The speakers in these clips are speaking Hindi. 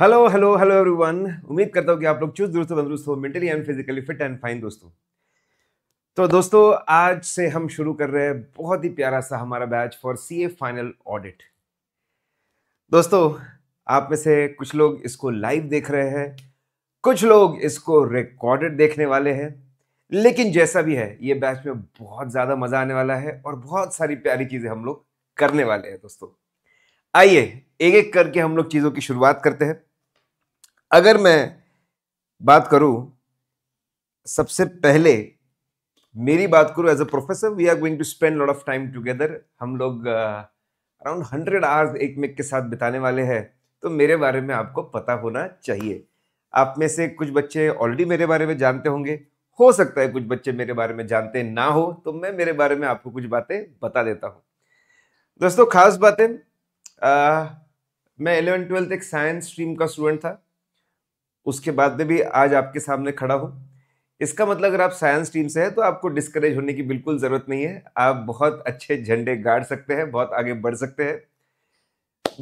हेलो हेलो हेलो एवरीवन उम्मीद करता हूँ कि आप लोग चुस्त दुरुस्त तंदुरुस्त हो mentally and physically fit and fine दोस्तों तो दोस्तों आज से हम शुरू कर रहे हैं बहुत ही प्यारा सा हमारा batch for CA final audit दोस्तों आप में से कुछ लोग इसको लाइव देख रहे हैं कुछ लोग इसको रिकॉर्डेड देखने वाले हैं लेकिन जैसा भी है ये बैच में बहुत ज़्यादा मज़ा आने वाला है और बहुत सारी प्यारी चीज़ें हम लोग करने वाले हैं दोस्तों आइए एक एक करके हम लोग चीज़ों की शुरुआत करते हैं अगर मैं बात करूं सबसे पहले मेरी बात करूं as a professor we are going to spend lot of time together हम लोग अराउंड हंड्रेड आवर्स एक मेक के साथ बिताने वाले हैं तो मेरे बारे में आपको पता होना चाहिए आप में से कुछ बच्चे ऑलरेडी मेरे बारे में जानते होंगे हो सकता है कुछ बच्चे मेरे बारे में जानते ना हो तो मैं मेरे बारे में आपको कुछ बातें बता देता हूँ दोस्तों खास बातें uh, मैं एलेवन ट्वेल्थ एक साइंस स्ट्रीम का स्टूडेंट था उसके बाद में भी आज आपके सामने खड़ा हूँ इसका मतलब अगर आप साइंस टीम से हैं तो आपको डिस्करेज होने की बिल्कुल ज़रूरत नहीं है आप बहुत अच्छे झंडे गाड़ सकते हैं बहुत आगे बढ़ सकते हैं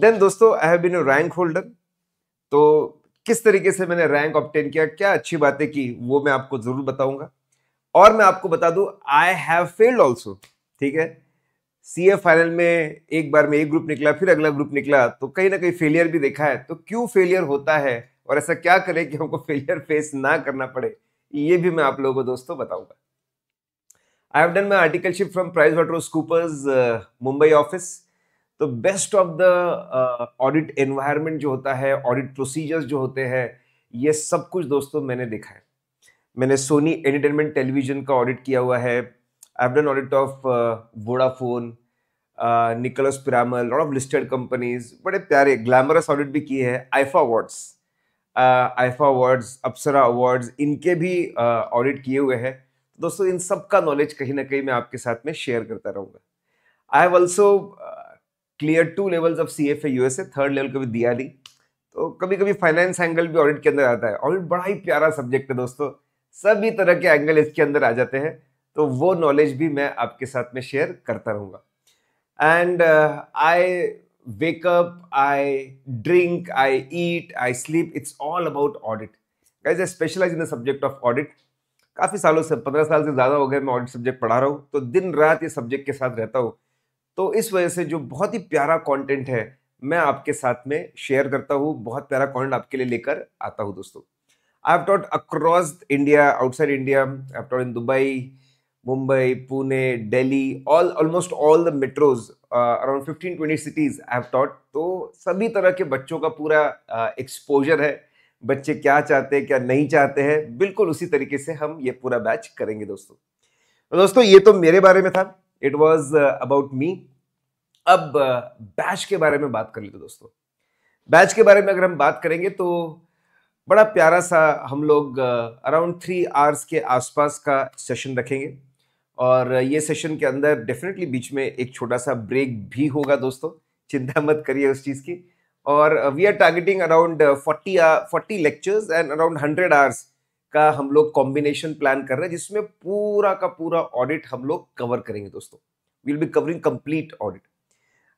देन दोस्तों I have been rank holder तो किस तरीके से मैंने रैंक ऑप्टेन किया क्या अच्छी बातें की वो मैं आपको ज़रूर बताऊंगा और मैं आपको बता दूं आई हैव फेल्ड ऑल्सो ठीक है सी फाइनल में एक बार में एक ग्रुप निकला फिर अगला ग्रुप निकला तो कहीं ना कहीं फेलियर भी देखा है तो क्यों फेलियर होता है और ऐसा क्या करें कि हमको फेलियर फेस ना करना पड़े ये भी मैं आप लोगों को दोस्तों बताऊंगा I have done my articleship from price waterhouse Coopers Mumbai office तो best of the audit environment जो होता है ऑडिट प्रोसीजर्स जो होते हैं ये सब कुछ दोस्तों मैंने देखा है मैंने सोनी एंटरटेनमेंट टेलीविजन का ऑडिट किया हुआ है I have done audit of Vodafone Nicholas Piramal lot of listed companies बड़े प्यारे ग्लैमरस ऑडिट भी किए हैं IIFA awards IIFA awards Apsara awards इनके भी ऑडिट किए हुए हैं तो दोस्तों इन सब का नॉलेज कहीं ना कहीं मैं आपके साथ में शेयर करता रहूँगा I have also cleared two levels of C F A U S A third level कभी दिया नहीं तो कभी कभी फाइनेंस एंगल भी ऑडिट के अंदर आता है ऑडिट बड़ा ही प्यारा सब्जेक्ट है दोस्तों सभी तरह के एंगल इसके अंदर आ जाते हैं तो वो नॉलेज भी मैं आपके साथ में शेयर करता रहूँगा and I wake up, I drink, I eat, I sleep. It's all about audit. Guys, I specialize in the subject of audit. काफ़ी सालों से पंद्रह साल से ज़्यादा हो गए मैं ऑडिट सब्जेक्ट पढ़ा रहा हूँ तो दिन रात ये सब्जेक्ट के साथ रहता हूँ तो इस वजह से जो बहुत ही प्यारा कंटेंट है मैं आपके साथ में शेयर करता हूँ बहुत प्यारा कंटेंट आपके लिए लेकर आता हूँ दोस्तों I have taught across India outside India I have taught in Dubai Mumbai, Pune, Delhi, all almost all the metros, uh, around 15, 20 cities I have taught. तो सभी तरह के बच्चों का पूरा एक्सपोजर uh, है बच्चे क्या चाहते हैं क्या नहीं चाहते हैं बिल्कुल उसी तरीके से हम ये पूरा बैच करेंगे दोस्तों तो दोस्तों ये तो मेरे बारे में था इट वॉज अबाउट मी अब बैच uh, के बारे में बात कर लेते दोस्तों बैच के बारे में अगर हम बात करेंगे तो बड़ा प्यारा सा हम लोग अराउंड थ्री आवर्स के आसपास का सेशन रखेंगे और ये सेशन के अंदर डेफिनेटली बीच में एक छोटा सा ब्रेक भी होगा दोस्तों चिंता मत करिए उस चीज़ की और we are targeting around forty forty lectures and around hundred hours का हम लोग कॉम्बिनेशन प्लान कर रहे हैं जिसमें पूरा का पूरा ऑडिट हम लोग कवर करेंगे दोस्तों will be covering complete audit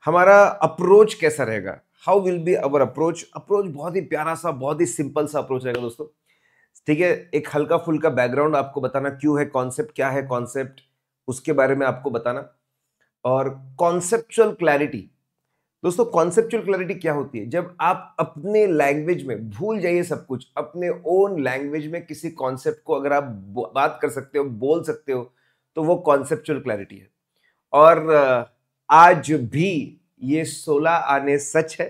हमारा अप्रोच कैसा रहेगा how will be our approach approach बहुत ही प्यारा सा बहुत ही सिंपल सा अप्रोच रहेगा दोस्तों ठीक है एक हल्का फुल्का बैकग्राउंड आपको बताना क्यों है कॉन्सेप्ट क्या है कॉन्सेप्ट उसके बारे में आपको बताना और कॉन्सेप्चुअल क्लैरिटी दोस्तों कॉन्सेप्चुअल क्लैरिटी क्या होती है जब आप अपने लैंग्वेज में भूल जाइए सब कुछ अपने ओन लैंग्वेज में किसी कॉन्सेप्ट को अगर आप बात कर सकते हो बोल सकते हो तो वो कॉन्सेप्चुअल क्लैरिटी है और आज भी ये सोलह आने सच है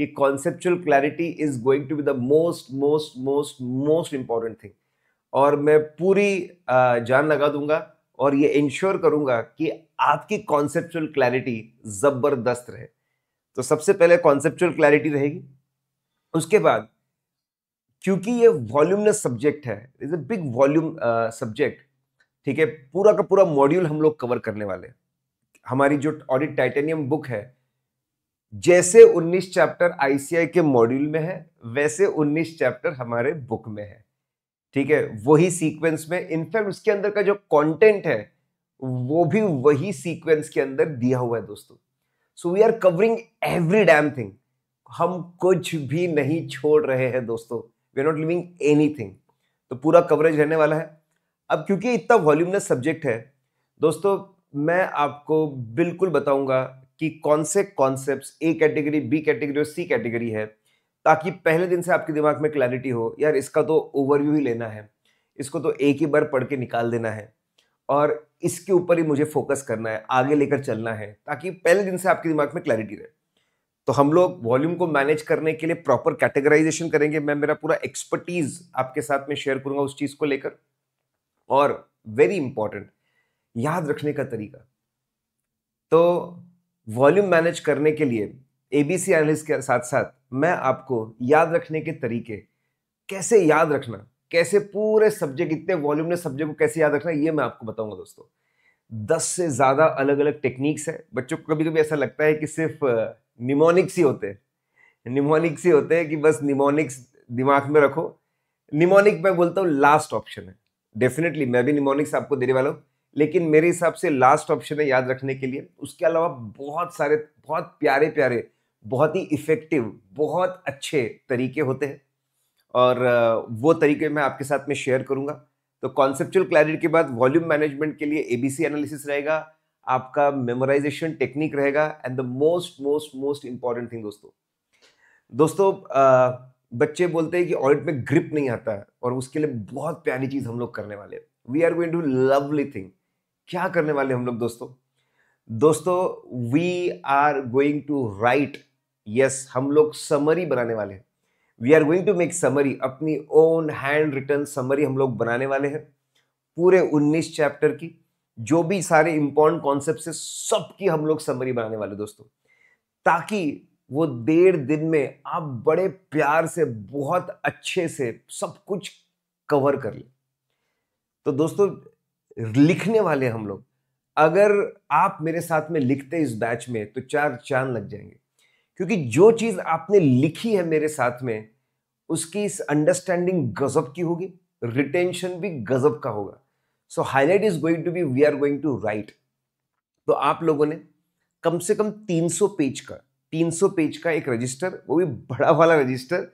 कि conceptual clarity is going to be the most most most most important thing और मैं पूरी जान लगा दूंगा और ये इंश्योर करूंगा कि आपकी कॉन्सेप्चुअल क्लैरिटी ज़बरदस्त रहे तो सबसे पहले कॉन्सेप्चुअल क्लैरिटी रहेगी उसके बाद क्योंकि ये वॉल्यूमनेस सब्जेक्ट है is a big volume subject ठीक है पूरा का पूरा मॉड्यूल हम लोग कवर करने वाले हमारी जो ऑडिट टाइटेनियम बुक है जैसे 19 चैप्टर आईसीआई के मॉड्यूल में है वैसे 19 चैप्टर हमारे बुक में है ठीक है वही सीक्वेंस में इनफैक्ट उसके अंदर का जो कंटेंट है वो भी वही सीक्वेंस के अंदर दिया हुआ है दोस्तों so we are covering every damn thing हम कुछ भी नहीं छोड़ रहे हैं दोस्तों we are not leaving any तो पूरा कवरेज रहने वाला है अब क्योंकि इतना वॉल्यूमनस सब्जेक्ट है दोस्तों मैं आपको बिल्कुल बताऊंगा कि कौन से concept A category B category और सी कैटेगरी है ताकि पहले दिन से आपके दिमाग में क्लैरिटी हो यार इसका तो ओवरव्यू ही लेना है इसको तो एक ही बार पढ़ के निकाल देना है और इसके ऊपर ही मुझे फोकस करना है आगे लेकर चलना है ताकि पहले दिन से आपके दिमाग में क्लैरिटी रहे तो हम लोग वॉल्यूम को मैनेज करने के लिए प्रॉपर कैटेगराइजेशन करेंगे मैं मेरा पूरा एक्सपर्टीज आपके साथ में शेयर करूंगा उस चीज को लेकर और वेरी इंपॉर्टेंट याद रखने का तरीका तो वॉल्यूम मैनेज करने के लिए एबीसी एनालिस्ट के साथ साथ मैं आपको याद रखने के तरीके कैसे याद रखना कैसे पूरे सब्जेक्ट इतने वॉल्यूम में सब्जेक्ट को कैसे याद रखना ये मैं आपको बताऊंगा दोस्तों दस से ज़्यादा अलग अलग टेक्निक्स है बच्चों को कभी कभी ऐसा लगता है कि सिर्फ निमोनिक्स ही होते हैं निमोनिक्स ही होते हैं कि बस निमोनिक्स दिमाग में रखो निमोनिक मैं बोलता हूँ लास्ट ऑप्शन है डेफिनेटली मैं भी निमोनिक्स आपको देने वाला हूँ लेकिन मेरे हिसाब से लास्ट ऑप्शन है याद रखने के लिए उसके अलावा बहुत सारे बहुत प्यारे प्यारे बहुत ही इफ़ेक्टिव बहुत अच्छे तरीके होते हैं और वो तरीके मैं आपके साथ में शेयर करूंगा तो कॉन्सेप्चुअल क्लैरिटी के बाद वॉल्यूम मैनेजमेंट के लिए एबीसी एनालिसिस रहेगा आपका मेमोराइजेशन टेक्निक रहेगा and the most most most important thing दोस्तों दोस्तों बच्चे बोलते हैं कि ऑडिट में ग्रिप नहीं आता है और उसके लिए बहुत प्यारी चीज़ हम लोग करने वाले हैं we are going to lovely thing क्या करने वाले हम लोग दोस्तों दोस्तों we are going to write yes हम लोग समरी बनाने वाले हैं we are going to make summary अपनी ओन हैंड रिटर्न समरी हम लोग बनाने वाले हैं पूरे 19 चैप्टर की जो भी सारे इंपॉर्टेंट कॉन्सेप्ट है सबकी हम लोग समरी बनाने वाले दोस्तों ताकि वो डेढ़ दिन में आप बड़े प्यार से बहुत अच्छे से सब कुछ कवर कर ले तो दोस्तों लिखने वाले हम लोग अगर आप मेरे साथ में लिखते इस बैच में तो चार चांद लग जाएंगे क्योंकि जो चीज आपने लिखी है मेरे साथ में उसकी इस अंडरस्टैंडिंग गजब की होगी रिटेंशन भी गजब का होगा so highlight is going to be we are going to write तो आप लोगों ने कम से कम 300 पेज का 300 पेज का एक रजिस्टर वो भी बड़ा वाला रजिस्टर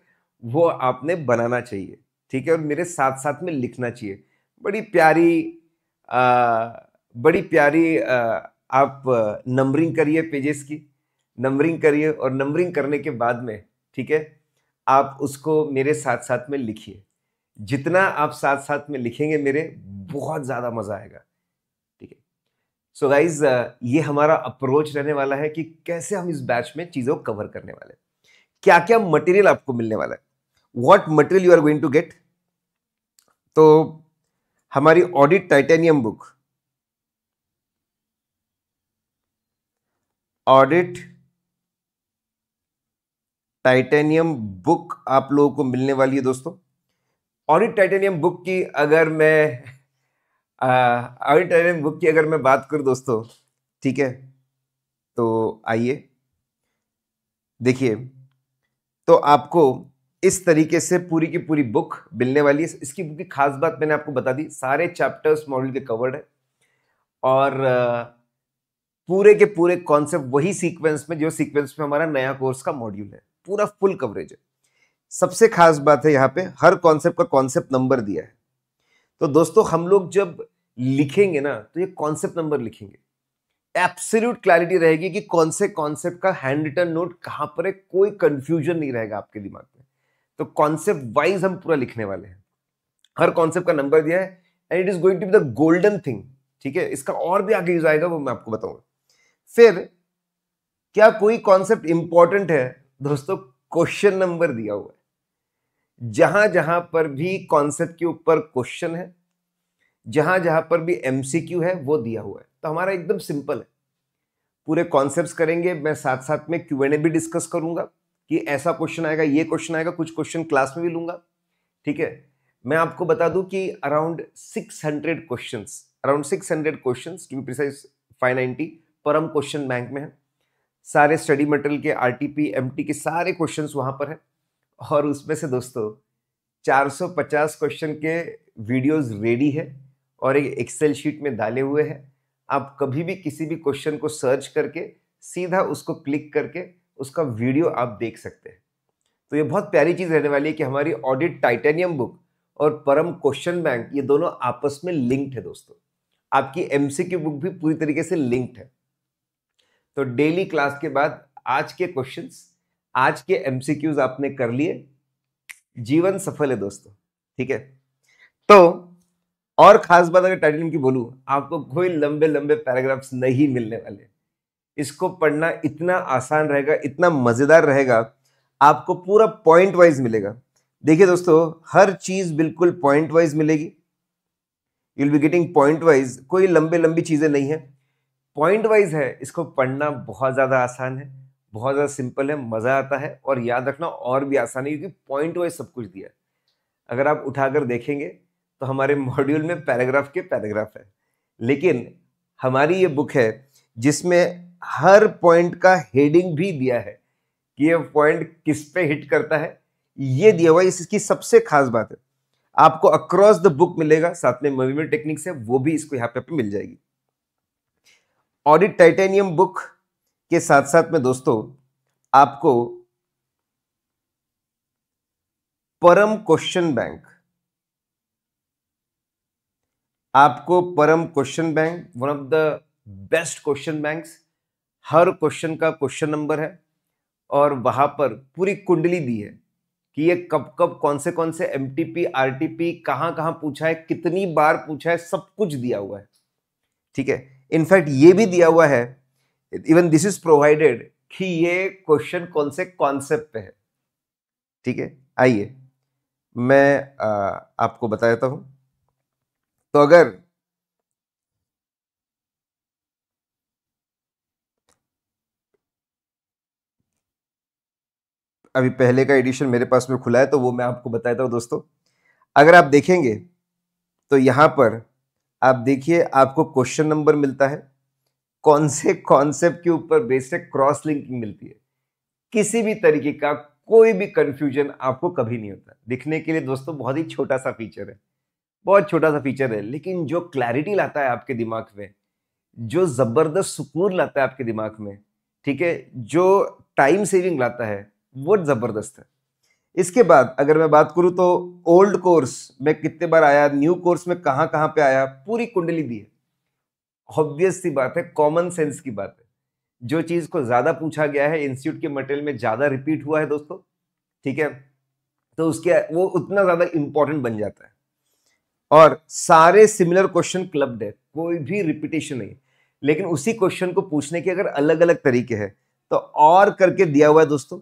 वो आपने बनाना चाहिए ठीक है और मेरे साथ साथ में लिखना चाहिए बड़ी प्यारी बड़ी प्यारी आ, आप नंबरिंग करिए पेजेस की नंबरिंग करिए और नंबरिंग करने के बाद में ठीक है आप उसको मेरे साथ साथ में लिखिए जितना आप साथ साथ में लिखेंगे मेरे बहुत ज़्यादा मज़ा आएगा ठीक है सो गाइज ये हमारा अप्रोच रहने वाला है कि कैसे हम इस बैच में चीज़ों को कवर करने वाले क्या क्या मटेरियल आपको मिलने वाला है what material you are going to get तो हमारी audit titanium book audit titanium book आप लोगों को मिलने वाली है दोस्तों ऑडिट टाइटेनियम बुक की अगर मैं ऑडिट टाइटेनियम बुक की अगर मैं बात करूं दोस्तों ठीक है तो आइए देखिए तो आपको इस तरीके से पूरी की पूरी बुक मिलने वाली है इसकी बुक की खास बात मैंने आपको बता दी सारे चैप्टर्स मॉडल के कवर्ड है और पूरे के पूरे कॉन्सेप्ट वही सीक्वेंस में जो सीक्वेंस में हमारा नया कोर्स का मॉड्यूल है पूरा फुल कवरेज है सबसे खास बात है यहाँ पे हर कॉन्सेप्ट का कॉन्सेप्ट नंबर दिया है तो दोस्तों हम लोग जब लिखेंगे ना तो ये कॉन्सेप्ट नंबर लिखेंगे एब्सोल्यूट क्लैरिटी रहेगी कि कौन से कॉन्सेप्ट का हैंड रिटन नोट कहां पर है कोई कंफ्यूजन नहीं रहेगा आपके दिमाग में तो कॉन्सेप्ट वाइज हम पूरा लिखने वाले हैं हर कॉन्सेप्ट का नंबर दिया है and it is going to be the golden thing ठीक है इसका और भी आगे यूज आएगा वो मैं आपको बताऊंगा फिर क्या कोई कॉन्सेप्ट इंपॉर्टेंट है दोस्तों क्वेश्चन नंबर दिया हुआ है जहां जहां पर भी कॉन्सेप्ट के ऊपर क्वेश्चन है जहां जहां पर भी एमसीक्यू है वो दिया हुआ है तो हमारा एकदम सिंपल है पूरे कॉन्सेप्ट्स करेंगे मैं साथ साथ में क्यू एंड ए भी डिस्कस करूंगा कि ऐसा क्वेश्चन आएगा ये क्वेश्चन आएगा कुछ क्वेश्चन क्लास में भी लूंगा ठीक है मैं आपको बता दूं कि around 600 question around hundred question to be precise 590 पर हम क्वेश्चन बैंक में हैं सारे स्टडी मटेरियल के एम टी के सारे क्वेश्चन वहां पर हैं और उसमें से दोस्तों 450 क्वेश्चन के वीडियोस रेडी है और एक एक्सेल शीट में डाले हुए हैं आप कभी भी किसी भी क्वेश्चन को सर्च करके सीधा उसको क्लिक करके उसका वीडियो आप देख सकते हैं तो ये बहुत प्यारी चीज़ रहने वाली है कि हमारी ऑडिट टाइटेनियम बुक और परम क्वेश्चन बैंक ये दोनों आपस में लिंक्ड है दोस्तों आपकी एम की बुक भी पूरी तरीके से लिंक्ड है तो डेली क्लास के बाद आज के क्वेश्चन आज के एम आपने कर लिए जीवन सफल है दोस्तों ठीक है तो और खास बात अगर टाइटेनियम की बोलूँ आपको कोई लंबे लंबे पैराग्राफ्स नहीं मिलने वाले इसको पढ़ना इतना आसान रहेगा इतना मज़ेदार रहेगा आपको पूरा पॉइंट वाइज मिलेगा देखिए दोस्तों हर चीज़ बिल्कुल पॉइंट वाइज मिलेगी you'll be getting point wise कोई लंबे लंबी चीज़ें नहीं है पॉइंट वाइज है इसको पढ़ना बहुत ज़्यादा आसान है बहुत ज़्यादा सिंपल है मज़ा आता है और याद रखना और भी आसान है क्योंकि पॉइंट वाइज सब कुछ दिया है अगर आप उठाकर देखेंगे तो हमारे मॉड्यूल में पैराग्राफ के पैराग्राफ है लेकिन हमारी ये बुक है जिसमें हर पॉइंट का हेडिंग भी दिया है कि ये पॉइंट किस पे हिट करता है ये दिया हुआ इसकी सबसे खास बात है आपको अक्रॉस द बुक मिलेगा साथ में मवीमर टेक्निक्स है वो भी इसको यहाँ पे, पे मिल जाएगी ऑडिट टाइटेनियम बुक के साथ साथ में दोस्तों आपको परम क्वेश्चन बैंक आपको परम question bank one of the best question banks हर क्वेश्चन का क्वेश्चन नंबर है और वहाँ पर पूरी कुंडली दी है कि ये कब कब कौन से कौन से M T P R T P कहाँ कहाँ पूछा है कितनी बार पूछा है सब कुछ दिया हुआ है ठीक है इनफैक्ट ये भी दिया हुआ है इवन दिस इज प्रोवाइडेड कि ये क्वेश्चन कौन से कॉन्सेप्ट है ठीक है आइए मैं आ, आपको बता देता हूँ तो अगर अभी पहले का एडिशन मेरे पास में खुला है तो वो मैं आपको बताया हूँ दोस्तों अगर आप देखेंगे तो यहाँ पर आप देखिए आपको क्वेश्चन नंबर मिलता है कौन से कॉन्सेप्ट के ऊपर बेसिक क्रॉस लिंकिंग मिलती है किसी भी तरीके का कोई भी कंफ्यूजन आपको कभी नहीं होता दिखने के लिए दोस्तों बहुत ही छोटा सा फीचर है बहुत छोटा सा फीचर है लेकिन जो क्लैरिटी लाता है आपके दिमाग में जो ज़बरदस्त सुकून लाता है आपके दिमाग में ठीक है जो टाइम सेविंग लाता है वो ज़बरदस्त है इसके बाद अगर मैं बात करूं तो ओल्ड कोर्स में कितने बार आया न्यू कोर्स में कहां कहां पे आया पूरी कुंडली दी है ऑब्वियस सी बात है कॉमन सेंस की बात है जो चीज़ को ज़्यादा पूछा गया है इंस्टीट्यूट के मटेरियल में ज़्यादा रिपीट हुआ है दोस्तों ठीक है तो उसके वो उतना ज़्यादा इंपॉर्टेंट बन जाता है और सारे सिमिलर क्वेश्चन क्लब्ड है कोई भी रिपीटेशन नहीं लेकिन उसी क्वेश्चन को पूछने के अगर अलग अलग तरीके हैं तो और करके दिया हुआ है दोस्तों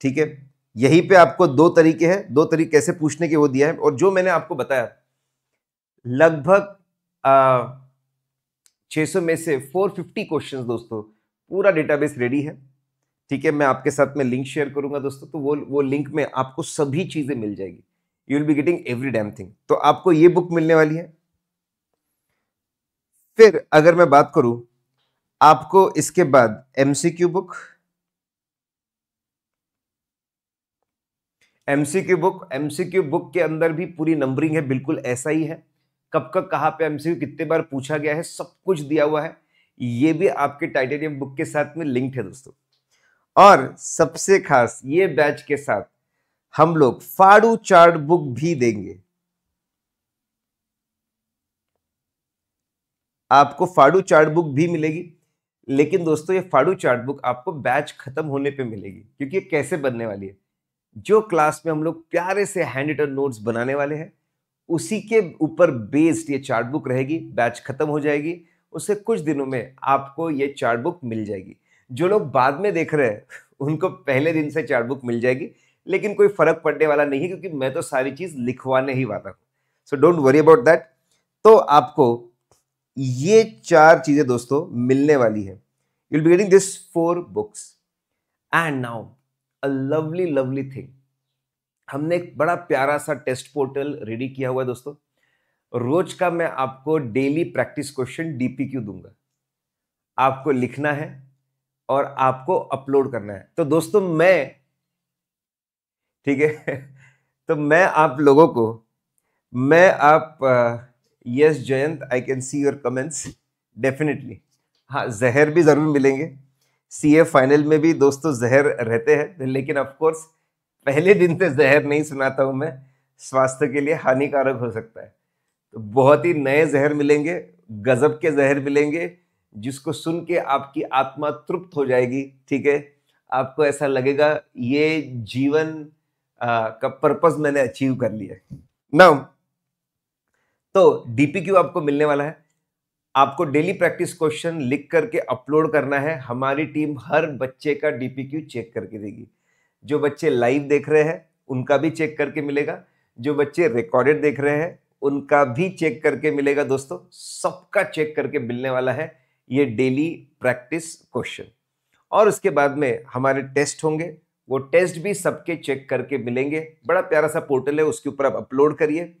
ठीक है यहीं पे आपको दो तरीके हैं दो तरीके कैसे पूछने के वो दिया है और जो मैंने आपको बताया लगभग छह सौ में से 450 क्वेश्चन दोस्तों पूरा डेटाबेस रेडी है ठीक है मैं आपके साथ में लिंक शेयर करूंगा दोस्तों तो वो वो लिंक में आपको सभी चीज़ें मिल जाएगी you will be getting every damn thing तो आपको ये बुक मिलने वाली है फिर अगर मैं बात करूं आपको इसके बाद MCQ book MCQ book MCQ book के अंदर भी पूरी नंबरिंग है बिल्कुल ऐसा ही है कब कब कहाँ पे एमसीक्यू कितने बार पूछा गया है सब कुछ दिया हुआ है ये भी आपके टाइटेनियम बुक के साथ में लिंक है दोस्तों और सबसे खास ये बैच के साथ हम लोग फाड़ू चार्ट बुक भी देंगे आपको फाड़ू चार्ट बुक भी मिलेगी लेकिन दोस्तों ये फाड़ू चार्ट बुक आपको बैच खत्म होने पे मिलेगी क्योंकि ये कैसे बनने वाली है जो क्लास में हम लोग प्यारे से हैंड रिटन नोट्स बनाने वाले हैं उसी के ऊपर बेस्ड ये चार्ट बुक रहेगी बैच खत्म हो जाएगी उससे कुछ दिनों में आपको ये चार्ट बुक मिल जाएगी जो लोग बाद में देख रहे हैं उनको पहले दिन से चार्ट बुक मिल जाएगी लेकिन कोई फर्क पड़ने वाला नहीं है क्योंकि मैं तो सारी चीज़ लिखवाने ही वाला हूँ so don't worry about that तो आपको ये चार चीज़ें दोस्तों मिलने वाली है you'll be getting this four books and now a lovely lovely thing हमने एक बड़ा प्यारा सा टेस्ट पोर्टल रेडी किया हुआ है दोस्तों रोज का मैं आपको daily practice question D P दूंगा आपको लिखना है और आपको अपलोड करना है तो दोस्तों मैं ठीक है तो मैं आप लोगों को मैं आप yes Jayant I can see your comments definitely हाँ जहर भी ज़रूर मिलेंगे सीए फाइनल में भी दोस्तों जहर रहते हैं लेकिन ऑफकोर्स पहले दिन से जहर नहीं सुनाता हूँ मैं स्वास्थ्य के लिए हानिकारक हो सकता है तो बहुत ही नए जहर मिलेंगे गजब के जहर मिलेंगे जिसको सुन के आपकी आत्मा तृप्त हो जाएगी ठीक है आपको ऐसा लगेगा ये जीवन आ, का पर्पज मैंने अचीव कर लिया नाउ तो डीपी क्यू आपको मिलने वाला है आपको डेली प्रैक्टिस क्वेश्चन लिख करके अपलोड करना है हमारी टीम हर बच्चे का डीपीक्यू चेक करके देगी जो बच्चे लाइव देख रहे हैं उनका भी चेक करके मिलेगा जो बच्चे रिकॉर्डेड देख रहे हैं उनका भी चेक करके मिलेगा दोस्तों सबका चेक करके मिलने वाला है ये डेली प्रैक्टिस क्वेश्चन और उसके बाद में हमारे टेस्ट होंगे वो टेस्ट भी सबके चेक करके मिलेंगे बड़ा प्यारा सा पोर्टल है उसके ऊपर आप अपलोड करिए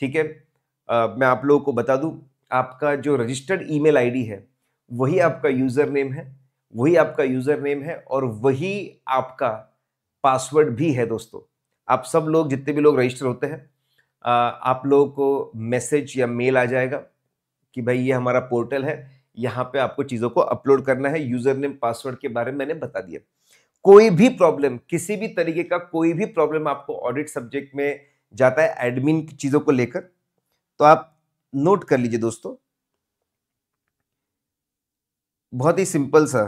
ठीक है आ, मैं आप लोगों को बता दूं आपका जो रजिस्टर्ड ईमेल आईडी है वही आपका यूज़र नेम है वही आपका यूज़र नेम है और वही आपका पासवर्ड भी है दोस्तों आप सब लोग जितने भी लोग रजिस्टर होते हैं आप लोगों को मैसेज या मेल आ जाएगा कि भाई ये हमारा पोर्टल है यहाँ पे आपको चीज़ों को अपलोड करना है यूज़र नेम पासवर्ड के बारे में मैंने बता दिया कोई भी प्रॉब्लम किसी भी तरीके का कोई भी प्रॉब्लम आपको ऑडिट सब्जेक्ट में जाता है एडमिन की चीज़ों को लेकर तो आप नोट कर लीजिए दोस्तों बहुत ही सिंपल सा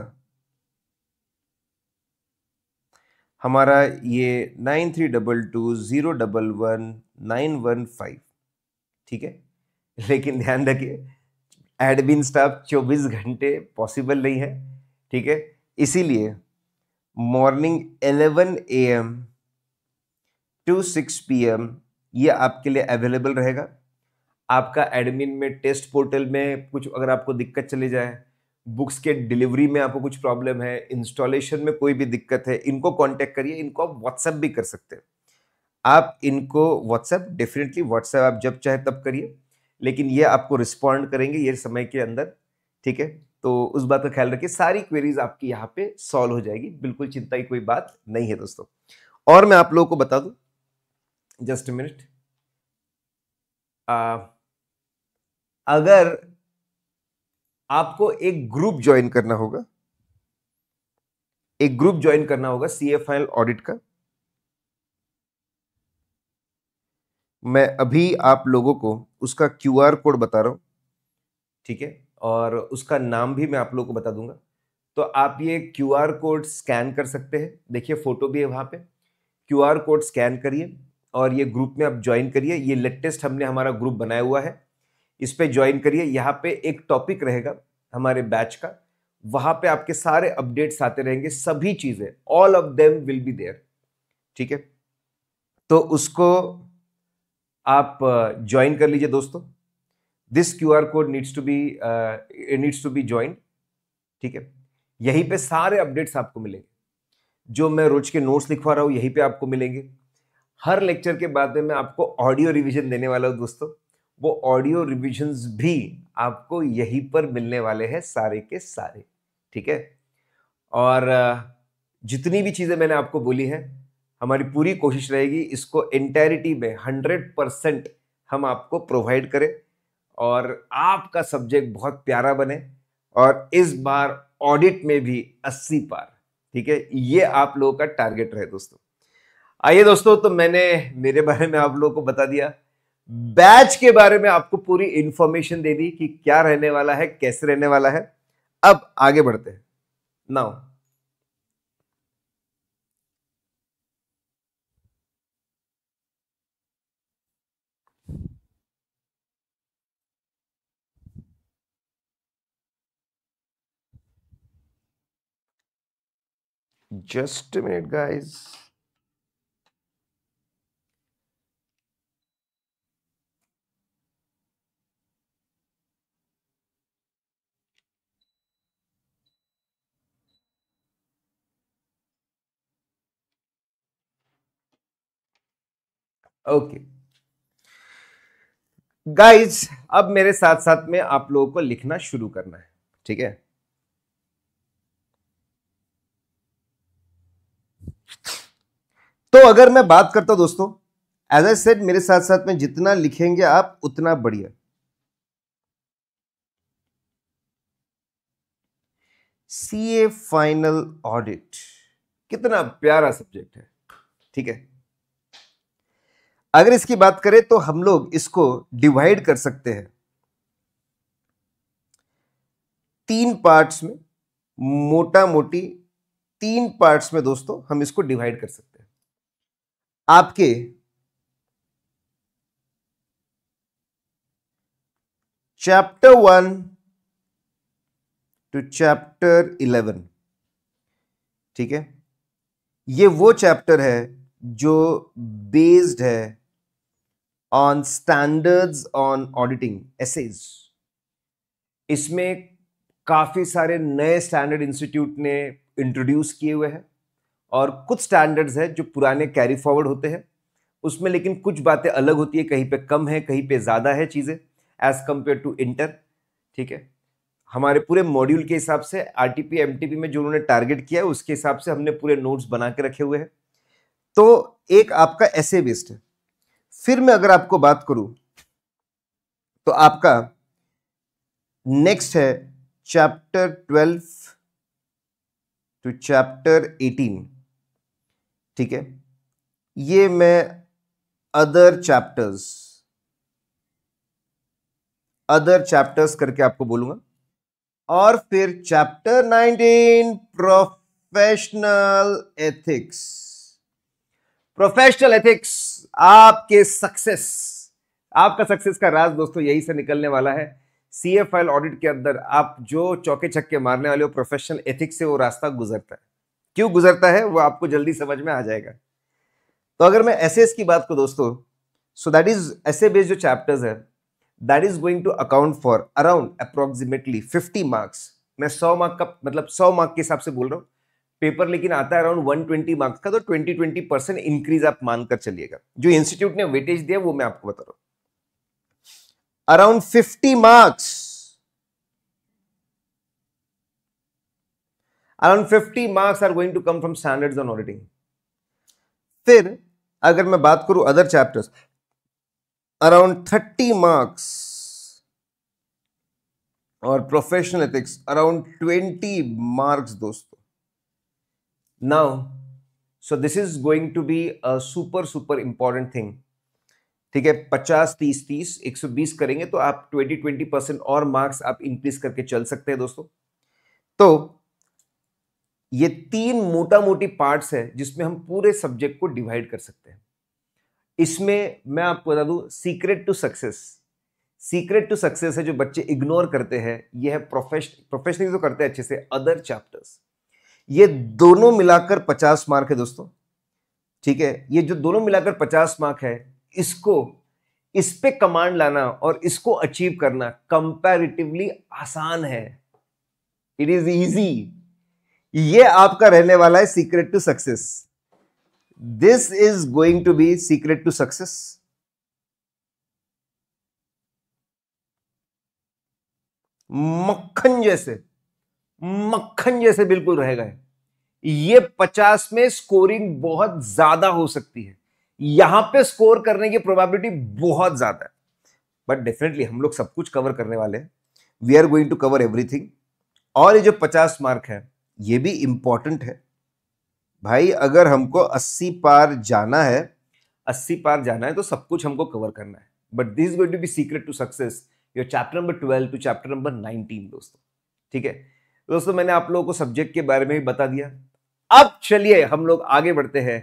हमारा ये nine three double two zero double one nine one five ठीक है लेकिन ध्यान रखिए एडमिन स्टाफ चौबीस घंटे पॉसिबल नहीं है ठीक है इसीलिए morning eleven A M two six P M ये आपके लिए अवेलेबल रहेगा आपका एडमिन में टेस्ट पोर्टल में कुछ अगर आपको दिक्कत चली जाए बुक्स के डिलीवरी में आपको कुछ प्रॉब्लम है इंस्टॉलेशन में कोई भी दिक्कत है इनको कांटेक्ट करिए इनको आप व्हाट्सएप भी कर सकते हैं आप इनको व्हाट्सएप डेफिनेटली व्हाट्सएप आप जब चाहे तब करिए लेकिन ये आपको रिस्पॉन्ड करेंगे ये समय के अंदर ठीक है तो उस बात का ख्याल रखिए सारी क्वेरीज आपकी यहाँ पे सॉल्व हो जाएगी बिल्कुल चिंता की कोई बात नहीं है दोस्तों और मैं आप लोगों को बता दू जस्ट मिनट अगर आपको एक ग्रुप ज्वाइन करना होगा एक ग्रुप ज्वाइन करना होगा सी एफ एल ऑडिट का मैं अभी आप लोगों को उसका क्यू आर कोड बता रहा हूं ठीक है और उसका नाम भी मैं आप लोगों को बता दूंगा तो आप ये क्यू आर कोड स्कैन कर सकते हैं देखिए फ़ोटो भी है वहां पे क्यू आर कोड स्कैन करिए और ये ग्रुप में आप ज्वाइन करिए ये लेटेस्ट हमने हमारा ग्रुप बनाया हुआ है इस पर ज्वाइन करिए यहाँ पे एक टॉपिक रहेगा हमारे बैच का वहां पे आपके सारे अपडेट्स आते रहेंगे सभी चीज़ें all of them will be there ठीक है तो उसको आप ज्वाइन कर लीजिए दोस्तों this Q R code needs to be needs to be join ठीक है यहीं पे सारे अपडेट्स आपको मिलेंगे जो मैं रोज के नोट्स लिखवा रहा हूँ यहीं पे आपको मिलेंगे हर लेक्चर के बाद में मैं आपको ऑडियो रिवीजन देने वाला हूँ दोस्तों वो ऑडियो रिविजन्स भी आपको यहीं पर मिलने वाले हैं सारे के सारे ठीक है और जितनी भी चीज़ें मैंने आपको बोली हैं हमारी पूरी कोशिश रहेगी इसको एंटायरिटी में हंड्रेड परसेंट हम आपको प्रोवाइड करें और आपका सब्जेक्ट बहुत प्यारा बने और इस बार ऑडिट में भी अस्सी पार ठीक है ये आप लोगों का टारगेट रहे दोस्तों आइए दोस्तों तो मैंने मेरे बारे में आप लोगों को बता दिया बैच के बारे में आपको पूरी इंफॉर्मेशन दे दी कि क्या रहने वाला है कैसे रहने वाला है अब आगे बढ़ते हैं now just a minute guys okay guys अब मेरे साथ साथ में आप लोगों को लिखना शुरू करना है ठीक है तो अगर मैं बात करता हूं दोस्तों एज ए सेट मेरे साथ साथ में जितना लिखेंगे आप उतना बढ़िया सी ए फाइनल ऑडिट कितना प्यारा सब्जेक्ट है ठीक है अगर इसकी बात करें तो हम लोग इसको डिवाइड कर सकते हैं तीन पार्ट्स में मोटा मोटी तीन पार्ट्स में दोस्तों हम इसको डिवाइड कर सकते हैं आपके chapter one to chapter eleven ठीक है ये वो चैप्टर है जो बेस्ड है on standard on auditing SAs इसमें काफ़ी सारे नए स्टैंडर्ड इंस्टीट्यूट ने इंट्रोड्यूस किए हुए हैं और कुछ स्टैंडर्ड्स हैं जो पुराने कैरी फॉरवर्ड होते हैं उसमें लेकिन कुछ बातें अलग होती है कहीं पे कम है कहीं पे ज़्यादा है चीज़ें एज़ कम्पेयर टू इंटर ठीक है हमारे पूरे मॉड्यूल के हिसाब से R T P M T P में जो उन्होंने टारगेट किया है उसके हिसाब से हमने पूरे नोट्स बना के रखे हुए हैं तो एक आपका ऐसे बेस्ड है फिर मैं अगर आपको बात करूं तो आपका नेक्स्ट है chapter twelve to chapter eighteen ठीक है ये मैं अदर चैप्टर्स अदर चैप्टर्स करके आपको बोलूंगा और फिर chapter nineteen professional ethics professional ethics आपके सक्सेस आपका सक्सेस का राज दोस्तों यही से निकलने वाला है सी एफ एल ऑडिट के अंदर आप जो चौके छक्के मारने वाले हो प्रोफेशनल एथिक्स से वो रास्ता गुजरता है क्यों गुजरता है वो आपको जल्दी समझ में आ जाएगा तो अगर मैं एस की बात को दोस्तों so that is S based जो चैप्टर्स है that is going to account for around approximately fifty marks मैं सौ मार्क का मतलब सौ मार्क के हिसाब से बोल रहा हूँ पेपर लेकिन आता है अराउंड 120 मार्क्स का तो 20 20 परसेंट इंक्रीज आप मानकर चलिएगा जो इंस्टीट्यूट ने वेटेज दिया वो मैं आपको बता रहा हूं around 50 marks around 50 marks are going to come from standards on auditing फिर अगर मैं बात करूं अदर चैप्टर्स अराउंड 30 मार्क्स और प्रोफेशनल एथिक्स अराउंड 20 मार्क्स दोस्तों now so this is going to be a super super important thing ठीक है पचास तीस तीस एक सौ बीस करेंगे तो आप ट्वेंटी ट्वेंटी परसेंट और मार्क्स आप इंक्रीज करके चल सकते हैं दोस्तों तो ये तीन मोटा मोटी पार्ट्स है जिसमें हम पूरे सब्जेक्ट को डिवाइड कर सकते हैं इसमें मैं आपको बता दू secret to success secret to success है जो बच्चे इग्नोर करते हैं यह है प्रोफेश प्रोफेशनली तो करते हैं अच्छे से अदर चैप्टर्स ये दोनों मिलाकर पचास मार्क है दोस्तों ठीक है ये जो दोनों मिलाकर पचास मार्क है इसको इस पे कमांड लाना और इसको अचीव करना कंपैरेटिवली आसान है इट इज इजी ये आपका रहने वाला है secret to success this is going to be secret to success मक्खन जैसे मक्खन जैसे बिल्कुल रह गए ये पचास में स्कोरिंग बहुत ज्यादा हो सकती है यहां पे स्कोर करने की प्रोबेबिलिटी बहुत ज्यादा है बट डेफिनेटली हम लोग सब कुछ कवर करने वाले हैं we are going to cover everything और ये जो पचास मार्क है ये भी इंपॉर्टेंट है भाई अगर हमको अस्सी पार जाना है अस्सी पार जाना है तो सब कुछ हमको कवर करना है but this going to be secret to success your chapter number twelve to chapter number nineteen दोस्तों ठीक है दोस्तों मैंने आप लोगों को सब्जेक्ट के बारे में भी बता दिया अब चलिए हम लोग आगे बढ़ते हैं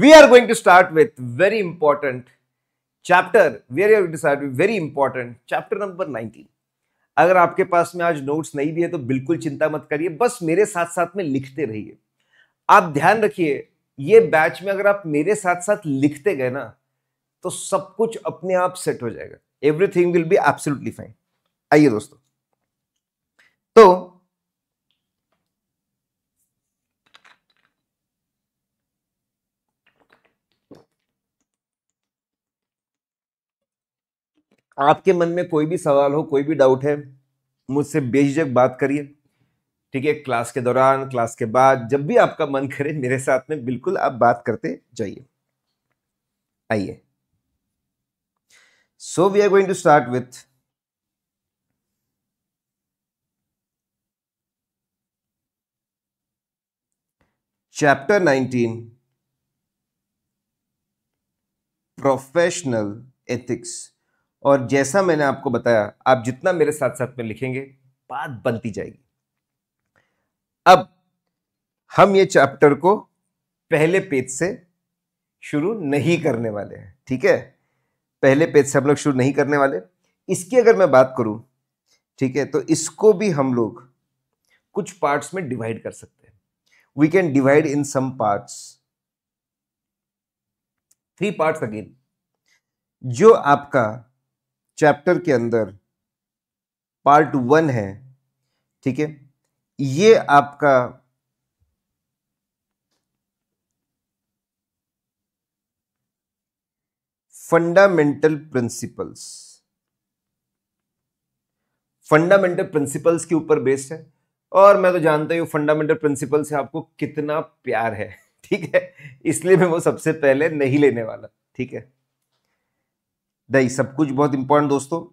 we are going to start with very important chapter we are going to start with very important chapter number nineteen अगर आपके पास में आज नोट्स नहीं भी है तो बिल्कुल चिंता मत करिए बस मेरे साथ साथ में लिखते रहिए आप ध्यान रखिए ये बैच में अगर आप मेरे साथ साथ लिखते गए ना तो सब कुछ अपने आप सेट हो जाएगा everything will be absolutely fine आइए दोस्तों तो आपके मन में कोई भी सवाल हो कोई भी डाउट है मुझसे बेझिझक बात करिए ठीक है क्लास के दौरान क्लास के बाद जब भी आपका मन करे मेरे साथ में बिल्कुल आप बात करते जाइए आइए so we are going to start with chapter 19 professional ethics और जैसा मैंने आपको बताया आप जितना मेरे साथ साथ में लिखेंगे बात बनती जाएगी अब हम ये चैप्टर को पहले पेज से शुरू नहीं करने वाले हैं ठीक है पहले पेज से हम लोग शुरू नहीं करने वाले इसकी अगर मैं बात करूं ठीक है तो इसको भी हम लोग कुछ पार्ट्स में डिवाइड कर सकते हैं we can divide in some parts three parts again जो आपका चैप्टर के अंदर पार्ट वन है ठीक है ये आपका फंडामेंटल प्रिंसिपल्स फंडामेंटल प्रिंसिपल्स के ऊपर बेस्ड है और मैं तो जानता हूं फंडामेंटल प्रिंसिपल से आपको कितना प्यार है ठीक है इसलिए मैं वो सबसे पहले नहीं लेने वाला ठीक है द सब कुछ बहुत इंपॉर्टेंट दोस्तों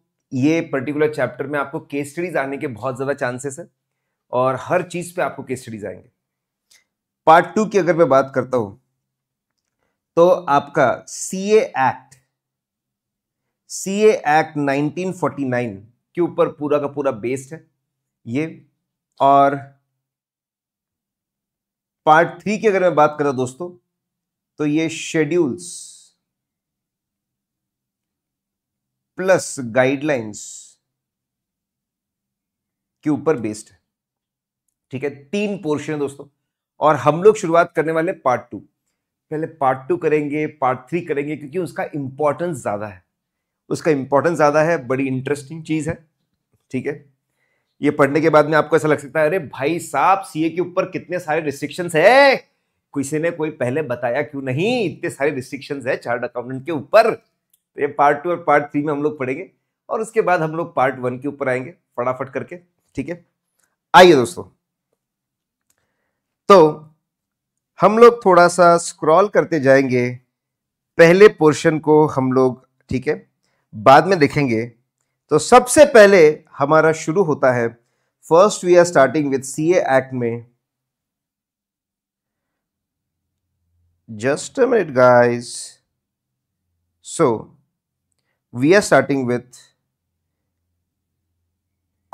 ये पर्टिकुलर चैप्टर में आपको केस स्टडीज आने के बहुत ज़्यादा चांसेस है और हर चीज़ पे आपको केस स्टडीज आएंगे पार्ट टू की अगर मैं बात करता हूं तो आपका सी एक्ट सी एक्ट 1949 के ऊपर पूरा का पूरा बेस्ड है ये और पार्ट थ्री की अगर मैं बात करूँ दोस्तों तो ये शेड्यूल्स प्लस गाइडलाइंस के ऊपर बेस्ड है ठीक है तीन पोर्शन है दोस्तों और हम लोग शुरुआत करने वाले पार्ट टू पहले पार्ट टू करेंगे पार्ट थ्री करेंगे क्योंकि उसका इंपॉर्टेंस ज़्यादा है उसका इंपॉर्टेंस ज़्यादा है बड़ी इंटरेस्टिंग चीज़ है ठीक है ये पढ़ने के बाद में आपको ऐसा लग सकता है अरे भाई साहब सीए के ऊपर कितने सारे रिस्ट्रिक्शन है किसी ने कोई पहले बताया क्यों नहीं इतने सारे रिस्ट्रिक्शन है चार्ट अकाउंटेंट के ऊपर तो ये पार्ट टू और पार्ट थ्री में हम लोग पढ़ेंगे और उसके बाद हम लोग पार्ट वन के ऊपर आएंगे फटाफट करके ठीक है आइए दोस्तों तो हम लोग थोड़ा सा स्क्रॉल करते जाएंगे पहले पोर्शन को हम लोग ठीक है बाद में देखेंगे तो सबसे पहले हमारा शुरू होता है first we are starting with C act में जस्ट मिनट minute सो we are starting with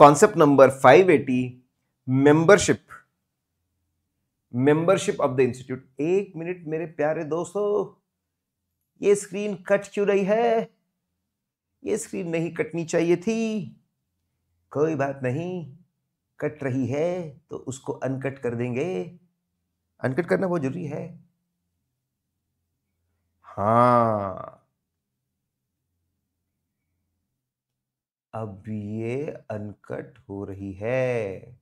concept number 580 membership membership of the institute एक मिनट मेरे प्यारे दोस्तों ये स्क्रीन कट क्यों रही है ये स्क्रीन नहीं कटनी चाहिए थी कोई बात नहीं कट रही है तो उसको अनकट कर देंगे अनकट करना बहुत जरूरी है हाँ अब ये अनकट हो रही है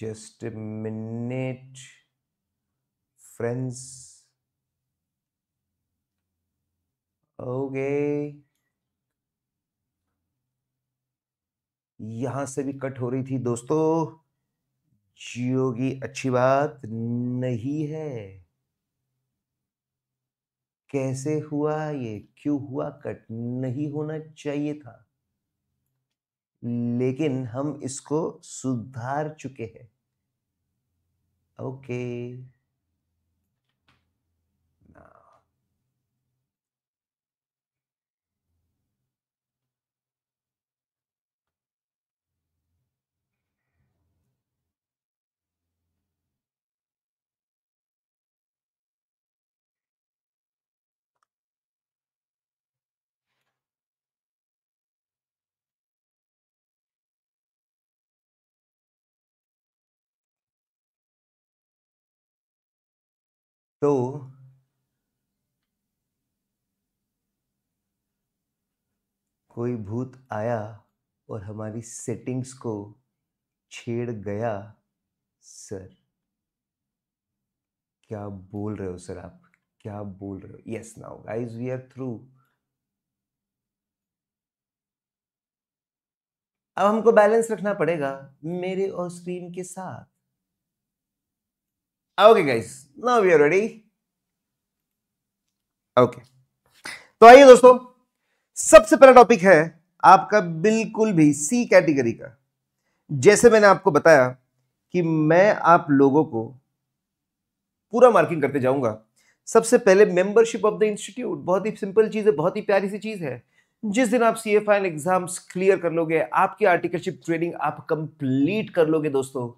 जस्ट मिनट फ्रेंड्स ओके यहां से भी कट हो रही थी दोस्तों जियोगी अच्छी बात नहीं है कैसे हुआ ये क्यों हुआ कट नहीं होना चाहिए था लेकिन हम इसको सुधार चुके हैं ओके okay. तो कोई भूत आया और हमारी सेटिंग्स को छेड़ गया सर क्या बोल रहे हो सर आप क्या बोल रहे हो yes now guys we are through अब हमको बैलेंस रखना पड़ेगा मेरे और स्क्रीन के साथ okay guys now we are ready okay तो आइए दोस्तों सबसे पहला टॉपिक है आपका बिल्कुल भी सी कैटेगरी का जैसे मैंने आपको बताया कि मैं आप लोगों को पूरा मार्किंग करते जाऊंगा सबसे पहले मेंबरशिप ऑफ द इंस्टीट्यूट बहुत ही सिंपल चीज़ है बहुत ही प्यारी सी चीज़ है जिस दिन आप C F I exams clear कर लोगे आपकी आर्टिकलशिप ट्रेनिंग आप कंप्लीट कर लोगे दोस्तों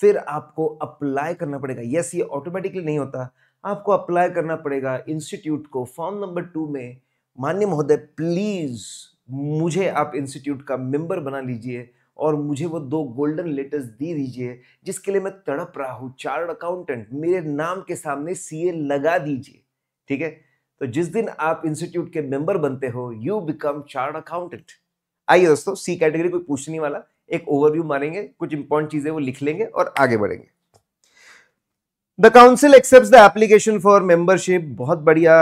फिर आपको अप्लाई करना पड़ेगा यस ये ऑटोमेटिकली नहीं होता आपको अप्लाई करना पड़ेगा इंस्टीट्यूट को फॉर्म नंबर टू में मान्य महोदय प्लीज़ मुझे आप इंस्टीट्यूट का मेंबर बना लीजिए और मुझे वो दो गोल्डन लेटर्स दे दीजिए जिसके लिए मैं तड़प रहा हूँ चार्ट अकाउंटेंट मेरे नाम के सामने सी लगा दीजिए ठीक है तो जिस दिन आप इंस्टीट्यूट के मेंबर बनते हो यू बिकम चार्ट अकाउंटेंट आइए दोस्तों सी कैटेगरी कोई पूछने वाला एक ओवरव्यू मारेंगे कुछ इंपॉर्टेंट चीजें वो लिख लेंगे और आगे बढ़ेंगे the council accept the application for membership बहुत बढ़िया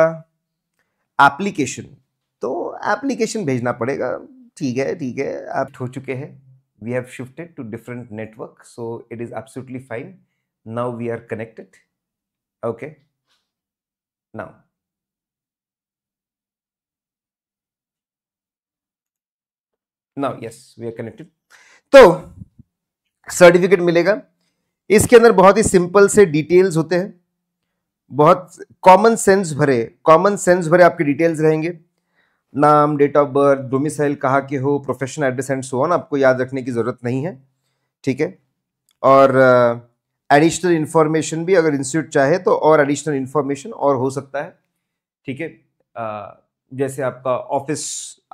एप्लीकेशन तो एप्लीकेशन भेजना पड़ेगा ठीक है ठीक है आप हो चुके हैं we have shifted to different network so it is absolutely fine now we are connected okay now now yes we are connected तो सर्टिफिकेट मिलेगा इसके अंदर बहुत ही सिंपल से डिटेल्स होते हैं बहुत कॉमन सेंस भरे कॉमन सेंस भरे आपके डिटेल्स रहेंगे नाम डेट ऑफ बर्थ डोमिसाइल कहाँ के हो profession address and so on आपको याद रखने की ज़रूरत नहीं है ठीक है और एडिशनल uh, इन्फॉर्मेशन भी अगर इंस्टीट्यूट चाहे तो और एडिशनल इन्फॉर्मेशन और हो सकता है ठीक है uh, जैसे आपका ऑफिस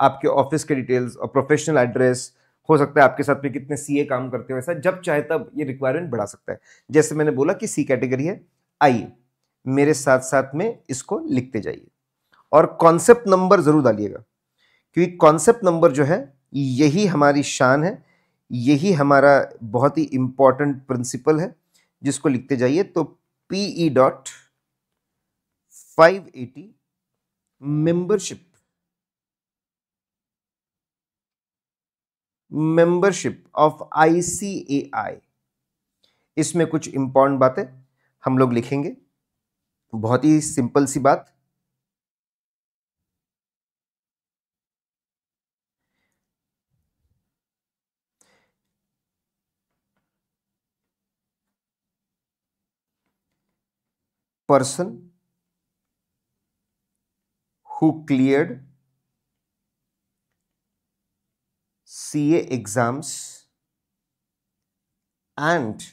आपके ऑफिस के डिटेल्स और प्रोफेशनल एड्रेस हो सकता है आपके साथ में कितने सी काम करते हो जब चाहे तब ये रिक्वायरमेंट बढ़ा सकता है जैसे मैंने बोला कि सी कैटेगरी है आइए मेरे साथ साथ में इसको लिखते जाइए और कॉन्सेप्ट नंबर ज़रूर डालिएगा क्योंकि कॉन्सेप्ट नंबर जो है यही हमारी शान है यही हमारा बहुत ही इंपॉर्टेंट प्रिंसिपल है जिसको लिखते जाइए तो P E dot five eighty membership membership of ICAI इसमें कुछ इंपॉर्टेंट बातें हम लोग लिखेंगे बहुत ही सिंपल सी बात person who cleared CA exams and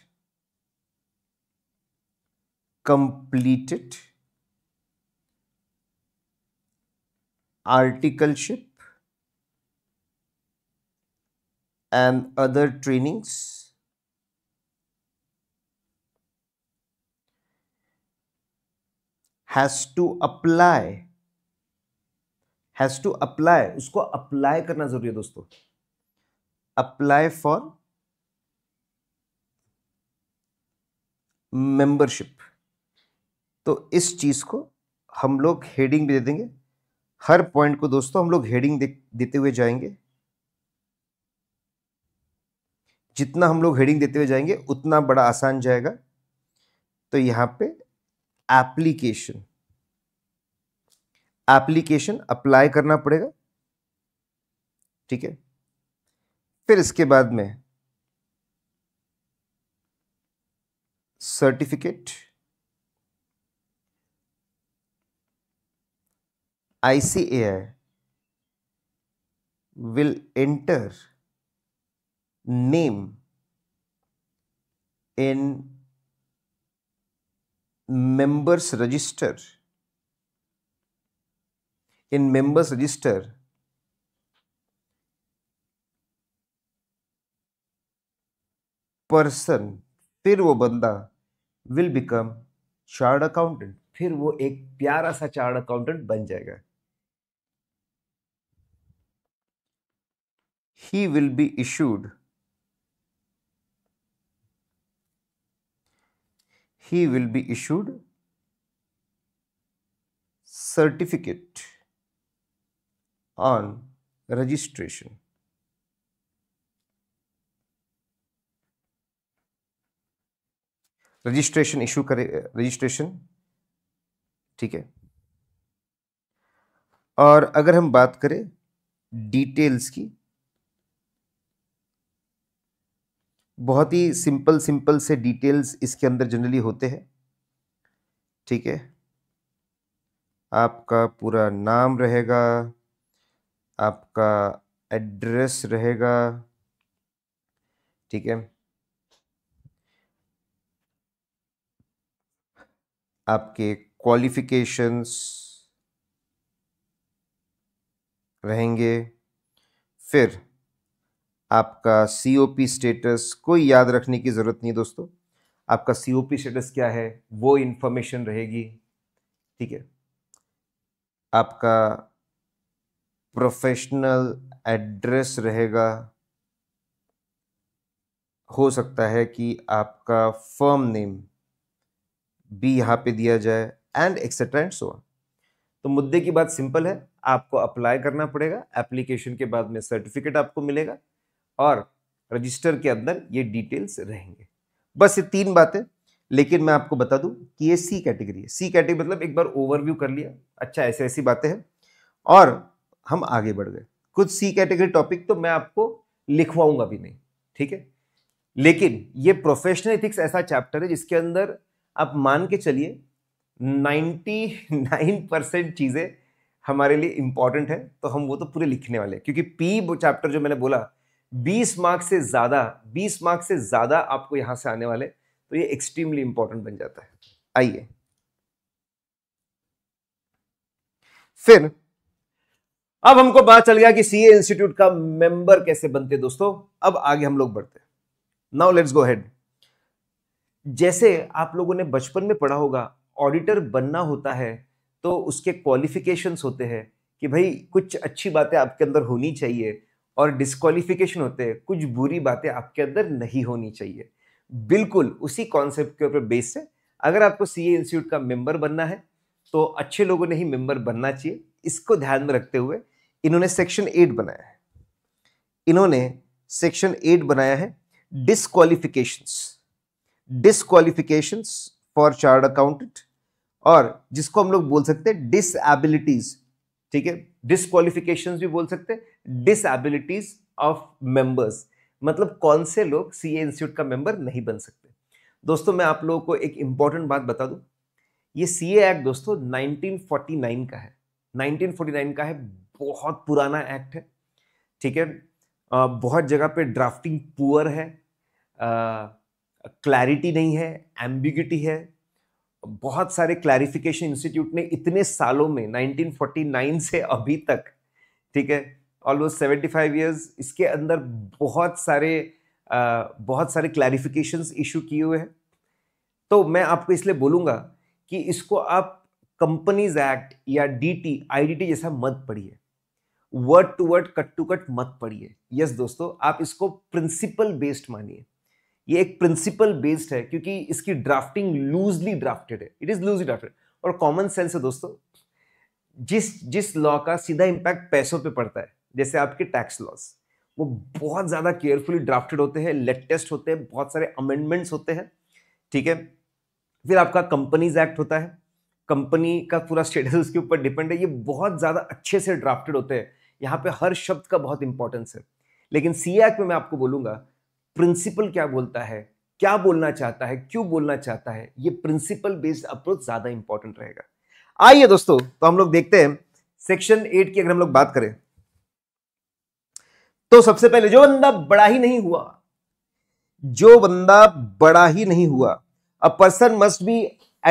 completed articleship and other trainings has to apply has to apply उसको अप्लाई करना जरूरी है दोस्तों apply for मेंबरशिप तो इस चीज़ को हम लोग हेडिंग भी दे देंगे हर पॉइंट को दोस्तों हम लोग हेडिंग दे, देते हुए जाएंगे जितना हम लोग हेडिंग देते हुए जाएंगे उतना बड़ा आसान जाएगा तो यहां पे एप्लीकेशन एप्लीकेशन अप्लाई करना पड़ेगा ठीक है फिर इसके बाद में certificate ICAI will enter name in members register in members register person फिर वो बंदा विल बिकम चार्ट अकाउंटेंट फिर वो एक प्यारा सा चार्ट अकाउंटेंट बन जाएगा he will be issued he will be issued certificate on registration registration issue करे रजिस्ट्रेशन ठीक है और अगर हम बात करें डिटेल्स की बहुत ही सिंपल सिंपल से डिटेल्स इसके अंदर जनरली होते हैं ठीक है आपका पूरा नाम रहेगा आपका एड्रेस रहेगा ठीक है आपके क्वालिफिकेशंस रहेंगे फिर आपका सीओपी स्टेटस कोई याद रखने की ज़रूरत नहीं दोस्तों आपका सीओपी स्टेटस क्या है वो इन्फॉर्मेशन रहेगी ठीक है आपका प्रोफेशनल एड्रेस रहेगा हो सकता है कि आपका फर्म नेम बी यहाँ पे दिया जाए एंड एक्सेट्रा एंड सो तो मुद्दे की बात सिंपल है आपको अप्लाई करना पड़ेगा एप्लीकेशन के बाद में सर्टिफिकेट आपको मिलेगा और रजिस्टर के अंदर ये डिटेल्स रहेंगे बस ये तीन बातें लेकिन मैं आपको बता दूं कि ये सी कैटेगरी है सी कैटेगरी मतलब एक बार ओवरव्यू कर लिया अच्छा ऐसी ऐसी बातें हैं और हम आगे बढ़ गए कुछ सी कैटेगरी टॉपिक तो मैं आपको लिखवाऊंगा भी नहीं ठीक है लेकिन ये प्रोफेशनल इथिक्स ऐसा चैप्टर है जिसके अंदर अब मान के चलिए 99 परसेंट चीज़ें हमारे लिए इंपॉर्टेंट है तो हम वो तो पूरे लिखने वाले क्योंकि पी चैप्टर जो मैंने बोला 20 मार्क्स से ज़्यादा 20 मार्क्स से ज़्यादा आपको यहाँ से आने वाले तो ये एक्सट्रीमली इंपॉर्टेंट बन जाता है आइए फिर अब हमको पता चल गया कि सीए इंस्टीट्यूट का मेंबर कैसे बनते दोस्तों अब आगे हम लोग बढ़ते नाउ लेट्स गो हेड जैसे आप लोगों ने बचपन में पढ़ा होगा ऑडिटर बनना होता है तो उसके क्वालिफिकेशंस होते हैं कि भाई कुछ अच्छी बातें आपके अंदर होनी चाहिए और डिस्कालिफिकेशन होते हैं कुछ बुरी बातें आपके अंदर नहीं होनी चाहिए बिल्कुल उसी कॉन्सेप्ट के ऊपर बेस है अगर आपको सी इंस्टीट्यूट का मेंबर बनना है तो अच्छे लोगों ने ही मेंबर बनना चाहिए इसको ध्यान में रखते हुए इन्होंने सेक्शन एट बनाया है इन्होंने सेक्शन एट बनाया है disqualifications disqualifications for chartered accountant और जिसको हम लोग बोल सकते हैं डिसबिलिटीज ठीक है डिसक्वालिफिकेशन भी बोल सकते हैं डिसबिलिटीज ऑफ मेंबर्स मतलब कौन से लोग सी इंस्टीट्यूट का मेंबर नहीं बन सकते दोस्तों मैं आप लोगों को एक इंपॉर्टेंट बात बता दूं ये सी एक्ट दोस्तों 1949 का है 1949 का है बहुत पुराना एक्ट है ठीक है बहुत जगह पे ड्राफ्टिंग पुअर है आ, क्लैरिटी नहीं है एम्बिगिटी है बहुत सारे क्लैरिफिकेशन इंस्टीट्यूट ने इतने सालों में 1949 से अभी तक ठीक है ऑलमोस्ट 75 ईयर्स इसके अंदर बहुत सारे आ, बहुत सारे क्लैरिफिकेशन इशू किए हुए हैं तो मैं आपको इसलिए बोलूँगा कि इसको आप कंपनीज एक्ट या डी टी जैसा मत पढ़िए word to word cut to cut मत पढ़िए यस दोस्तों आप इसको प्रिंसिपल बेस्ड मानिए ये एक प्रिंसिपल बेस्ड है क्योंकि इसकी ड्राफ्टिंग लूजली ड्राफ्टेड है इट इज लूजली ड्राफ्टेड और कॉमन सेंस है दोस्तों जिस जिस लॉ का सीधा इंपैक्ट पैसों पे पड़ता है जैसे आपके टैक्स लॉस वो बहुत ज़्यादा केयरफुली ड्राफ्टेड होते हैं लेटेस्ट होते हैं बहुत सारे अमेंडमेंट्स होते हैं ठीक है फिर आपका कंपनीज एक्ट होता है कंपनी का पूरा स्टेटस उसके ऊपर डिपेंड है ये बहुत ज़्यादा अच्छे से ड्राफ्टेड होते हैं यहाँ पे हर शब्द का बहुत इंपॉर्टेंस है लेकिन सी एक्ट में मैं आपको बोलूंगा प्रिंसिपल क्या बोलता है क्या बोलना चाहता है क्यों बोलना चाहता है ये प्रिंसिपल बेस्ड अप्रोच ज्यादा इंपॉर्टेंट रहेगा आइए दोस्तों तो हम लोग देखते हैं सेक्शन एट की अगर हम लोग बात करें तो सबसे पहले जो बंदा बड़ा ही नहीं हुआ जो बंदा बड़ा ही नहीं हुआ a person must be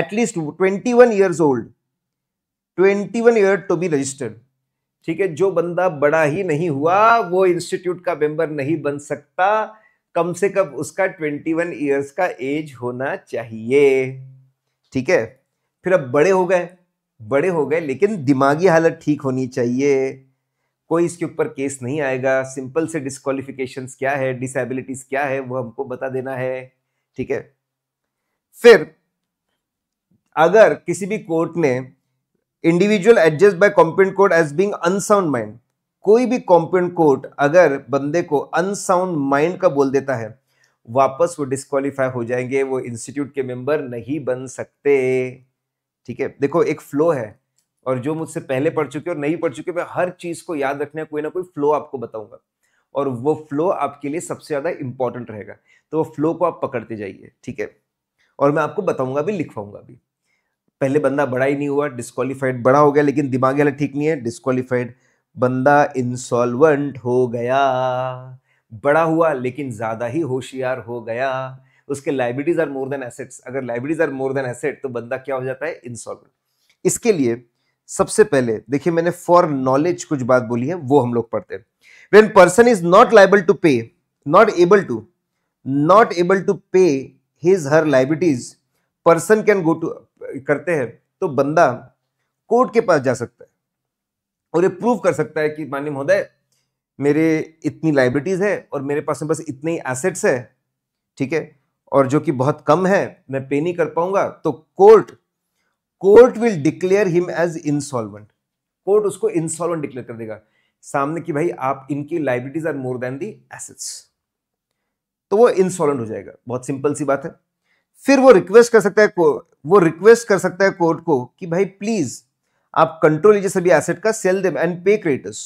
at least twenty one years old twenty one year to be registered ठीक है जो बंदा बड़ा ही नहीं हुआ वो इंस्टीट्यूट का मेंबर नहीं बन सकता कम से कम उसका ट्वेंटी वन ईयर्स का एज होना चाहिए ठीक है फिर अब बड़े हो गए बड़े हो गए लेकिन दिमागी हालत ठीक होनी चाहिए कोई इसके ऊपर केस नहीं आएगा सिंपल से डिस्कालिफिकेशंस क्या है डिसेबिलिटीज क्या है वो हमको बता देना है ठीक है फिर अगर किसी भी कोर्ट ने individual adjudged by competent court as being unsound mind कोई भी कॉम्पिटेंट कोर्ट अगर बंदे को अनसाउंड माइंड का बोल देता है वापस वो डिस्कालीफाई हो जाएंगे वो इंस्टीट्यूट के मेंबर नहीं बन सकते ठीक है देखो एक फ्लो है और जो मुझसे पहले पढ़ चुके और नहीं पढ़ चुके मैं हर चीज को याद रखने कोई ना कोई फ्लो आपको बताऊंगा और वो फ्लो आपके लिए सबसे ज्यादा इंपॉर्टेंट रहेगा तो वो फ्लो को आप पकड़ते जाइए ठीक है और मैं आपको बताऊंगा भी लिखवाऊंगा भी पहले बंदा बड़ा ही नहीं हुआ डिस्कालीफाइड बड़ा हो गया लेकिन दिमाग वाला ठीक नहीं है डिस्कालीफाइड बंदा इंसॉल्वेंट हो गया बड़ा हुआ लेकिन ज़्यादा ही होशियार हो गया उसके liabilities are more than assets अगर liabilities are more than asset तो बंदा क्या हो जाता है इंसॉल्वेंट इसके लिए सबसे पहले देखिए मैंने फॉर नॉलेज कुछ बात बोली है वो हम लोग पढ़ते हैं when person is not liable to pay not able to not able to pay his her liabilities person can go to करते हैं तो बंदा कोर्ट के पास जा सकता है और ये प्रूव कर सकता है कि मान्य महोदय मेरे इतनी लाइब्रिटीज है और मेरे पास में बस इतने ही एसेट्स है ठीक है और जो कि बहुत कम है मैं पे नहीं कर पाऊंगा तो court court will declare him as insolvent court उसको इंसॉल्वेंट डिक्लेयर कर देगा सामने की भाई आप इनकी liabilities are more than the assets तो वो इंसॉल्वेंट हो जाएगा बहुत सिंपल सी बात है फिर वो रिक्वेस्ट कर सकता है वो रिक्वेस्ट कर सकता है कोर्ट को कि भाई प्लीज आप कंट्रोल लीजिए सभी एसेट का सेल दे एंड पे क्रेडिटर्स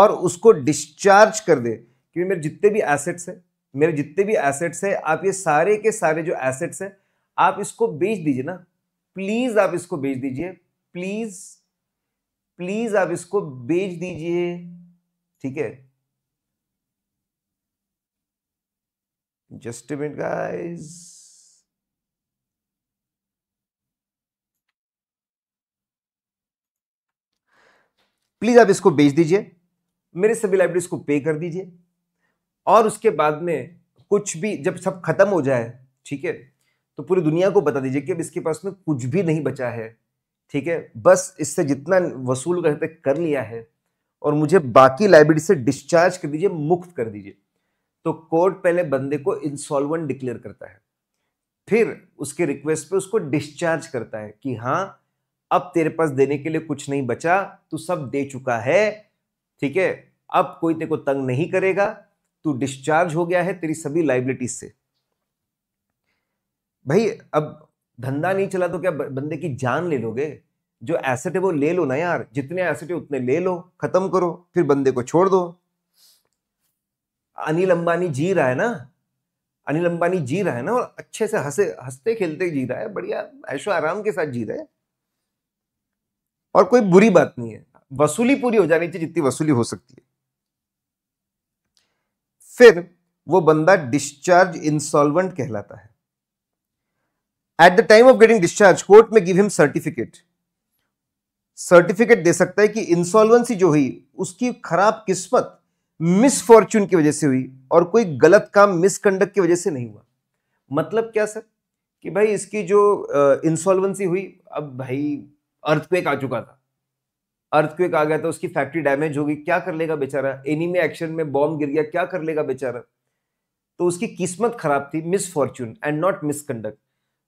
और उसको डिस्चार्ज कर दे क्योंकि मेरे जितने भी एसेट्स हैं मेरे जितने भी एसेट्स हैं आप ये सारे के सारे जो एसेट्स हैं आप इसको बेच दीजिए ना प्लीज आप इसको बेच दीजिए प्लीज प्लीज आप इसको बेच दीजिए ठीक है जस्ट मिनट गाइस प्लीज़ आप इसको बेच दीजिए मेरे सभी लाइब्रेरीज को पे कर दीजिए और उसके बाद में कुछ भी जब सब खत्म हो जाए ठीक है तो पूरी दुनिया को बता दीजिए कि अब इसके पास में कुछ भी नहीं बचा है ठीक है बस इससे जितना वसूल करते कर लिया है और मुझे बाकी लाइब्रेरी से डिस्चार्ज कर दीजिए मुक्त कर दीजिए तो कोर्ट पहले बंदे को इंसॉल्वेंट डिक्लेयर करता है फिर उसके रिक्वेस्ट पे उसको डिस्चार्ज करता है कि हाँ अब तेरे पास देने के लिए कुछ नहीं बचा तू सब दे चुका है ठीक है अब कोई तेरे को तंग नहीं करेगा तू डिस्चार्ज हो गया है तेरी सभी लाइबिलिटीज से भाई अब धंधा नहीं चला तो क्या बंदे की जान ले लोगे जो एसेट है वो ले लो ना यार जितने एसेट है उतने ले लो खत्म करो फिर बंदे को छोड़ दो अनिल अंबानी जी रहा है ना अनिल अंबानी जी रहा है ना और अच्छे से हंसे हंसते खेलते जी रहा है बढ़िया ऐशो आराम के साथ जी रहा है और कोई बुरी बात नहीं है वसूली पूरी हो जानी चाहिए जितनी वसूली हो सकती है फिर वो बंदा डिस्चार्ज इंसॉल्वेंट कहलाता है at the time of getting discharge court में गिव हिम सर्टिफिकेट सर्टिफिकेट दे सकता है कि इंसॉल्वेंसी जो हुई उसकी खराब किस्मत मिसफॉर्च्यून की वजह से हुई और कोई गलत काम मिसकंडक्ट की वजह से नहीं हुआ मतलब क्या सर कि भाई इसकी जो इंसॉल्वेंसी हुई अब भाई अर्थक्वेक आ चुका था अर्थक्वेक आ गया तो उसकी फैक्ट्री डैमेज होगी क्या कर लेगा बेचारा एनीमे एक्शन में बॉम्ब गिर गया क्या कर लेगा बेचारा तो उसकी किस्मत खराब थी मिसफॉर्चून एंड नॉट मिसकंडक्ट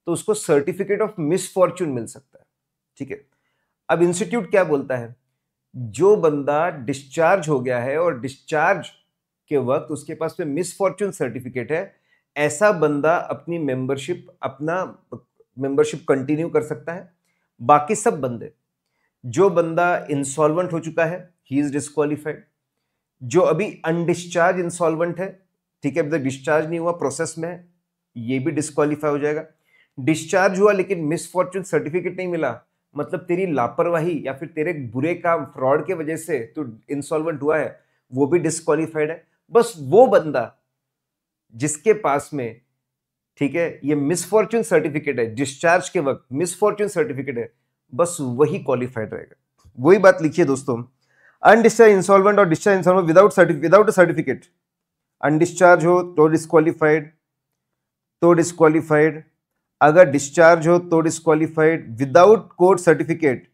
तो उसको सर्टिफिकेट ऑफ मिसफॉर्चून मिल सकता है ठीक है अब इंस्टीट्यूट क्या बोलता है जो बंदा डिस्चार्ज हो गया है और डिस्चार्ज के वक्त उसके पास में मिसफॉर्चून सर्टिफिकेट है ऐसा बंदा अपनी मेंबरशिप अपना मेंबरशिप कंटिन्यू कर सकता है बाकी सब बंदे जो बंदा इंसॉल्वेंट हो चुका है ही इज डिस्कालीफाइड जो अभी अनडिस्चार्ज इंसॉल्वेंट है ठीक है अभी तक डिस्चार्ज नहीं हुआ प्रोसेस में है ये भी डिस्कालीफाई हो जाएगा डिस्चार्ज हुआ लेकिन मिसफॉर्चून सर्टिफिकेट नहीं मिला मतलब तेरी लापरवाही या फिर तेरे बुरे काम फ्रॉड के वजह से तो इंसॉल्वेंट हुआ है वो भी डिस्कालीफाइड है बस वो बंदा जिसके पास में ठीक है ये मिसफॉर्चून सर्टिफिकेट है डिस्चार्ज के वक्त मिसफॉर्च्यून सर्टिफिकेट है बस वही क्वालिफाइड रहेगा वही बात लिखिए दोस्तों अनडिस्चार्ज इंसॉल्वेंट और discharged insolvent without without certificate undischarged हो तो डिस्कालीफाइड तो डिस्कालीफाइड अगर डिस्चार्ज हो तो disqualified without court certificate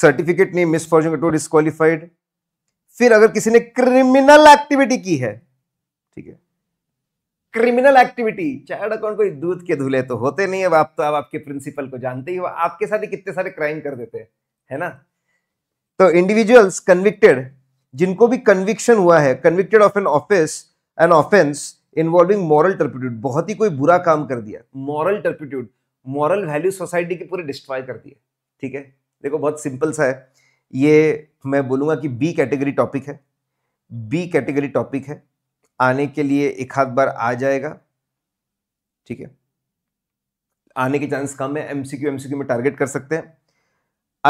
certificate नहीं मिस फॉर्चून तो डिस्कालीफाइड फिर अगर किसी ने क्रिमिनल एक्टिविटी की है ठीक है क्रिमिनल एक्टिविटी चार्ट अकाउंट कोई दूध के धुले तो होते नहीं है आप तो आप आपके प्रिंसिपल को जानते ही हो आपके साथ ही कितने सारे क्राइम कर देते हैं है ना तो इंडिविजुअल्स कन्विक्टेड जिनको भी कन्विक्शन हुआ है convicted of an office an offence involving moral turpitude बहुत ही कोई बुरा काम कर दिया moral turpitude moral value society की पूरी डिस्ट्रॉय कर दी ठीक है देखो बहुत सिंपल सा है ये मैं बोलूंगा कि बी कैटेगरी टॉपिक है बी कैटेगरी टॉपिक है आने के लिए एक हाथ बार आ जाएगा ठीक है आने के चांस कम है एमसीक्यू एमसीक्यू में टारगेट कर सकते हैं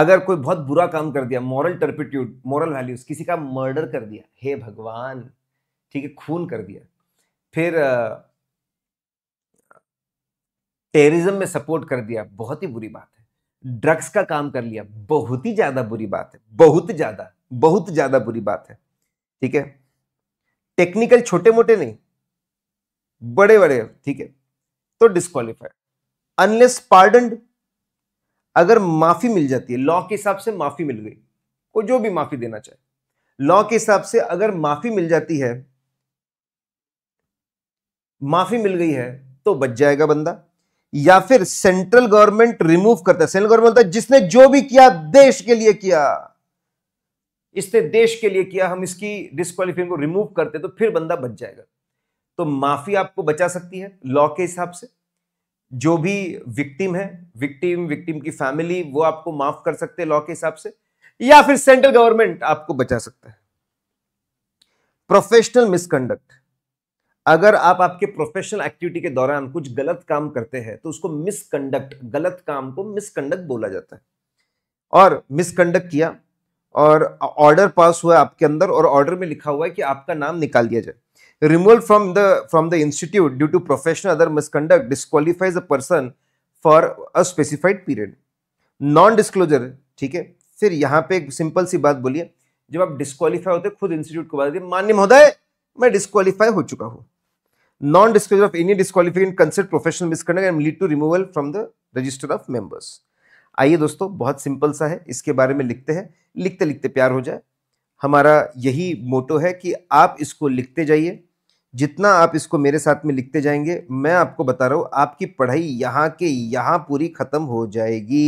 अगर कोई बहुत बुरा काम कर दिया मॉरल टर्पिट्यूड मॉरल वैल्यूज किसी का मर्डर कर दिया हे भगवान ठीक है खून कर दिया फिर टेररिज्म में सपोर्ट कर दिया बहुत ही बुरी बात है ड्रग्स का काम कर लिया बहुत ही ज़्यादा बुरी बात है बहुत ज़्यादा बहुत ज़्यादा बुरी बात है ठीक है टेक्निकल छोटे मोटे नहीं बड़े बड़े ठीक है तो डिस्कालीफाइड अनलेस पार्डन अगर माफी मिल जाती है लॉ के हिसाब से माफी मिल गई को जो भी माफी देना चाहे लॉ के हिसाब से अगर माफी मिल जाती है माफी मिल गई है तो बच जाएगा बंदा या फिर सेंट्रल गवर्नमेंट रिमूव करता है सेंट्रल गवर्नमेंट जिसने जो भी किया देश के लिए किया इसने देश के लिए किया हम इसकी डिस्कालीफिकेशन को रिमूव करते तो फिर बंदा बच जाएगा तो माफी आपको बचा सकती है लॉ के हिसाब से जो भी विक्टिम है विक्टिम विक्टिम की फैमिली वो आपको माफ कर सकते हैं लॉ के हिसाब से या फिर सेंट्रल गवर्नमेंट आपको बचा सकता है प्रोफेशनल मिसकंडक्ट अगर आप आपके प्रोफेशनल एक्टिविटी के दौरान कुछ गलत काम करते हैं तो उसको मिसकंडक्ट गलत काम को मिसकंडक्ट बोला जाता है और मिसकंडक्ट किया और ऑर्डर पास हुआ है आपके अंदर और ऑर्डर में लिखा हुआ है कि आपका नाम निकाल दिया जाए removal from the from the institute due to professional other misconduct disqualifies a person for a specified period non disclosure ठीक है फिर यहाँ पे एक सिंपल सी बात बोलिए जब आप डिस्कालीफाई होते खुद इंस्टीट्यूट को बता दिए मान्य महोदय मैं डिस्कालीफाई हो चुका हूँ non disclosure of any disqualification consent professional misconduct and lead to removal from the register of members आइए दोस्तों बहुत सिंपल सा है इसके बारे में लिखते हैं लिखते लिखते प्यार हो जाए हमारा यही मोटो है कि आप इसको लिखते जाइए जितना आप इसको मेरे साथ में लिखते जाएंगे मैं आपको बता रहा हूँ आपकी पढ़ाई यहाँ के यहाँ पूरी ख़त्म हो जाएगी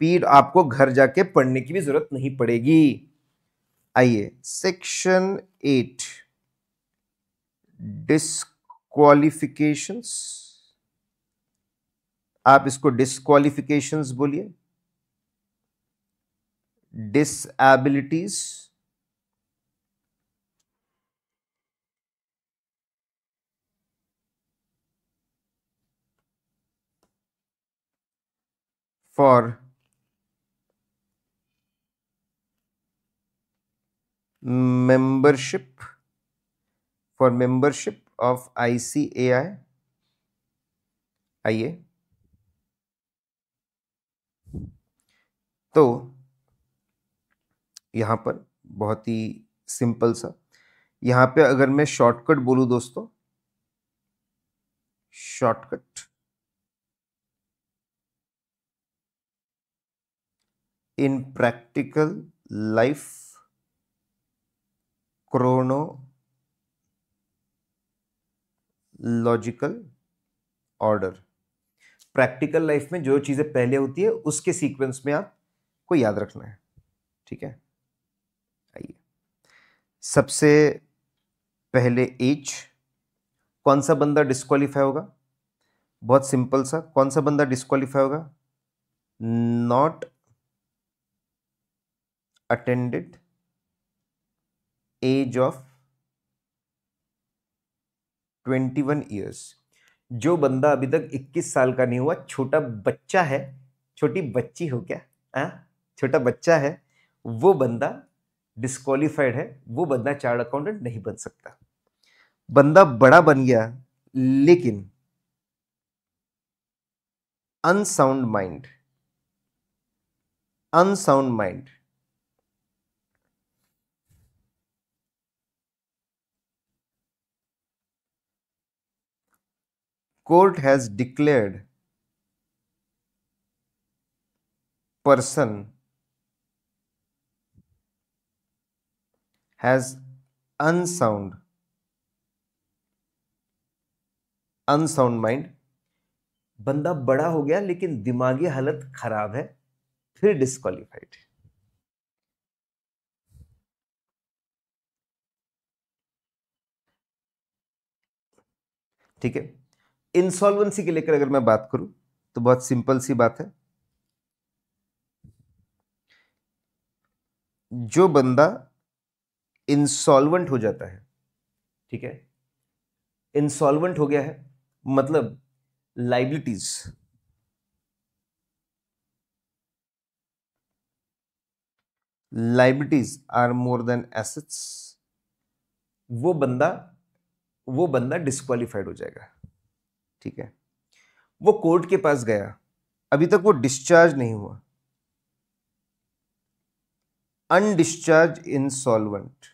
पीर आपको घर जाके पढ़ने की भी ज़रूरत नहीं पड़ेगी आइए सेक्शन एट डिस्क्वालिफिकेशंस आप इसको डिसक्वालिफिकेशन बोलिए disabilities for membership for membership of ICAI आइए तो यहाँ पर बहुत ही सिंपल सा यहाँ पे अगर मैं शॉर्टकट बोलू दोस्तों shortcut in practical life chronological order practical life में जो चीज़ें पहले होती है उसके सीक्वेंस में आप को याद रखना है ठीक है आइए सबसे पहले एज कौन सा बंदा डिस्कालीफाई होगा बहुत सिंपल सा कौन सा बंदा डिस्कालीफाई होगा not attained age of twenty one years जो बंदा अभी तक इक्कीस साल का नहीं हुआ छोटा बच्चा है छोटी बच्ची हो क्या आ? हाँ? छोटा बच्चा है वो बंदा डिस्कालीफाइड है वो बंदा चार्ट अकाउंटेंट नहीं बन सकता बंदा बड़ा बन गया लेकिन unsound mind unsound mind court has declared person has unsound unsound mind बंदा बड़ा हो गया लेकिन दिमागी हालत खराब है फिर डिस्कालीफाइड ठीक है इंसॉल्वेंसी के लेकर अगर मैं बात करूं तो बहुत सिंपल सी बात है जो बंदा इंसॉल्वेंट हो जाता है ठीक है इंसॉल्वेंट हो गया है मतलब liabilities liabilities are more than assets वो बंदा वो बंदा डिस्qualified हो जाएगा ठीक है वो कोर्ट के पास गया अभी तक वो डिस्चार्ज नहीं हुआ अनडिस्चार्ज इन सॉल्वेंट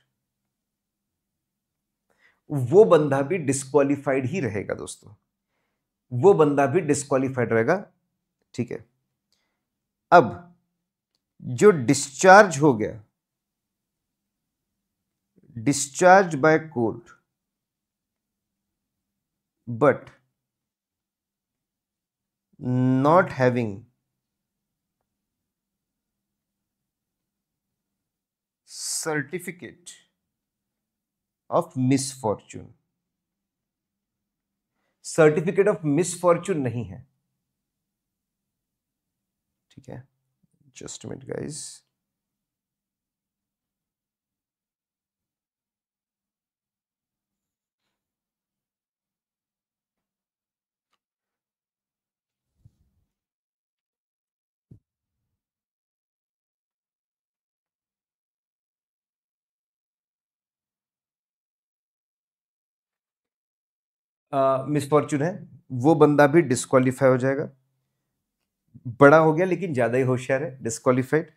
वो बंदा भी डिस्कालीफाइड ही रहेगा दोस्तों वो बंदा भी डिस्कालीफाइड रहेगा ठीक है अब जो डिस्चार्ज हो गया discharged by court but not having certificate of misfortune certificate of misfortune नहीं है ठीक है जस्ट मिनट गाइज़ मिसफॉर्चून है वो बंदा भी डिस्कालीफाई हो जाएगा बड़ा हो गया लेकिन ज़्यादा ही होशियार है डिस्कालीफाइड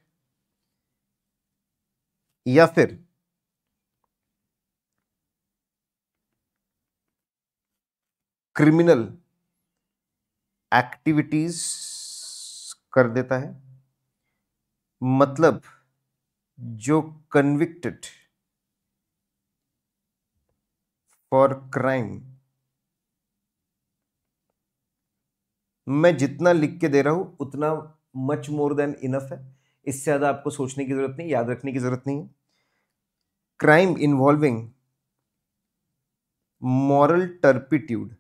या फिर क्रिमिनल एक्टिविटीज कर देता है मतलब जो कन्विक्टेड फॉर क्राइम मैं जितना लिख के दे रहा हूँ उतना मच मोर देन इनफ है इससे ज़्यादा आपको सोचने की ज़रूरत नहीं याद रखने की ज़रूरत नहीं है crime involving moral turpitude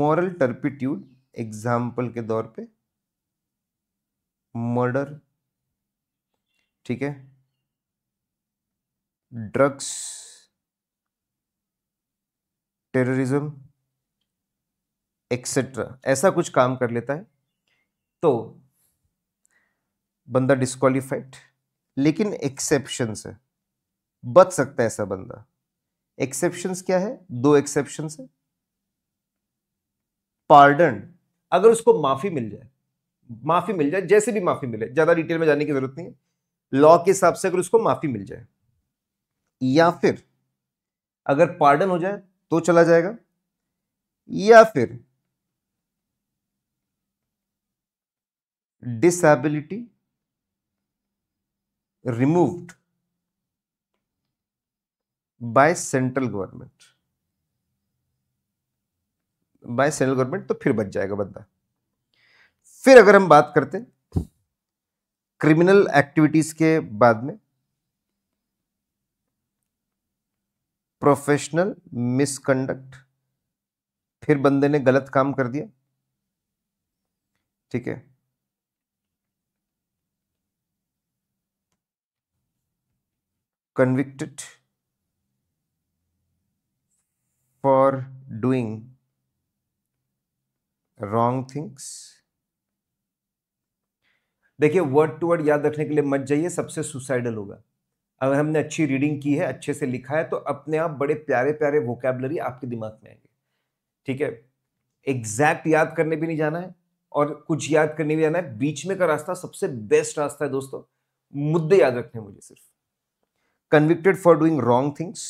moral turpitude example के तौर पे मर्डर ठीक है ड्रग्स टेररिज्म एक्सेट्रा ऐसा कुछ काम कर लेता है तो बंदा डिस्कालीफाइड लेकिन एक्सेप्शंस है बच सकता है ऐसा बंदा एक्सेप्शंस क्या है दो एक्सेप्शंस है पार्डन अगर उसको माफी मिल जाए माफी मिल जाए जैसे भी माफी मिले ज्यादा डिटेल में जाने की जरूरत नहीं है लॉ के हिसाब से अगर उसको माफी मिल जाए या फिर अगर पार्डन हो जाए तो चला जाएगा या फिर disability removed by central government by central government तो फिर बच जाएगा बंदा फिर अगर हम बात करते क्रिमिनल एक्टिविटीज के बाद में प्रोफेशनल मिसकंडक्ट फिर बंदे ने गलत काम कर दिया ठीक है convicted for doing wrong things देखिए वर्ड टू वर्ड याद रखने के लिए मत जाइए सबसे सुसाइडल होगा अगर हमने अच्छी रीडिंग की है अच्छे से लिखा है तो अपने आप बड़े प्यारे प्यारे वोकेबलरी आपके दिमाग में आएंगे ठीक है एग्जैक्ट याद करने भी नहीं जाना है और कुछ याद करने भी जाना है बीच में का रास्ता सबसे बेस्ट रास्ता है दोस्तों मुद्दे याद रखने मुझे सिर्फ convicted for doing wrong things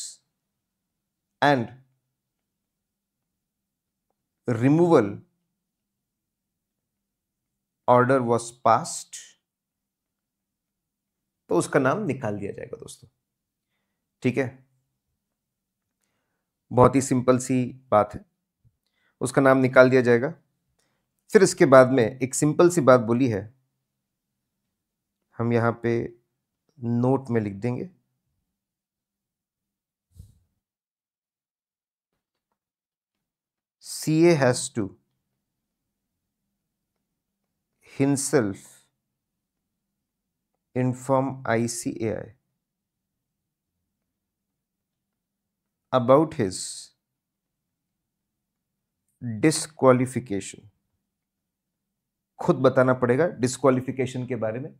and removal order was passed तो उसका नाम निकाल दिया जाएगा दोस्तों ठीक है बहुत ही सिंपल सी बात है उसका नाम निकाल दिया जाएगा फिर इसके बाद में एक सिंपल सी बात बोली है हम यहां पे नोट में लिख देंगे CA has to himself inform ICAI about his disqualification खुद बताना पड़ेगा डिस्क्वालिफिकेशन के बारे में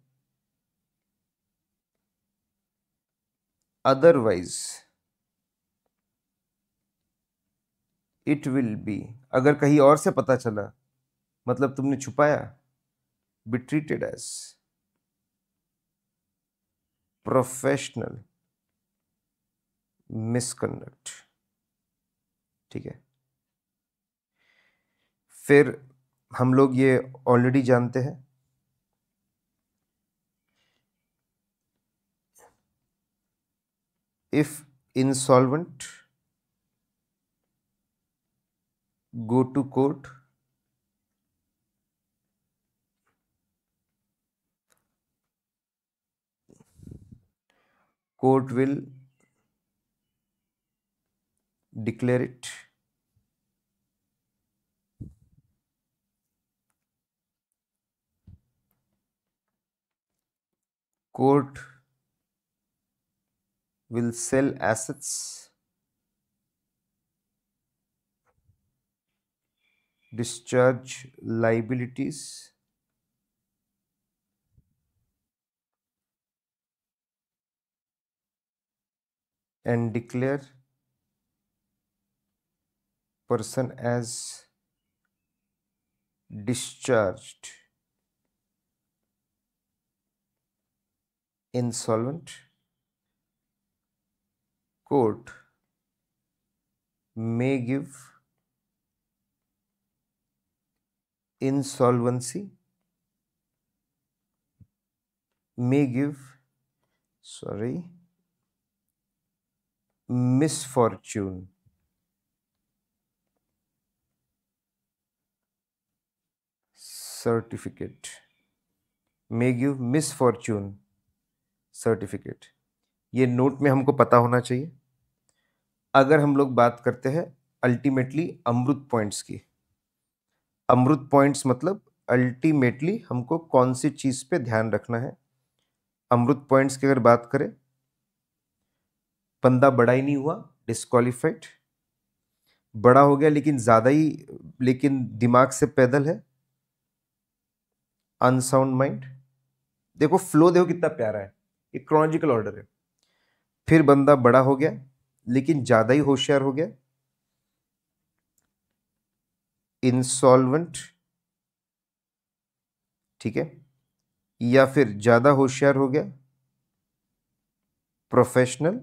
अदरवाइज इट विल बी अगर कहीं और से पता चला मतलब तुमने छुपाया be treated as professional misconduct ठीक है फिर हम लोग ये ऑलरेडी जानते हैं if insolvent go to code code will declare it court will sell assets discharge liabilities and declare person as discharged insolvent court may give insolvency may give sorry misfortune certificate may give misfortune certificate ये नोट में हमको पता होना चाहिए अगर हम लोग बात करते हैं अल्टीमेटली अमृत पॉइंट्स की अमृत पॉइंट्स मतलब अल्टीमेटली हमको कौन सी चीज़ पे ध्यान रखना है अमृत पॉइंट्स की अगर बात करें बंदा बड़ा ही नहीं हुआ डिस्कालीफाइड बड़ा हो गया लेकिन ज़्यादा ही लेकिन दिमाग से पैदल है अनसाउंड माइंड देखो फ्लो देखो कितना प्यारा है एक क्रोनोलॉजिकल ऑर्डर है फिर बंदा बड़ा हो गया लेकिन ज़्यादा ही होशियार हो गया इंसॉल्वेंट ठीक है या फिर ज़्यादा होशियार हो गया प्रोफेशनल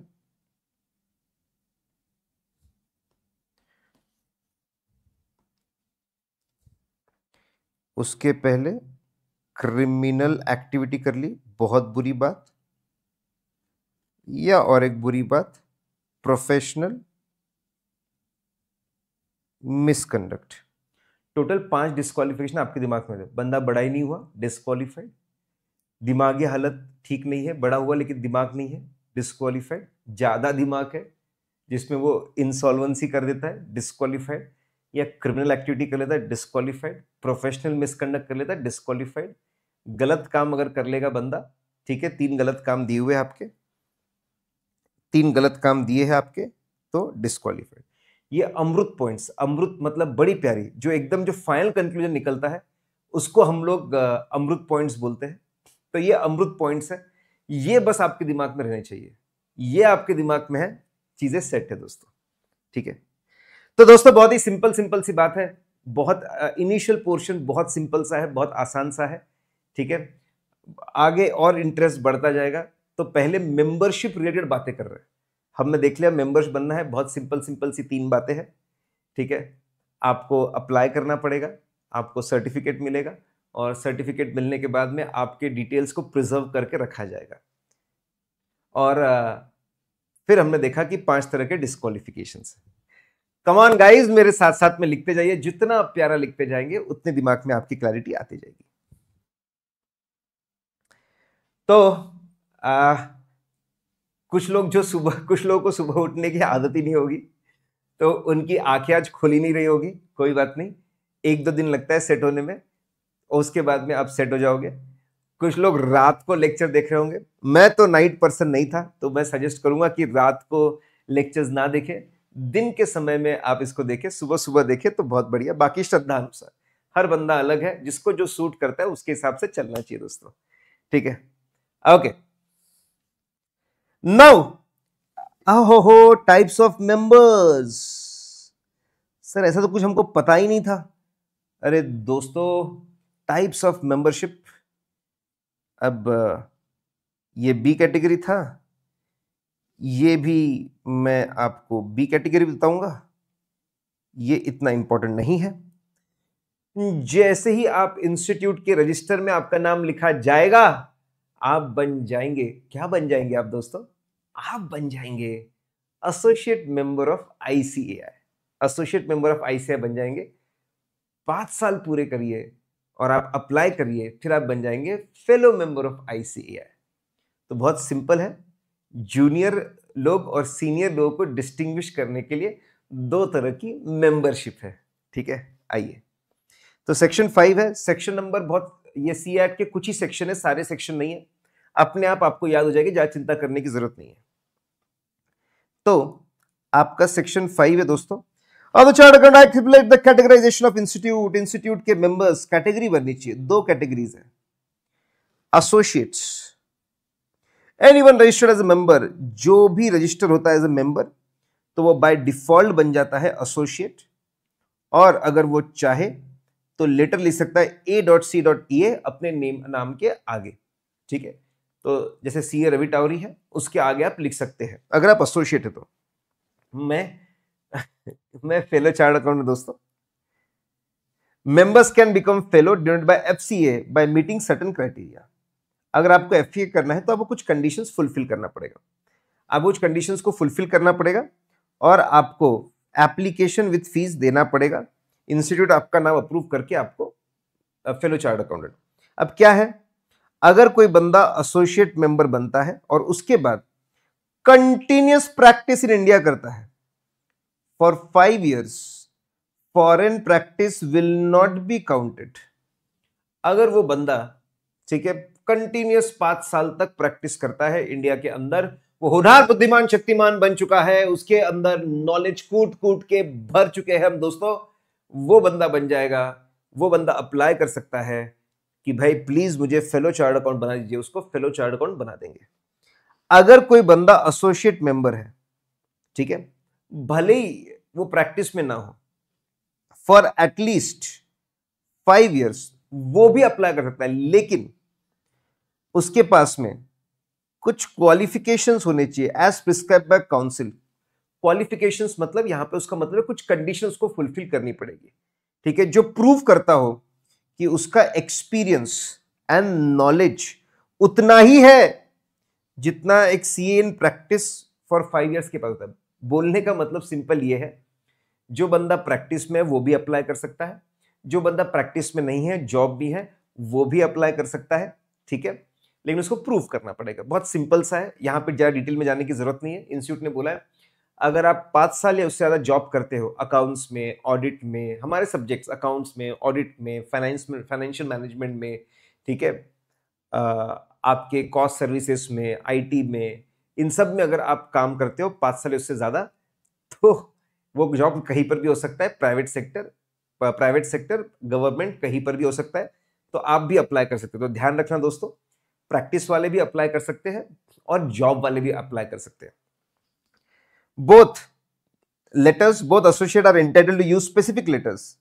उसके पहले क्रिमिनल एक्टिविटी कर ली बहुत बुरी बात या और एक बुरी बात प्रोफेशनल मिसकंडक्ट टोटल पांच डिस्कालिफिकेशन आपके दिमाग में बंदा बड़ा ही नहीं हुआ डिस्कालीफाइड दिमागी हालत ठीक नहीं है बड़ा हुआ लेकिन दिमाग नहीं है डिस्कालीफाइड ज़्यादा दिमाग है जिसमें वो इंसॉल्वेंसी कर देता है डिस्कालीफाइड या क्रिमिनल एक्टिविटी कर लेता है डिस्कालीफाइड प्रोफेशनल मिसकंडक्ट कर लेता है डिस्कालीफाइड गलत काम अगर कर लेगा बंदा ठीक है तीन गलत काम दिए हुए आपके तीन गलत काम दिए हैं आपके तो डिस्कालीफाइड ये अमृत पॉइंट्स अमृत मतलब बड़ी प्यारी जो एकदम जो फाइनल कंक्लूजन निकलता है उसको हम लोग अमृत पॉइंट्स बोलते हैं तो ये अमृत पॉइंट्स है ये बस आपके दिमाग में रहने चाहिए ये आपके दिमाग में है चीज़ें सेट है दोस्तों ठीक है तो दोस्तों बहुत ही सिंपल सिंपल सी बात है बहुत इनिशियल पोर्शन बहुत सिंपल सा है बहुत आसान सा है ठीक है आगे और इंटरेस्ट बढ़ता जाएगा तो पहले मेंबरशिप रिलेटेड बातें कर रहे हैं हमने देख लिया मेंबर्स बनना है बहुत सिंपल सिंपल सी तीन बातें हैं ठीक है आपको अप्लाई करना पड़ेगा आपको सर्टिफिकेट मिलेगा और सर्टिफिकेट मिलने के बाद में आपके डिटेल्स को प्रिजर्व करके रखा जाएगा और फिर हमने देखा कि पांच तरह के डिस्कालिफिकेशन कमान गाइज मेरे साथ साथ में लिखते जाइए जितना आप प्यारा लिखते जाएंगे उतने दिमाग में आपकी क्लैरिटी आती जाएगी तो आ, कुछ लोग जो सुबह कुछ लोगों को सुबह उठने की आदत ही नहीं होगी तो उनकी आंखें आज खुली नहीं रही होगी कोई बात नहीं एक दो दिन लगता है सेट होने में और उसके बाद में आप सेट हो जाओगे कुछ लोग रात को लेक्चर देख रहे होंगे मैं तो नाइट पर्सन नहीं था तो मैं सजेस्ट करूंगा कि रात को लेक्चर्स ना देखें दिन के समय में आप इसको देखें सुबह सुबह देखें तो बहुत बढ़िया बाकी श्रद्धा अनुसार हर बंदा अलग है जिसको जो सूट करता है उसके हिसाब से चलना चाहिए दोस्तों ठीक है ओके नौ हो टाइप्स ऑफ मेंबर्स सर ऐसा तो कुछ हमको पता ही नहीं था अरे दोस्तों टाइप्स ऑफ मेंबरशिप अब ये बी कैटेगरी था ये भी मैं आपको बी कैटेगरी बताऊंगा ये इतना इंपॉर्टेंट नहीं है जैसे ही आप इंस्टीट्यूट के रजिस्टर में आपका नाम लिखा जाएगा आप बन जाएंगे क्या बन जाएंगे आप दोस्तों आप बन जाएंगे associate member of ICAI associate member of ICAI बन जाएंगे पांच साल पूरे करिए और आप अप्लाई करिए फिर आप बन जाएंगे फेलो मेंबर ऑफ आईसीएआई तो बहुत सिंपल है जूनियर लोग और सीनियर लोगों को डिस्टिंग्विश करने के लिए दो तरह की मेंबरशिप है ठीक है आइए तो सेक्शन फाइव है सेक्शन नंबर बहुत ये सी के कुछ ही सेक्शन है सारे सेक्शन नहीं है अपने आप आपको याद हो जाएगी ज्यादा चिंता करने की जरूरत नहीं है तो आपका सेक्शन फाइव है दोस्तों और the chartered accountants act the categorization of institute institute के मेंबर्स कैटेगरी बननी चाहिए दो कैटेगरीज है associates any one registered as a member जो भी रजिस्टर होता है एज ए मेंबर तो वो बाय डिफॉल्ट बन जाता है एसोसिएट और अगर वो चाहे तो लेटर लिख सकता है ए डॉट सी डॉट ई ए अपने नेम नाम के आगे ठीक है तो जैसे सी ए रवि टावरी है उसके आगे आप लिख सकते हैं अगर आप एसोसिएट है तो मैं मैं फेलो चार्ट अकाउंट दोस्तों become fellow become by F C A by meeting certain criteria अगर आपको एफ सी ए करना है तो आपको कुछ कंडीशंस फुलफिल करना पड़ेगा आपको कुछ कंडीशंस को फुलफिल करना पड़ेगा और आपको एप्लीकेशन विथ फीस देना पड़ेगा इंस्टीट्यूट आपका नाम अप्रूव करके आपको फेलो चार्ट अकाउंटेंट अब क्या है अगर कोई बंदा एसोसिएट मेंबर बनता है और उसके बाद कंटिन्यूस प्रैक्टिस इन इंडिया करता है for five years foreign practice will not be counted अगर वो बंदा ठीक है कंटिन्यूस पांच साल तक प्रैक्टिस करता है इंडिया के अंदर वो होनहार बुद्धिमान शक्तिमान बन चुका है उसके अंदर नॉलेज कूट कूट के भर चुके हैं हम दोस्तों वो बंदा बन जाएगा वो बंदा अप्लाई कर सकता है कि भाई प्लीज मुझे फेलो चार्ट अकाउंट बना दीजिए उसको फेलो चार्ट अकाउंट बना देंगे अगर कोई बंदा एसोसिएट मेंबर है ठीक है भले ही वो प्रैक्टिस में ना हो फॉर एटलीस्ट फाइव ईयर्स वो भी अप्लाई कर सकता है लेकिन उसके पास में कुछ क्वालिफिकेशन होने चाहिए as prescribed by council qualification मतलब यहां पे उसका मतलब कुछ कंडीशन को फुलफिल करनी पड़ेगी ठीक है जो प्रूव करता हो कि उसका एक्सपीरियंस एंड नॉलेज उतना ही है जितना एक C in practice for five years के पास होता है बोलने का मतलब सिंपल ये है जो बंदा प्रैक्टिस में है वो भी अप्लाई कर सकता है जो बंदा प्रैक्टिस में नहीं है जॉब भी है वो भी अप्लाई कर सकता है ठीक है लेकिन उसको प्रूफ करना पड़ेगा बहुत सिंपल सा है यहाँ पर ज़्यादा डिटेल में जाने की जरूरत नहीं है इंस्टीट्यूट ने बोला है अगर आप पाँच साल या उससे ज़्यादा जॉब करते हो अकाउंट्स में ऑडिट में हमारे सब्जेक्ट्स अकाउंट्स में ऑडिट में फाइनेंस में फाइनेंशियल मैनेजमेंट में ठीक है आपके कॉस्ट सर्विसेज में आईटी में इन सब में अगर आप काम करते हो पाँच साल उससे ज़्यादा तो वो जॉब कहीं पर भी हो सकता है private sector private sector government कहीं पर भी हो सकता है तो आप भी अप्लाई कर सकते हो तो ध्यान रखना दोस्तों प्रैक्टिस वाले भी अप्लाई कर सकते हैं और जॉब वाले भी अप्लाई कर सकते हैं both letters, both associate are entitled to use specific letters.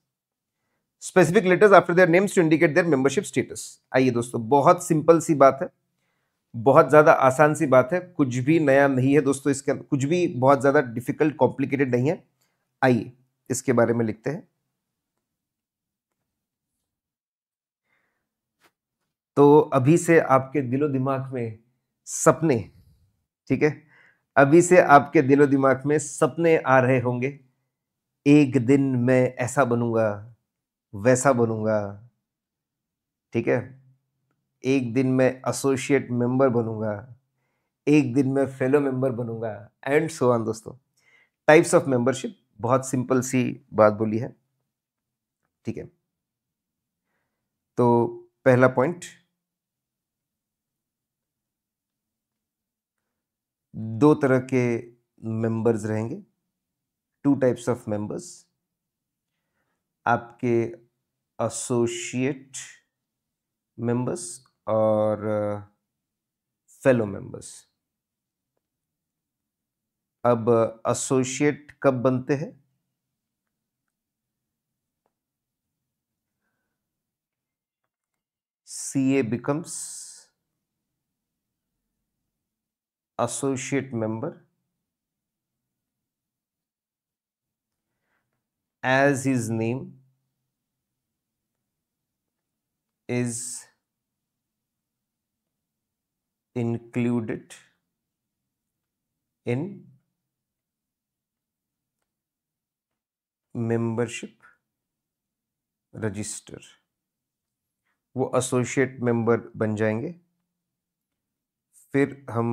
Specific letters after their names to indicate their membership status. आइए दोस्तों बहुत सिंपल सी बात है बहुत ज़्यादा आसान सी बात है कुछ भी नया नहीं है दोस्तों इसके कुछ भी बहुत ज़्यादा डिफिकल्ट कॉम्प्लिकेटेड नहीं है आइए इसके बारे में लिखते हैं तो अभी से आपके दिलो दिमाग में सपने ठीक है अभी से आपके दिलो दिमाग में सपने आ रहे होंगे एक दिन मैं ऐसा बनूंगा वैसा बनूंगा ठीक है एक दिन मैं एसोसिएट मेंबर बनूंगा एक दिन मैं फेलो मेंबर बनूंगा एंड सो ऑन दोस्तों टाइप्स ऑफ मेंबरशिप बहुत सिंपल सी बात बोली है ठीक है तो पहला पॉइंट दो तरह के मेंबर्स रहेंगे टू टाइप्स ऑफ मेंबर्स आपके एसोसिएट मेंबर्स और फेलो uh, मेंबर्स अब एसोसिएट कब बनते हैं C A becomes associate member as his name is included in membership register वो एसोसिएट मेंबर बन जाएंगे फिर हम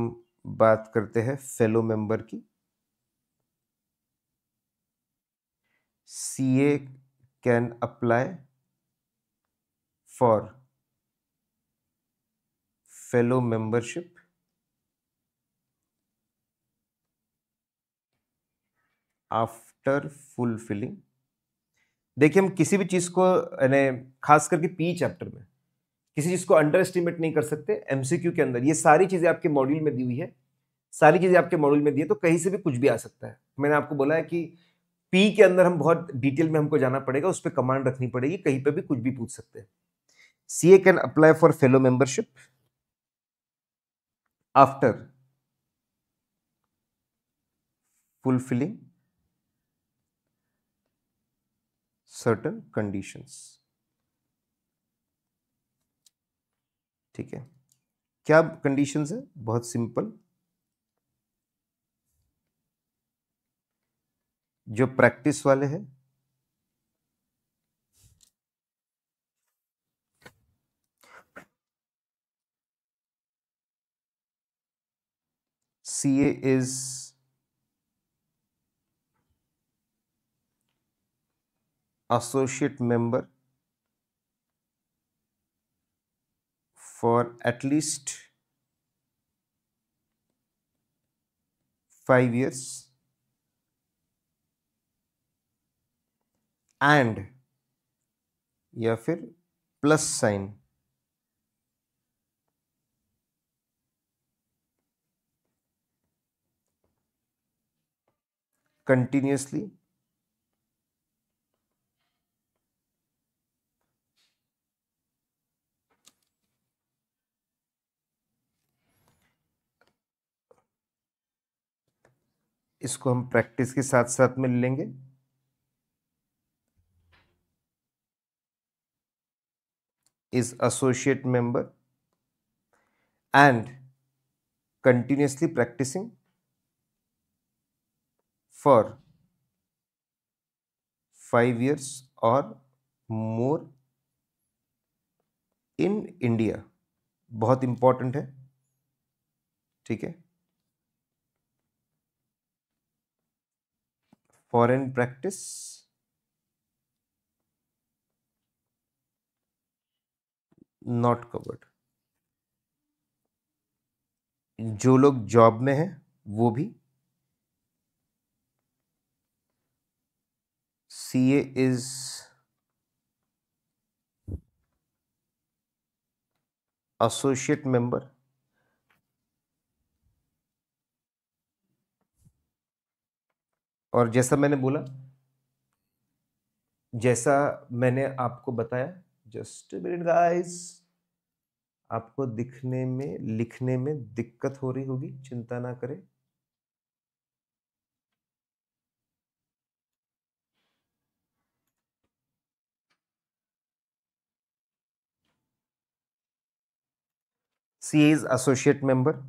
बात करते हैं फेलो मेंबर की C A can apply for fellow membership after fulfilling देखिए हम किसी भी चीज़ को यानी खास करके पी चैप्टर में किसी चीज़ को अंडर एस्टिमेट नहीं कर सकते एम के अंदर ये सारी चीज़ें आपके मॉड्यूल में दी हुई है सारी चीज़ें आपके मॉड्यूल में दी है तो कहीं से भी कुछ भी आ सकता है मैंने आपको बोला है कि पी के अंदर हम बहुत डिटेल में हमको जाना पड़ेगा उस पर कमांड रखनी पड़ेगी कहीं पर भी कुछ भी पूछ सकते हैं C A can apply for fellow membership after fulfilling certain conditions ठीक है क्या कंडीशन है बहुत सिंपल जो प्रैक्टिस वाले हैं A is associate member for at least 5 years and ya fir plus sign continuously इसको हम प्रैक्टिस के साथ साथ मिल लेंगे is associate member and continuously practising for five years और मोर इन इंडिया बहुत इंपॉर्टेंट है ठीक है foreign practice नॉट कवर्ड जो लोग जॉब में हैं वो भी C A is associate member और जैसा मैंने बोला जैसा मैंने आपको बताया जस्ट मिनट गाइस आपको दिखने में लिखने में दिक्कत हो रही होगी चिंता ना करें सी एज एसोसिएट मेंबर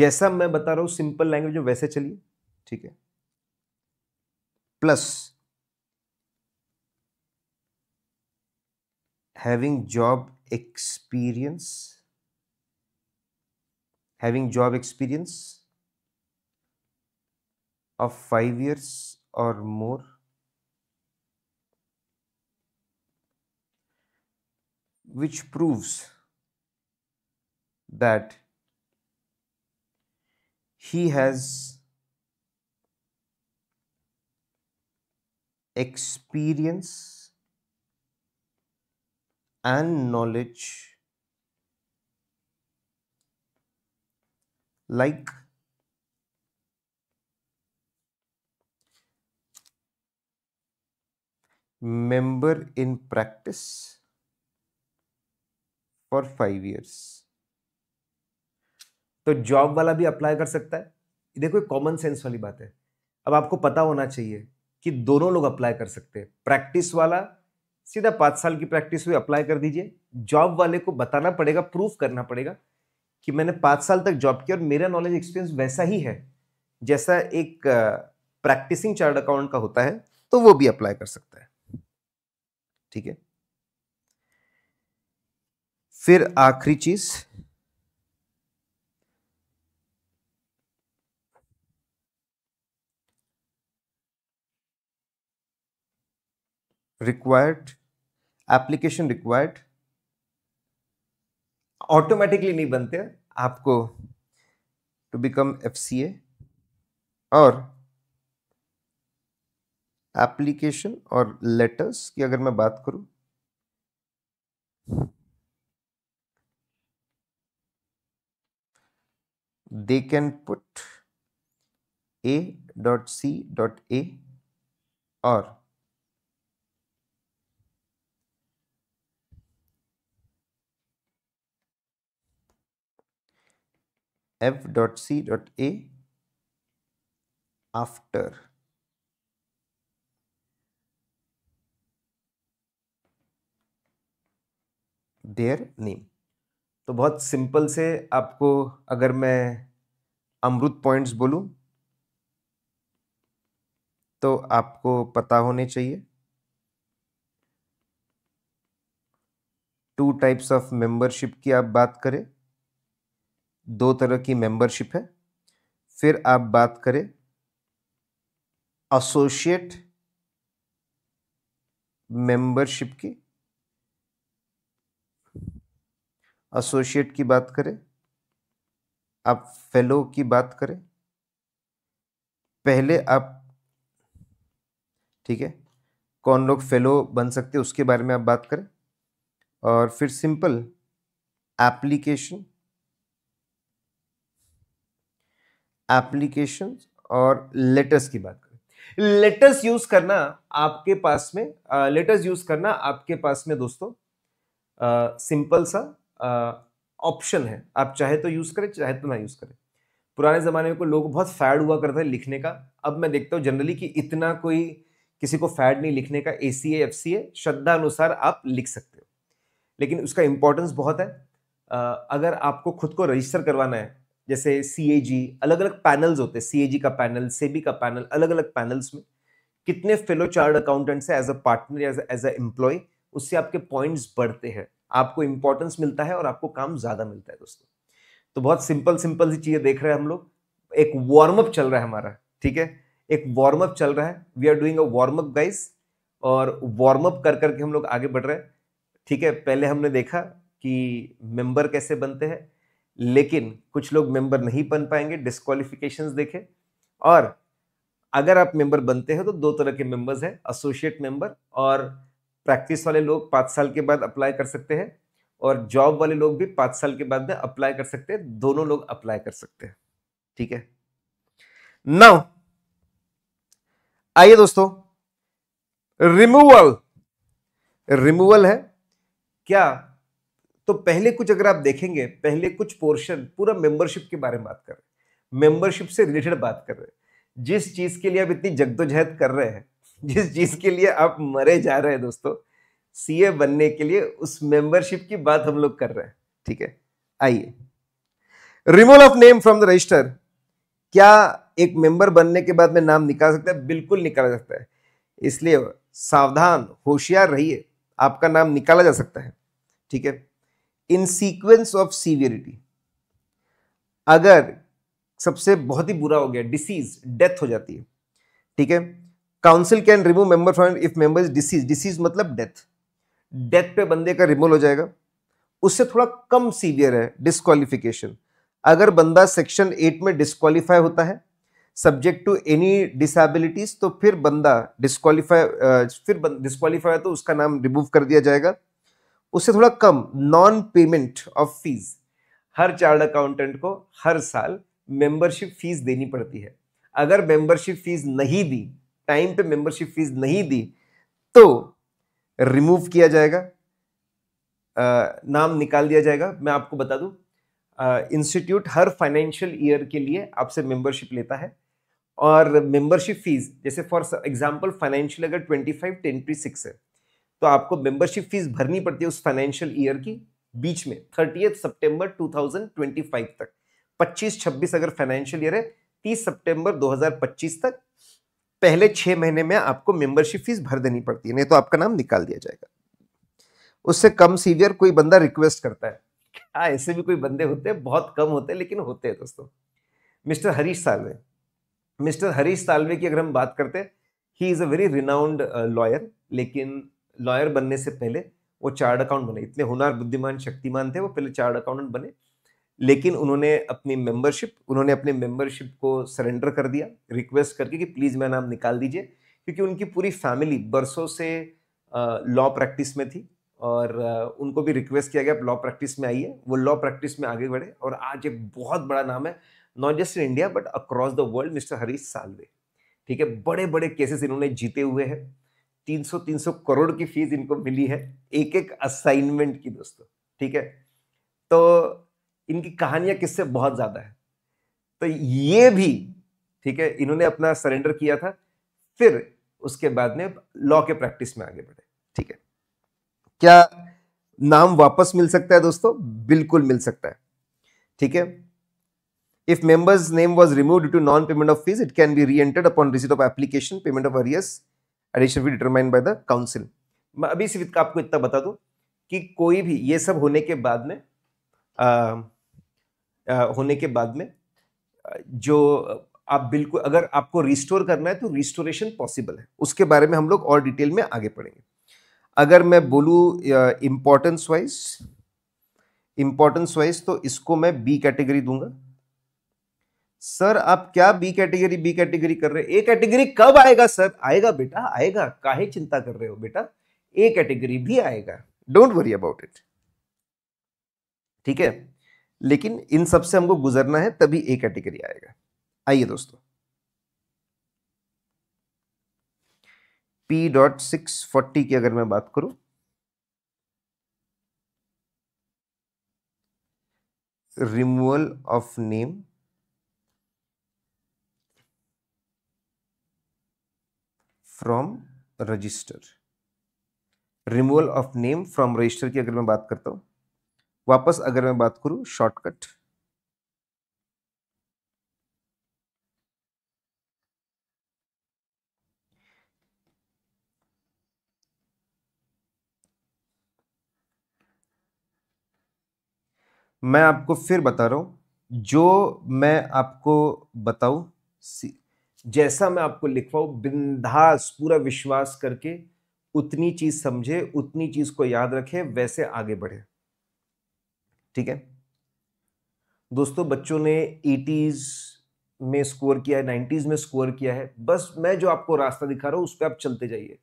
जैसा मैं बता रहा हूं सिंपल लैंग्वेज में वैसे चलिए ठीक है plus having job experience having job experience of 5 years or more which proves that he has experience and knowledge like member in practice for five years तो जॉब वाला भी अप्लाई कर सकता है देखो एक कॉमन सेंस वाली बात है अब आपको पता होना चाहिए कि दोनों लोग अप्लाई कर सकते हैं प्रैक्टिस वाला सीधा पाँच साल की प्रैक्टिस हुई अप्लाई कर दीजिए जॉब वाले को बताना पड़ेगा प्रूफ करना पड़ेगा कि मैंने पाँच साल तक जॉब किया और मेरा नॉलेज एक्सपीरियंस वैसा ही है जैसा एक प्रैक्टिसिंग चार्ट अकाउंट का होता है तो वो भी अप्लाई कर सकता है ठीक है फिर आखिरी चीज़ रिक्वायर्ड एप्लीकेशन रिक्वायर्ड ऑटोमेटिकली नहीं बनते आपको to become F C A और एप्लीकेशन और लेटर्स की अगर मैं बात करूं they can put A dot C dot A और f dot c dot a after their name तो बहुत सिंपल से आपको अगर मैं अमृत पॉइंट्स बोलूं तो आपको पता होने चाहिए टू टाइप्स ऑफ मेंबरशिप की आप बात करें दो तरह की मेंबरशिप है फिर आप बात करें एसोसिएट मेंबरशिप की एसोसिएट की बात करें आप फेलो की बात करें पहले आप ठीक है कौन लोग फेलो बन सकते हैं उसके बारे में आप बात करें और फिर सिंपल एप्लीकेशन एप्लीकेशन और लेटर्स की बात करें लेटर्स यूज करना आपके पास में लेटर्स यूज करना आपके पास में दोस्तों सिंपल सा ऑप्शन है आप चाहे तो यूज करें चाहे तो ना यूज करें पुराने ज़माने में को लोग बहुत फैड हुआ करते हैं लिखने का अब मैं देखता हूँ जनरली कि इतना कोई किसी को फैड नहीं लिखने का ए सी एफ सी ए अनुसार आप लिख सकते हो लेकिन उसका इम्पोर्टेंस बहुत है अगर आपको खुद को रजिस्टर करवाना है जैसे सी अलग अलग पैनल्स होते हैं सी का पैनल सेबी का पैनल अलग अलग पैनल्स में कितने फेलो चार्ट अकाउंटेंट्स है as a partner as a employee उससे आपके पॉइंट्स बढ़ते हैं आपको इंपॉर्टेंस मिलता है और आपको काम ज़्यादा मिलता है दोस्तों तो बहुत सिंपल सिंपल सी चीज़ें देख रहे हैं हम लोग एक वार्म अप चल रहा है हमारा ठीक है एक वार्म अप चल रहा है we are doing a warm up guys और वार्म अप कर करके हम लोग आगे बढ़ रहे हैं ठीक है पहले हमने देखा कि मेंबर कैसे बनते हैं लेकिन कुछ लोग मेंबर नहीं बन पाएंगे डिस्कालिफिकेशन देखे और अगर आप मेंबर बनते हैं तो दो तरह के मेंबर्स हैं एसोसिएट मेंबर और प्रैक्टिस वाले लोग पाँच साल के बाद अप्लाई कर सकते हैं और जॉब वाले लोग भी पाँच साल के बाद में अप्लाई कर सकते हैं दोनों लोग अप्लाई कर सकते हैं ठीक है नाउ आइए दोस्तों रिमूवल रिमूवल है क्या तो पहले कुछ अगर आप देखेंगे पहले कुछ पोर्शन पूरा मेंबरशिप के बारे में बात कर रहे हैं मेंबरशिप से रिलेटेड बात कर रहे हैं जिस चीज़ के लिए आप इतनी जद्दोजहद कर रहे हैं जिस चीज़ के लिए आप मरे जा रहे हैं दोस्तों सीए बनने के लिए उस मेंबरशिप की बात हम लोग कर रहे हैं ठीक है आइए removal of name from the register क्या एक मेंबर बनने के बाद में नाम निकाल सकता है बिल्कुल निकाल सकता है इसलिए सावधान होशियार रहिए आपका नाम निकाला जा सकता है ठीक है इन सीक्वेंस ऑफ सीवियरिटी अगर सबसे बहुत ही बुरा हो गया डिसीज डेथ हो जाती है ठीक है council can remove member from if member deceased deceased मतलब डेथ डेथ पे बंदे का रिमूवल हो जाएगा उससे थोड़ा कम सीवियर है डिस्कालिफिकेशन अगर बंदा सेक्शन एट में डिस्कालीफाई होता है सब्जेक्ट टू एनी डिसबिलिटीज तो फिर बंदा डिस्कालीफाई फिर डिस्कालीफाई तो उसका नाम रिमूव कर दिया जाएगा उससे थोड़ा कम नॉन पेमेंट ऑफ फीस हर चार्ट अकाउंटेंट को हर साल मेंबरशिप फीस देनी पड़ती है अगर मेंबरशिप फीस नहीं दी टाइम पे मेंबरशिप फीस नहीं दी तो रिमूव किया जाएगा आ, नाम निकाल दिया जाएगा मैं आपको बता दूं इंस्टीट्यूट हर फाइनेंशियल ईयर के लिए आपसे मेंबरशिप लेता है और मेंबरशिप फीस जैसे फॉर एग्जांपल फाइनेंशियल अगर twenty five ten two six है तो आपको मेंबरशिप फीस भरनी पड़ती है उस फाइनेंशियल ईयर की बीच में थर्टी सितंबर 2025 तक 25-26 अगर फाइनेंशियल ईयर है 30 सितंबर 2025 तक पहले छह महीने में आपको मेंबरशिप फीस भर देनी पड़ती है नहीं तो आपका नाम निकाल दिया जाएगा उससे कम सीवियर कोई बंदा रिक्वेस्ट करता है हाँ ऐसे भी कोई बंदे होते हैं बहुत कम होते हैं लेकिन होते हैं दोस्तों मिस्टर हरीश सालवे मिस्टर हरीश सालवे की अगर हम बात करते हैं he is a very renowned lawyer लेकिन लॉयर बनने से पहले वो चार्ट अकाउंट बने इतने हुनर बुद्धिमान शक्तिमान थे वो पहले चार्ट अकाउंटेंट बने लेकिन उन्होंने अपनी मेंबरशिप उन्होंने अपने मेंबरशिप को सरेंडर कर दिया रिक्वेस्ट करके कि प्लीज़ मेरा नाम निकाल दीजिए क्योंकि उनकी पूरी फैमिली बरसों से लॉ प्रैक्टिस में थी और उनको भी रिक्वेस्ट किया गया आप लॉ प्रैक्टिस में आइए वो लॉ प्रैक्टिस में आगे बढ़े और आज एक बहुत बड़ा नाम है not just in India but across the world mister Harish Salve ठीक है बड़े बड़े केसेस इन्होंने जीते हुए हैं 300 300 करोड़ की फीस इनको मिली है एक एक असाइनमेंट की दोस्तों ठीक है तो इनकी कहानियां किससे बहुत ज़्यादा है तो ये भी ठीक है इन्होंने अपना सरेंडर किया था फिर उसके बाद में लॉ के प्रैक्टिस में आगे बढ़े ठीक है क्या नाम वापस मिल सकता है दोस्तों बिल्कुल मिल सकता है ठीक है if member's name was removed due to non payment of fees it can be re entered upon receipt of application payment of arrears addition भी डिटरमाइन बाय द काउंसिल मैं अभी सिर्फ आपको इतना बता दूं कि कोई भी ये सब होने के बाद में आ, आ, होने के बाद में जो आप बिल्कुल अगर आपको रिस्टोर करना है तो रिस्टोरेशन पॉसिबल है उसके बारे में हम लोग और डिटेल में आगे पढ़ेंगे अगर मैं बोलूँ इम्पोर्टेंस वाइज इम्पोर्टेंस वाइज तो इसको मैं बी कैटेगरी दूंगा सर आप क्या बी कैटेगरी बी कैटेगरी कर रहे ए कैटेगरी कब आएगा सर आएगा बेटा आएगा काहे चिंता कर रहे हो बेटा ए कैटेगरी भी आएगा डोंट वरी अबाउट इट ठीक है लेकिन इन सब से हमको गुजरना है तभी ए कैटेगरी आएगा आइए दोस्तों पी डॉट सिक्स फोर्टी की अगर मैं बात करूं removal of name from register removal of name from register की अगर मैं बात करता हूं वापस अगर मैं बात करूं शॉर्टकट मैं आपको फिर बता रहा हूं जो मैं आपको बताऊं जैसा मैं आपको लिखवाऊ बिंदास पूरा विश्वास करके उतनी चीज समझे उतनी चीज को याद रखे वैसे आगे बढ़े ठीक है दोस्तों बच्चों ने एटीज में स्कोर किया है नाइन्टीज में स्कोर किया है बस मैं जो आपको रास्ता दिखा रहा हूं उस पर आप चलते जाइए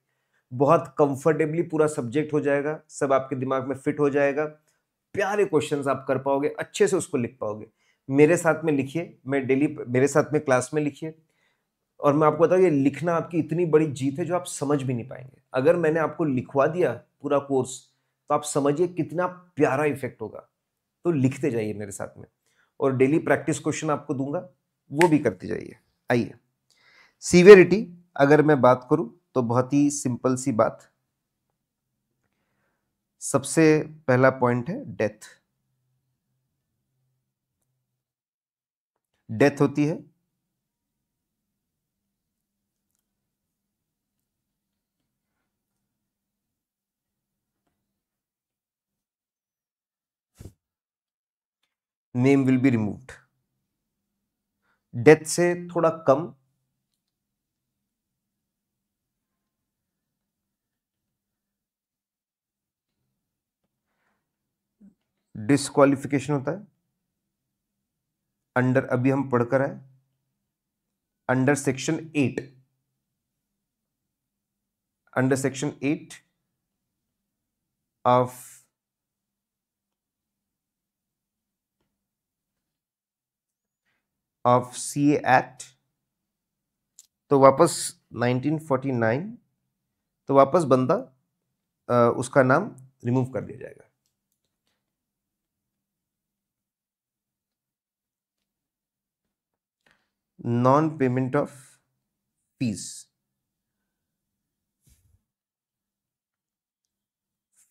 बहुत कंफर्टेबली पूरा सब्जेक्ट हो जाएगा सब आपके दिमाग में फिट हो जाएगा प्यारे क्वेश्चंस आप कर पाओगे अच्छे से उसको लिख पाओगे मेरे साथ में लिखिए मैं डेली मेरे साथ में क्लास में लिखिए और मैं आपको बताऊँ ये लिखना आपकी इतनी बड़ी जीत है जो आप समझ भी नहीं पाएंगे अगर मैंने आपको लिखवा दिया पूरा कोर्स तो आप समझिए कितना प्यारा इफेक्ट होगा तो लिखते जाइए मेरे साथ में और डेली प्रैक्टिस क्वेश्चन आपको दूंगा वो भी करते जाइए आइए सीवियरिटी अगर मैं बात करूं तो बहुत ही सिंपल सी बात सबसे पहला पॉइंट है डेथ डेथ होती है name will be removed death से थोड़ा कम डिस्कालिफिकेशन होता है अंडर अभी हम पढ़कर आए under section eight under section eight of of C act तो वापस 1949 तो वापस बंदा उसका नाम रिमूव कर दिया जाएगा non payment of fees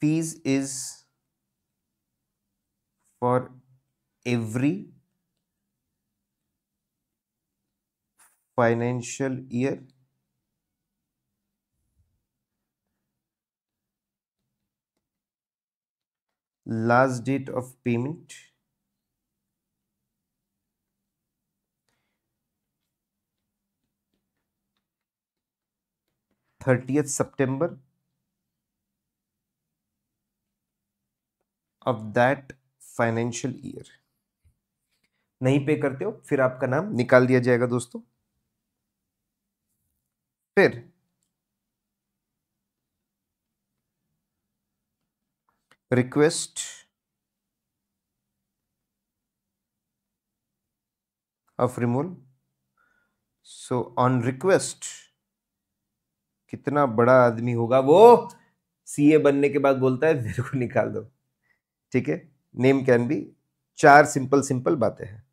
fees is for every financial year last date of payment thirtieth September of that financial year नहीं पे करते हो फिर आपका नाम निकाल दिया जाएगा दोस्तों फिर request of removal so on request कितना बड़ा आदमी होगा वो सीए बनने के बाद बोलता है मेरे को निकाल दो ठीक है नेम कैन बी चार सिंपल सिंपल बातें हैं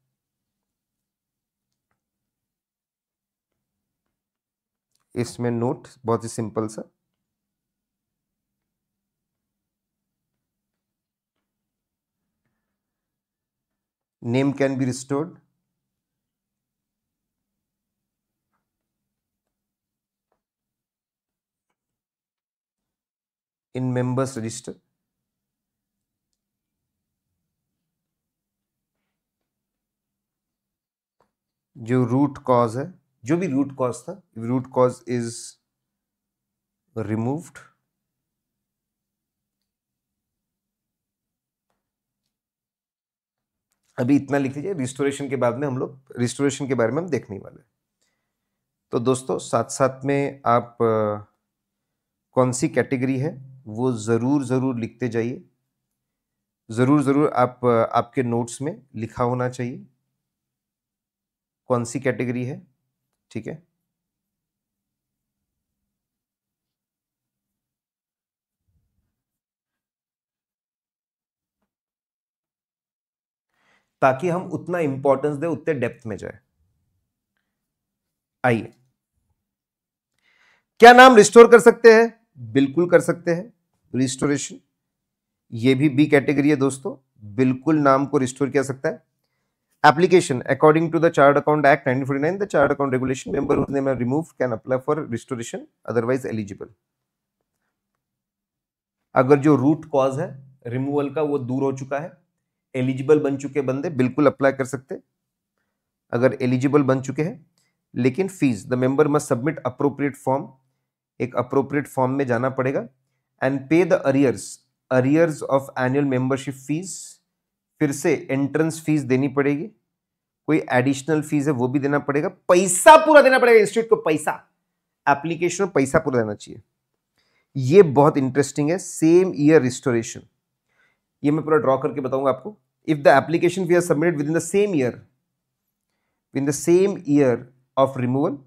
इसमें नोट बहुत ही सिंपल सा name can be restored in members register जो रूट कॉज है जो भी रूट कॉज था रूट कॉज इज रिमूव्ड अभी इतना लिख लीजिए रिस्टोरेशन के बाद में हम लोग रिस्टोरेशन के बारे में हम देखने वाले हैं तो दोस्तों साथ साथ में आप आ, कौन सी कैटेगरी है वो ज़रूर ज़रूर लिखते जाइए ज़रूर ज़रूर आप आपके नोट्स में लिखा होना चाहिए कौन सी कैटेगरी है ठीक है ताकि हम उतना इंपॉर्टेंस दे उतने डेप्थ में जाए आइए क्या नाम रिस्टोर कर सकते हैं बिल्कुल कर सकते हैं रिस्टोरेशन ये भी बी कैटेगरी है दोस्तों बिल्कुल नाम को रिस्टोर किया सकता है Application According to the Chartered Account Act 1949, the Chartered Account Regulation, member whose name are removed can apply for restoration, otherwise eligible. agar jo root cause hai removal ka wo dur ho chuka hai eligible ban chuke bande bilkul apply kar sakte agar eligible ban chuke hai lekin fees the member must submit appropriate form ek appropriate form mein jana padega and pay the arrears arrears of annual membership fees फिर से एंट्रेंस फीस देनी पड़ेगी कोई एडिशनल फीस है वो भी देना पड़ेगा पैसा पूरा देना पड़ेगा इंस्टीट्यूट को पैसा एप्लीकेशन पैसा पूरा देना चाहिए ये बहुत इंटरेस्टिंग है सेम ईयर रिस्टोरेशन ये मैं पूरा ड्रॉ करके बताऊंगा आपको if the application fee are submitted within the same year with the same year of removal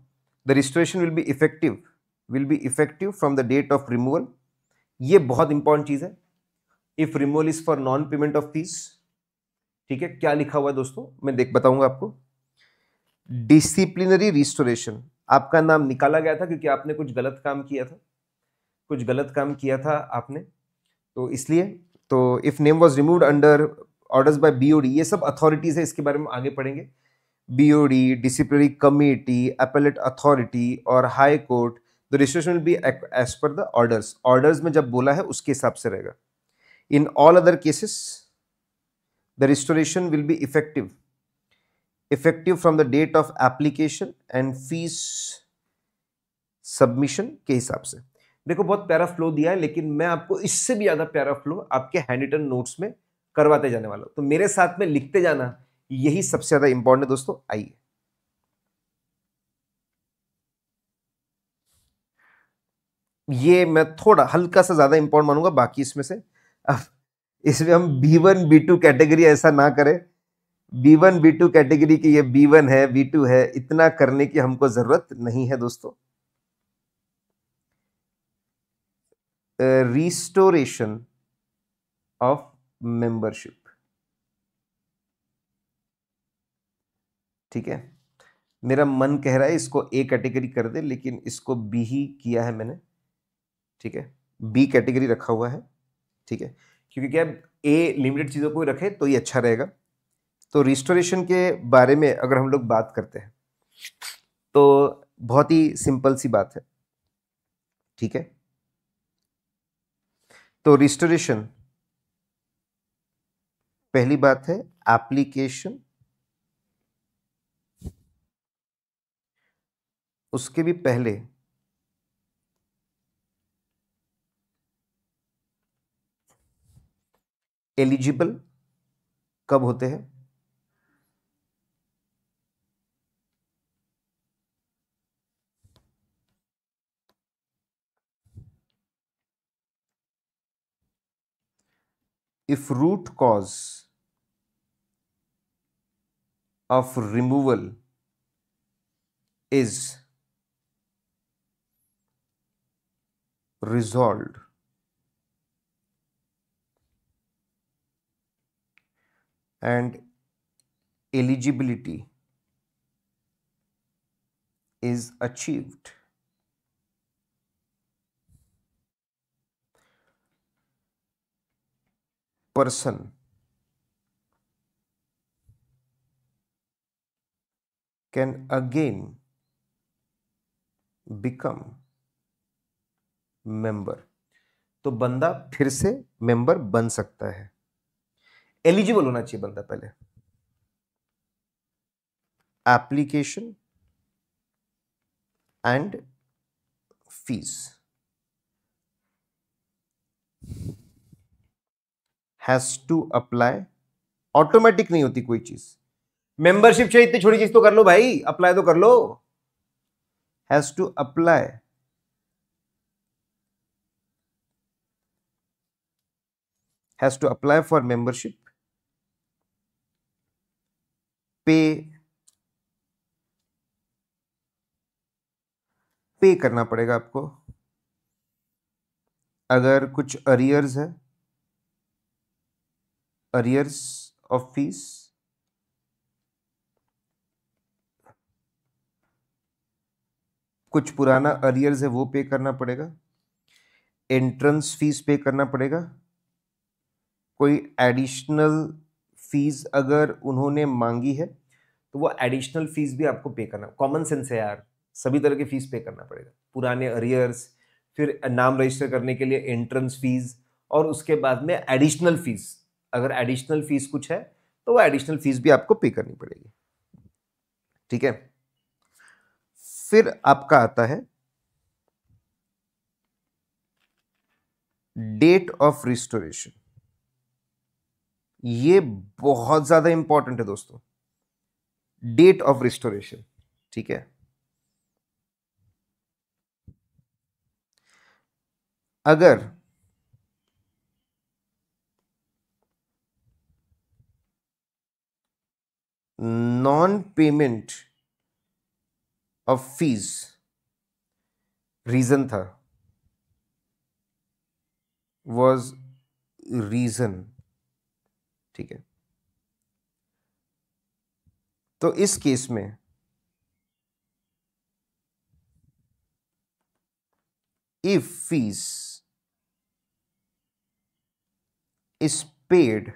the restoration will be effective will be effective from the date of removal ये बहुत इंपॉर्टेंट चीज़ है if removal is for non payment of fees ठीक है क्या लिखा हुआ है दोस्तों मैं देख बताऊंगा आपको डिसिप्लिनरी रिस्टोरेशन आपका नाम निकाला गया था क्योंकि आपने कुछ गलत काम किया था कुछ गलत काम किया था आपने तो इसलिए तो if name was remove under orders by B ये सब अथॉरिटीज़ है इसके बारे में आगे पढ़ेंगे BOD disciplinary committee appellate authority और high court the registration will be as per the orders orders में जब बोला है उसके हिसाब से रहेगा in all other cases the restoration will be effective effective from the date of application and fees submission के हिसाब से देखो बहुत प्यारा फ्लो दिया है लेकिन मैं आपको इससे भी ज़्यादा प्यारा फ्लो आपके हैंड रिटन नोट्स में करवाते जाने वाला हूं तो मेरे साथ में लिखते जाना यही सबसे ज़्यादा इंपॉर्टेंट है दोस्तों आइए ये मैं थोड़ा हल्का सा ज़्यादा इंपॉर्टेंट मानूंगा बाकी इसमें से अब इसमें हम B one B two category ऐसा ना करें B one B two category की ये बी वन है बी टू है इतना करने की हमको ज़रूरत नहीं है दोस्तों रिस्टोरेशन ऑफ मेंबरशिप ठीक है मेरा मन कह रहा है इसको ए कैटेगरी कर दे लेकिन इसको बी ही किया है मैंने ठीक है बी कैटेगरी रखा हुआ है ठीक है क्योंकि क्या ए लिमिटेड चीज़ों को रखे तो ये अच्छा रहेगा तो रिस्टोरेशन के बारे में अगर हम लोग बात करते हैं तो बहुत ही सिंपल सी बात है ठीक है तो रिस्टोरेशन पहली बात है एप्लीकेशन उसके भी पहले एलिजिबल कब होते हैं if root cause of removal is resolve and eligibility is achieved. Person can again become member तो बंदा फिर से मेंबर बन सकता है एलिजिबल होना चाहिए बंदा पहले application and fees has to apply automatic नहीं होती कोई चीज मेंबरशिप चाहिए इतनी छोटी चीज तो कर लो भाई अप्लाई तो कर लो has to apply has to apply for membership पे पे करना पड़ेगा आपको अगर कुछ अरियर्स है अरियर्स ऑफ फीस कुछ पुराना अरियर्स है वो पे करना पड़ेगा एंट्रेंस फीस पे करना पड़ेगा कोई एडिशनल फ़ीस अगर उन्होंने मांगी है तो वो एडिशनल फ़ीस भी आपको पे करना कॉमन सेंस है यार सभी तरह की फ़ीस पे करना पड़ेगा पुराने अरियर्स फिर नाम रजिस्टर करने के लिए एंट्रेंस फ़ीस और उसके बाद में एडिशनल फ़ीस अगर एडिशनल फ़ीस कुछ है तो वो एडिशनल फ़ीस भी आपको पे करनी पड़ेगी ठीक है फिर आपका आता है डेट ऑफ रिस्टोरेशन ये बहुत ज़्यादा इंपॉर्टेंट है दोस्तों डेट ऑफ रिस्टोरेशन ठीक है अगर non payment of fees reason था वॉज रीजन ठीक है तो इस केस में if fees is paid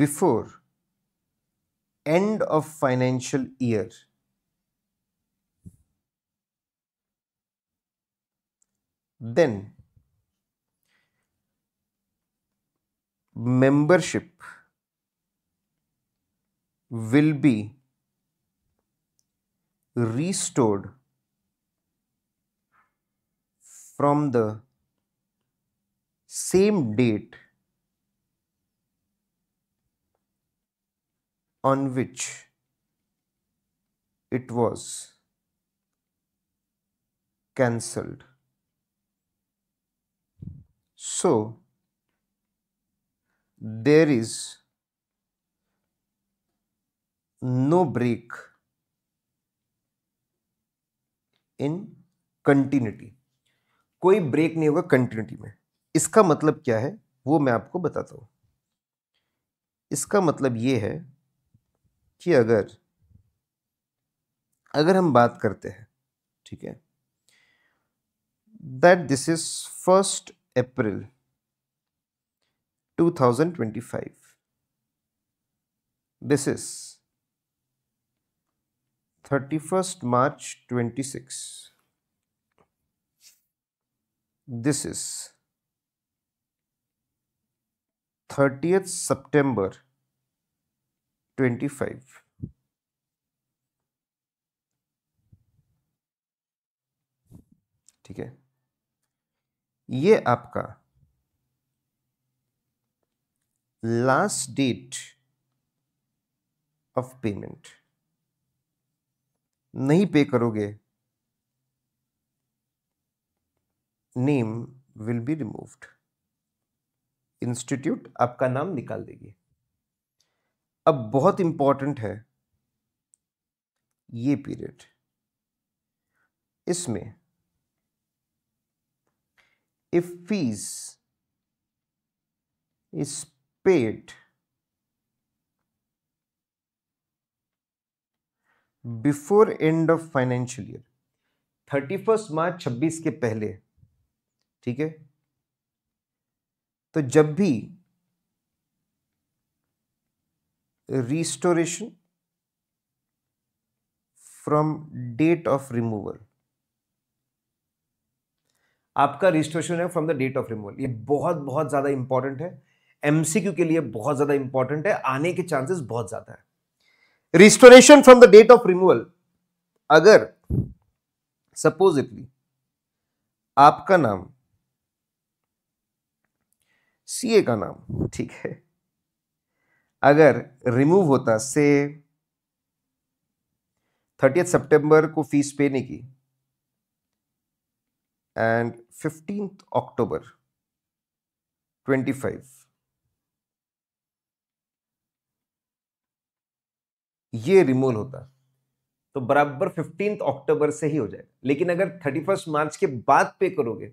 before end of financial year Then membership will be restored from the same date on which it was cancelled. So, there is no break in continuity कोई ब्रेक नहीं होगा कंटिन्यूटी में इसका मतलब क्या है वो मैं आपको बताता हूं इसका मतलब ये है कि अगर अगर हम बात करते हैं ठीक है that this is first April 2025 this is 31 March 26 this is 30th September 25 ठीक है ये आपका लास्ट डेट ऑफ पेमेंट नहीं पे करोगे name will be removed institute आपका नाम निकाल देगी अब बहुत इंपॉर्टेंट है ये पीरियड इसमें if fees is paid before end of financial year thirty first March छब्बीस के पहले ठीक है तो जब भी restoration from date of removal आपका रजिस्ट्रेशन है from the date of removal ये बहुत बहुत ज़्यादा इंपॉर्टेंट है एम के लिए बहुत ज़्यादा इंपॉर्टेंट है आने के चांसेस बहुत ज़्यादा है restoration from the date of removal अगर सपोज इटली आपका नाम सीए का नाम ठीक है अगर रिमूव होता से थर्टी सितंबर को फीस पे नहीं की and 15th October 25 ये रिमूव होता तो बराबर फिफ्टींथ अक्टूबर से ही हो जाएगा लेकिन अगर थर्टी फर्स्ट मार्च के बाद पे करोगे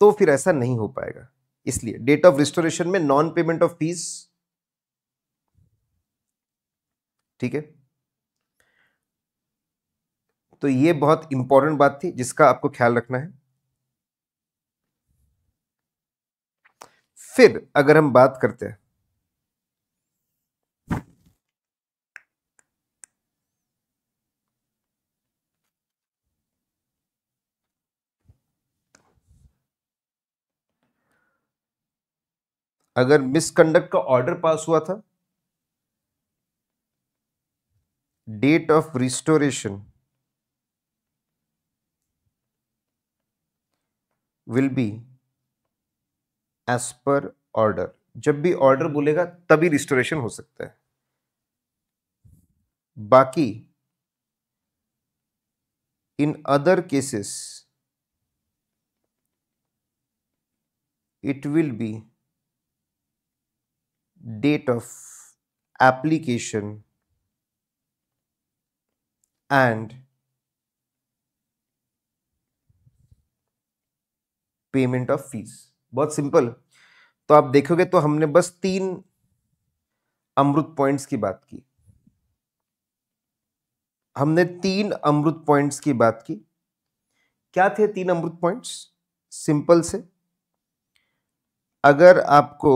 तो फिर ऐसा नहीं हो पाएगा इसलिए डेट ऑफ रिस्टोरेशन में नॉन पेमेंट ऑफ फीस ठीक है तो ये बहुत इंपॉर्टेंट बात थी जिसका आपको ख्याल रखना है फिर अगर हम बात करते हैं अगर मिसकंडक्ट का ऑर्डर पास हुआ था date of restoration will be as per order जब भी ऑर्डर बोलेगा तभी रिस्टोरेशन हो सकता है बाकी in other cases it will be date of application and payment of fees बहुत सिंपल तो आप देखोगे तो हमने बस तीन अमृत पॉइंट्स की बात की हमने तीन अमृत पॉइंट्स की बात की क्या थे तीन अमृत पॉइंट्स सिंपल से अगर आपको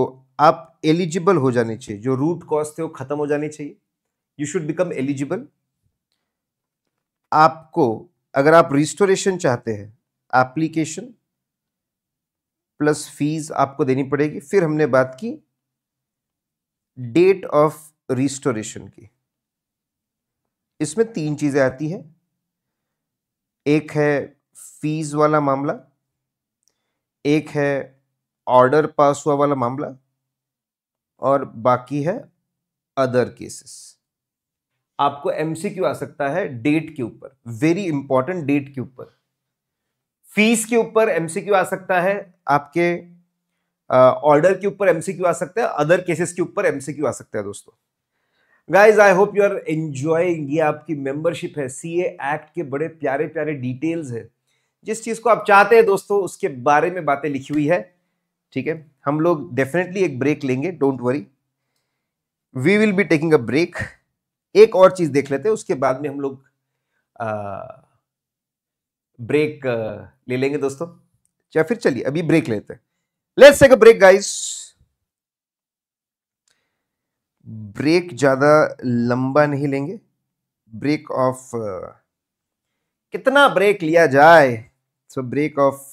आप एलिजिबल हो जाने चाहिए जो रूट कॉज थे वो खत्म हो जाने चाहिए यू शुड बिकम एलिजिबल आपको अगर आप रिस्टोरेशन चाहते हैं एप्लीकेशन प्लस फीस आपको देनी पड़ेगी फिर हमने बात की डेट ऑफ रिस्टोरेशन की इसमें तीन चीज़ें आती है एक है फीस वाला मामला एक है ऑर्डर पास हुआ वाला मामला और बाकी है अदर केसेस आपको एमसीक्यू आ सकता है डेट के ऊपर वेरी इंपॉर्टेंट डेट के ऊपर फीस के ऊपर एमसीक्यू आ सकता है आपके ऑर्डर के ऊपर एमसीक्यू आ सकता है अदर केसेस के ऊपर एमसीक्यू आ सकता है दोस्तों guys I hope you are enjoying ये आपकी मेंबरशिप है सी एक्ट के बड़े प्यारे प्यारे डिटेल्स है जिस चीज़ को आप चाहते हैं दोस्तों उसके बारे में बातें लिखी हुई है ठीक है हम लोग डेफिनेटली एक ब्रेक लेंगे don't worry we will be taking a break एक और चीज़ देख लेते हैं उसके बाद में हम लोग ब्रेक uh, ले लेंगे दोस्तों या फिर चलिए अभी ब्रेक लेते हैं let's take a break guys break ज़्यादा लंबा नहीं लेंगे ब्रेक ऑफ uh, कितना ब्रेक लिया जाए सो ब्रेक ऑफ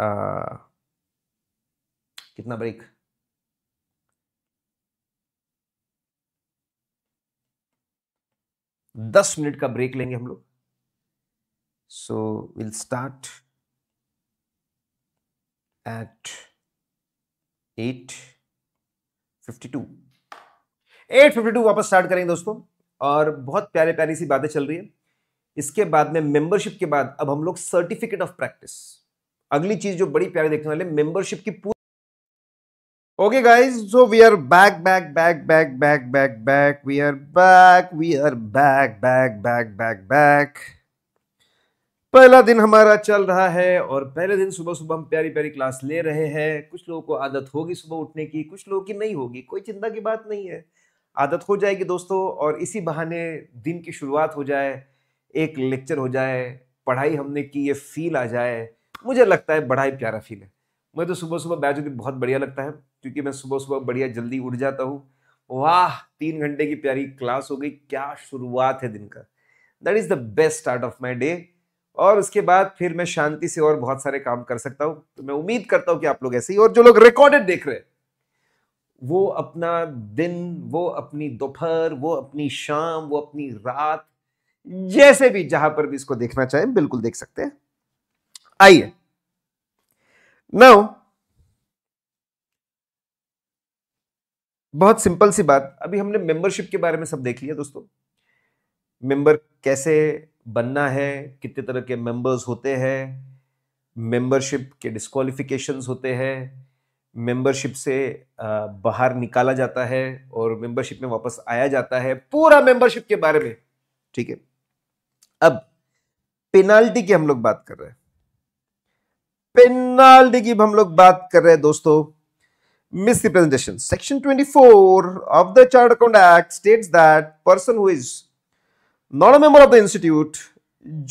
कितना ब्रेक दस मिनट का ब्रेक लेंगे हम लोग So we'll start at 8:52 8:52 वापस स्टार्ट करेंगे दोस्तों और बहुत प्यारे प्यारी सी बातें चल रही है इसके बाद में मेंबरशिप के बाद अब हम लोग सर्टिफिकेट ऑफ प्रैक्टिस अगली चीज जो बड़ी प्यारी देखने वाले मेंबरशिप की पूरी okay guys so we are back back back back back back back we are back we are back back back back back back दिन हमारा चल रहा है और पहले दिन सुबह सुबह हम प्यारी प्यारी क्लास ले रहे हैं कुछ लोगों को आदत होगी सुबह उठने की कुछ लोगों की नहीं होगी कोई चिंता की बात नहीं है आदत हो जाएगी दोस्तों और इसी बहाने दिन की शुरुआत हो जाए एक लेक्चर हो जाए पढ़ाई हमने की ये फील आ जाए मुझे लगता है बड़ा ही प्यारा फील है मुझे तो सुबह सुबह बैच भी बहुत बढ़िया लगता है क्योंकि मैं सुबह सुबह बढ़िया जल्दी उठ जाता हूँ वाह तीन घंटे की प्यारी क्लास हो गई क्या शुरुआत है दिन का that is the best start of my day और उसके बाद फिर मैं शांति से और बहुत सारे काम कर सकता हूं तो मैं उम्मीद करता हूं कि आप लोग ऐसे ही और जो लोग रिकॉर्डेड देख रहे हैं वो अपना दिन वो अपनी दोपहर वो अपनी शाम वो अपनी रात जैसे भी जहां पर भी इसको देखना चाहे बिल्कुल देख सकते हैं आइए नाउ बहुत सिंपल सी बात अभी हमने मेंबरशिप के बारे में सब देख लिया दोस्तों मेंबर कैसे बनना है कितने तरह के मेंबर्स होते हैं मेंबरशिप के डिस्कालिफिकेशंस होते हैं मेंबरशिप से बाहर निकाला जाता है और मेंबरशिप में वापस आया जाता है पूरा मेंबरशिप के बारे में ठीक है अब पेनाल्टी की हम लोग बात कर रहे हैं पेनाल्टी की हम लोग बात कर रहे हैं दोस्तों misrepresentation section four of the chartered accountants act states that person who is not a member of the institute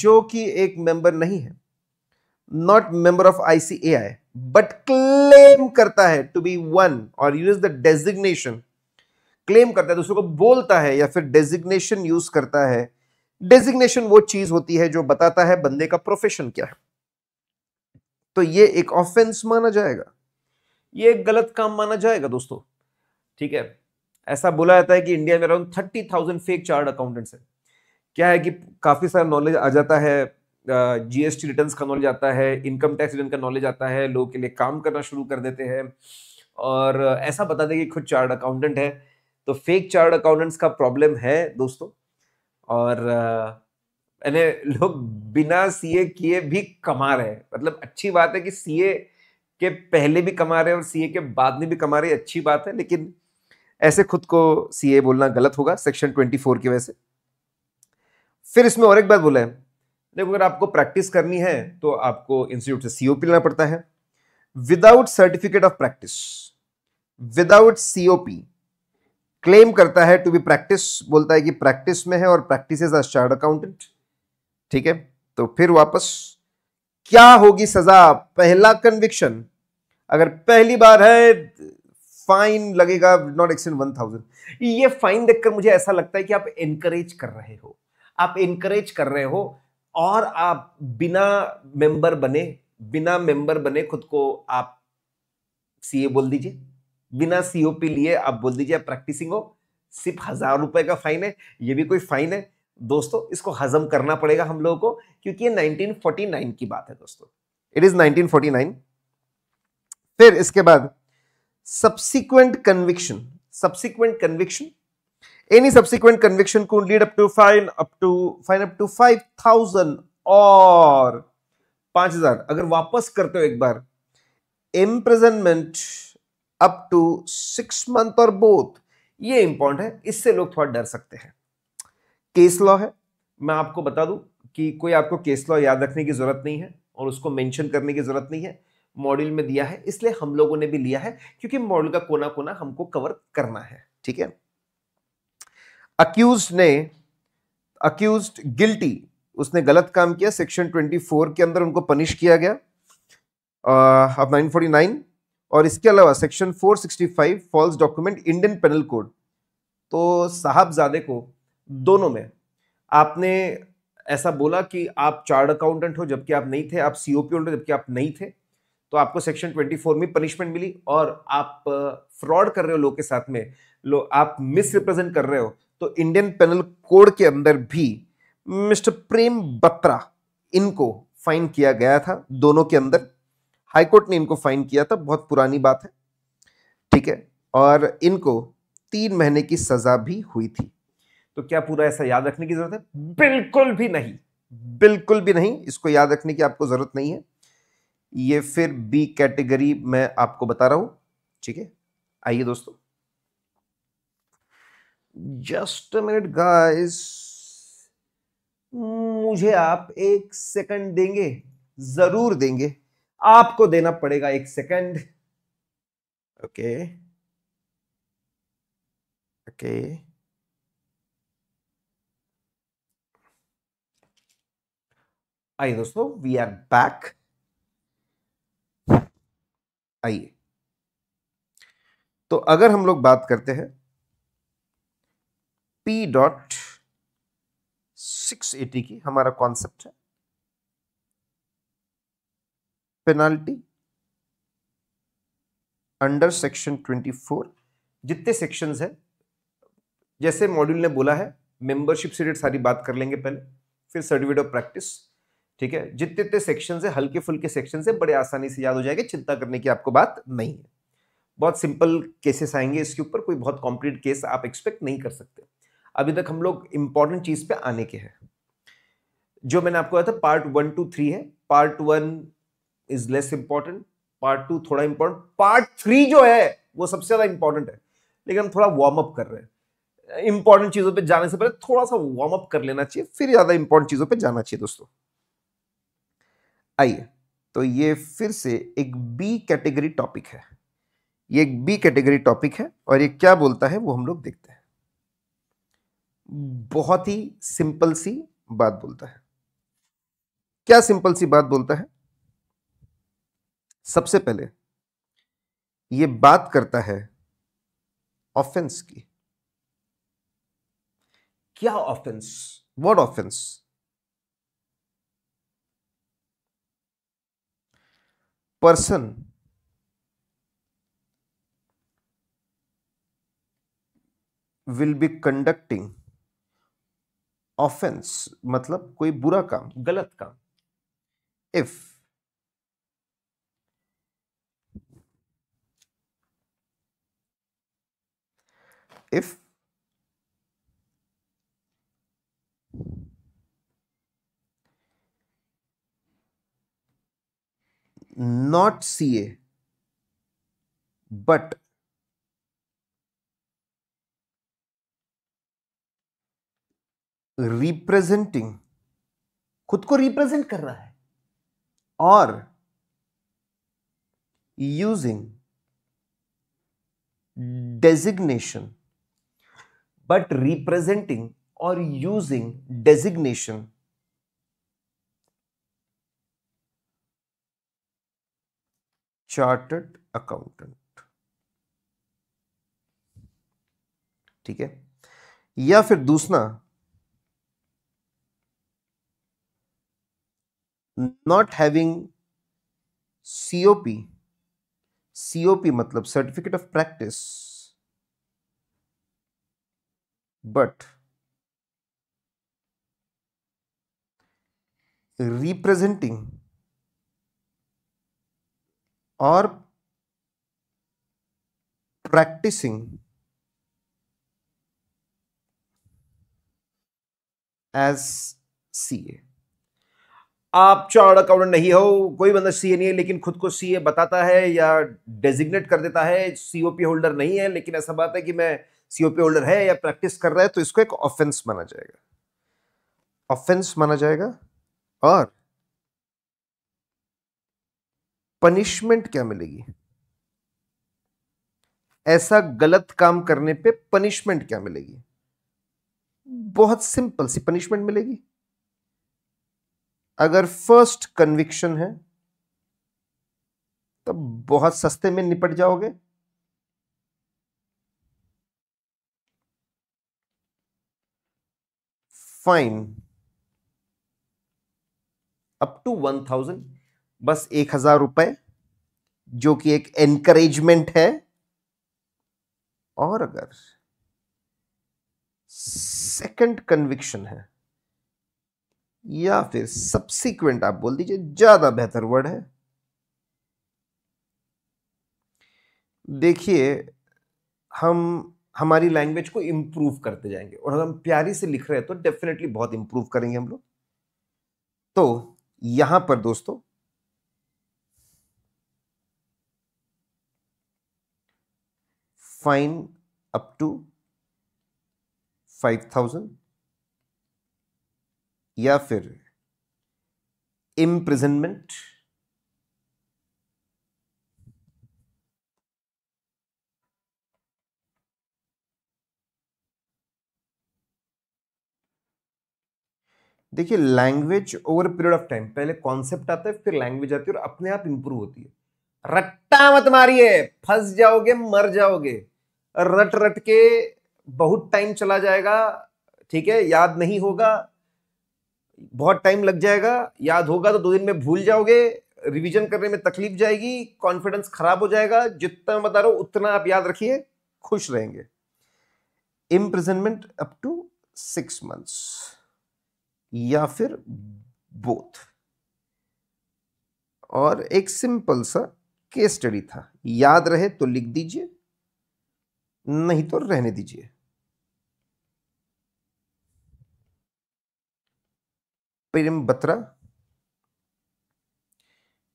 जो कि एक मेंबर नहीं है not member of ICAI but claim करता है टू बी वन और यूज द डेजिग्नेशन क्लेम करता है दूसरों तो को बोलता है या फिर डेजिग्नेशन यूज करता है डेजिग्नेशन वो चीज होती है जो बताता है बंदे का प्रोफेशन क्या है तो ये एक ऑफेंस माना जाएगा ये एक गलत काम माना जाएगा दोस्तों ठीक है ऐसा बोला जाता है कि इंडिया में around thirty thousand fake chartered accountants है क्या है कि काफ़ी सारा नॉलेज आ जाता है जीएसटी रिटर्न्स का नॉलेज आता है इनकम टैक्स रिटर्न का नॉलेज आता है लोग के लिए काम करना शुरू कर देते हैं और ऐसा बता दें कि खुद चार्ट अकाउंटेंट है तो फेक चार्ट अकाउंटेंट्स का प्रॉब्लम है दोस्तों और यानी लोग बिना सीए किए भी कमा रहे हैं मतलब अच्छी बात है कि सीए के पहले भी कमा रहे हैं और सीए के बाद में भी कमा रहे अच्छी बात है लेकिन ऐसे खुद को सीए बोलना गलत होगा सेक्शन फोर की वजह से फिर इसमें और एक बात बोला है देखो अगर आपको प्रैक्टिस करनी है तो आपको इंस्टीट्यूट से सीओपी लेना पड़ता है without certificate of practice without COP claim करता है टू बी प्रैक्टिस बोलता है कि प्रैक्टिस में है और प्रैक्टिस एज चार्ट अकाउंटेंट ठीक है तो फिर वापस क्या होगी सजा पहला कन्विक्शन अगर पहली बार है फाइन लगेगा नॉट एक्सटेंड वन थाउजेंड ये फाइन देखकर मुझे ऐसा लगता है कि आप एनकरेज कर रहे हो आप इनकरेज कर रहे हो और आप बिना मेंबर बने बिना मेंबर बने खुद को आप सीए बोल दीजिए बिना सीओपी लिए आप बोल दीजिए आप प्रैक्टिसिंग हो सिर्फ हजार रुपए का फाइन है ये भी कोई फाइन है दोस्तों इसको हजम करना पड़ेगा हम लोगों को क्योंकि ये 1949 की बात है दोस्तों इट इज 1949 फिर इसके बाद subsequent conviction subsequent conviction Any subsequent conviction could lead up to fine up to fine up to 5000 or 5000 agar wapas karte ho ek bar imprisonment up to 6 month or both ye important hai isse log thoda dar sakte hain case law है मैं आपको बता दूं कि कोई आपको केस लॉ याद रखने की जरूरत नहीं है और उसको मेंशन करने की जरूरत नहीं है मॉड्यूल में दिया है इसलिए हम लोगों ने भी लिया है क्योंकि मॉड्यूल का कोना कोना हमको कवर करना है ठीक है अक्यूज ने अक्यूज गिल्टी उसने गलत काम किया सेक्शन 24 के अंदर उनको पनिश किया गया आ, अब 949 और इसके अलावा section 465 false document Indian penal code तो साहबजादे को दोनों में आपने ऐसा बोला कि आप चार्ट अकाउंटेंट हो जबकि आप नहीं थे आप सीओपी हो जबकि आप नहीं थे तो आपको सेक्शन 24 में पनिशमेंट मिली और आप फ्रॉड कर रहे हो लोग के साथ में लो आप मिसरिप्रेजेंट कर रहे हो तो इंडियन पेनल कोड के अंदर भी मिस्टर प्रेम बत्रा इनको फाइन किया गया था दोनों के अंदर हाईकोर्ट ने इनको फाइन किया था बहुत पुरानी बात है ठीक है और इनको तीन महीने की सजा भी हुई थी तो क्या पूरा ऐसा याद रखने की जरूरत है बिल्कुल भी नहीं बिल्कुल भी नहीं इसको याद रखने की आपको जरूरत नहीं है ये फिर बी कैटेगरी मैं आपको बता रहा हूं ठीक है आइए दोस्तों जस्ट मिनट गाइस मुझे आप एक सेकंड देंगे जरूर देंगे आपको देना पड़ेगा एक सेकंड ओके ओके आइए दोस्तों वी आर बैक आइए तो अगर हम लोग बात करते हैं पी डॉट एटी की हमारा कॉन्सेप्ट है penalty under section twenty four जितने सेक्शंस है जैसे मॉड्यूल ने बोला है मेंबरशिप से रिलेटेड सारी बात कर लेंगे पहले फिर सर्टिफिकेट ऑफ प्रैक्टिस ठीक है जितने जितने सेक्शन है हल्के फुल्के सेक्शन है बड़े आसानी से याद हो जाएंगे चिंता करने की आपको बात नहीं है बहुत सिंपल केसेस आएंगे इसके ऊपर कोई बहुत कॉम्प्लीट केस आप एक्सपेक्ट नहीं कर सकते अभी तक हम लोग इंपॉर्टेंट चीज़ पे आने के हैं जो मैंने आपको कहा था पार्ट वन टू थ्री है part one is less important part two थोड़ा इंपॉर्टेंट पार्ट थ्री जो है वो सबसे ज़्यादा इंपॉर्टेंट है लेकिन हम थोड़ा वार्म अप कर रहे हैं इंपॉर्टेंट चीज़ों पे जाने से पहले थोड़ा सा वार्म अप कर लेना चाहिए फिर ज़्यादा इंपॉर्टेंट चीज़ों पे जाना चाहिए दोस्तों आइए तो ये फिर से एक बी कैटेगरी टॉपिक है ये एक बी कैटेगरी टॉपिक है और ये क्या बोलता है वो हम लोग देखते हैं बहुत ही सिंपल सी बात बोलता है क्या सिंपल सी बात बोलता है सबसे पहले ये बात करता है ऑफेंस की क्या offence word offence person will be conducting offence मतलब कोई बुरा काम गलत काम if if not C A but representing खुद को रिप्रेजेंट कर रहा है और यूजिंग डेजिग्नेशन बट रिप्रेजेंटिंग और यूजिंग डेजिग्नेशन चार्टर्ड अकाउंटेंट ठीक है या फिर दूसरा not having COP, COP matlab certificate of practice, but representing or practicing as CA. आप चार्ट अकाउंटेंट नहीं हो कोई बंदा सीए नहीं है लेकिन खुद को सीए बताता है या डेजिग्नेट कर देता है सीओपी होल्डर नहीं है लेकिन ऐसा बात है कि मैं सीओपी होल्डर है या प्रैक्टिस कर रहा है तो इसको एक ऑफेंस माना जाएगा ऑफेंस माना जाएगा और पनिशमेंट क्या मिलेगी ऐसा गलत काम करने पे पनिशमेंट क्या मिलेगी बहुत सिंपल सी पनिशमेंट मिलेगी अगर फर्स्ट कन्विक्शन है तब बहुत सस्ते में निपट जाओगे fine up to one thousand बस एक हजार रुपए जो कि एक एनकरेजमेंट है और अगर सेकंड कन्विक्शन है या फिर सबसिक्वेंट आप बोल दीजिए ज़्यादा बेहतर वर्ड है देखिए हम हमारी लैंग्वेज को इंप्रूव करते जाएंगे और हम प्यारी से लिख रहे हैं तो डेफिनेटली बहुत इंप्रूव करेंगे हम लोग तो यहां पर दोस्तों fine up to five thousand या फिर इम्प्रिजनमेंट देखिए language over period of time पहले कॉन्सेप्ट आता है फिर लैंग्वेज आती है और अपने आप इंप्रूव होती है रट्टा मत मारिए फंस जाओगे मर जाओगे रट रट के बहुत टाइम चला जाएगा ठीक है याद नहीं होगा बहुत टाइम लग जाएगा याद होगा तो दो दिन में भूल जाओगे रिवीजन करने में तकलीफ जाएगी कॉन्फिडेंस खराब हो जाएगा जितना बता रहा हूं उतना आप याद रखिए खुश रहेंगे imprisonment up to six months या फिर बोथ और एक सिंपल सा केस स्टडी था याद रहे तो लिख दीजिए नहीं तो रहने दीजिए प्रेम बत्रा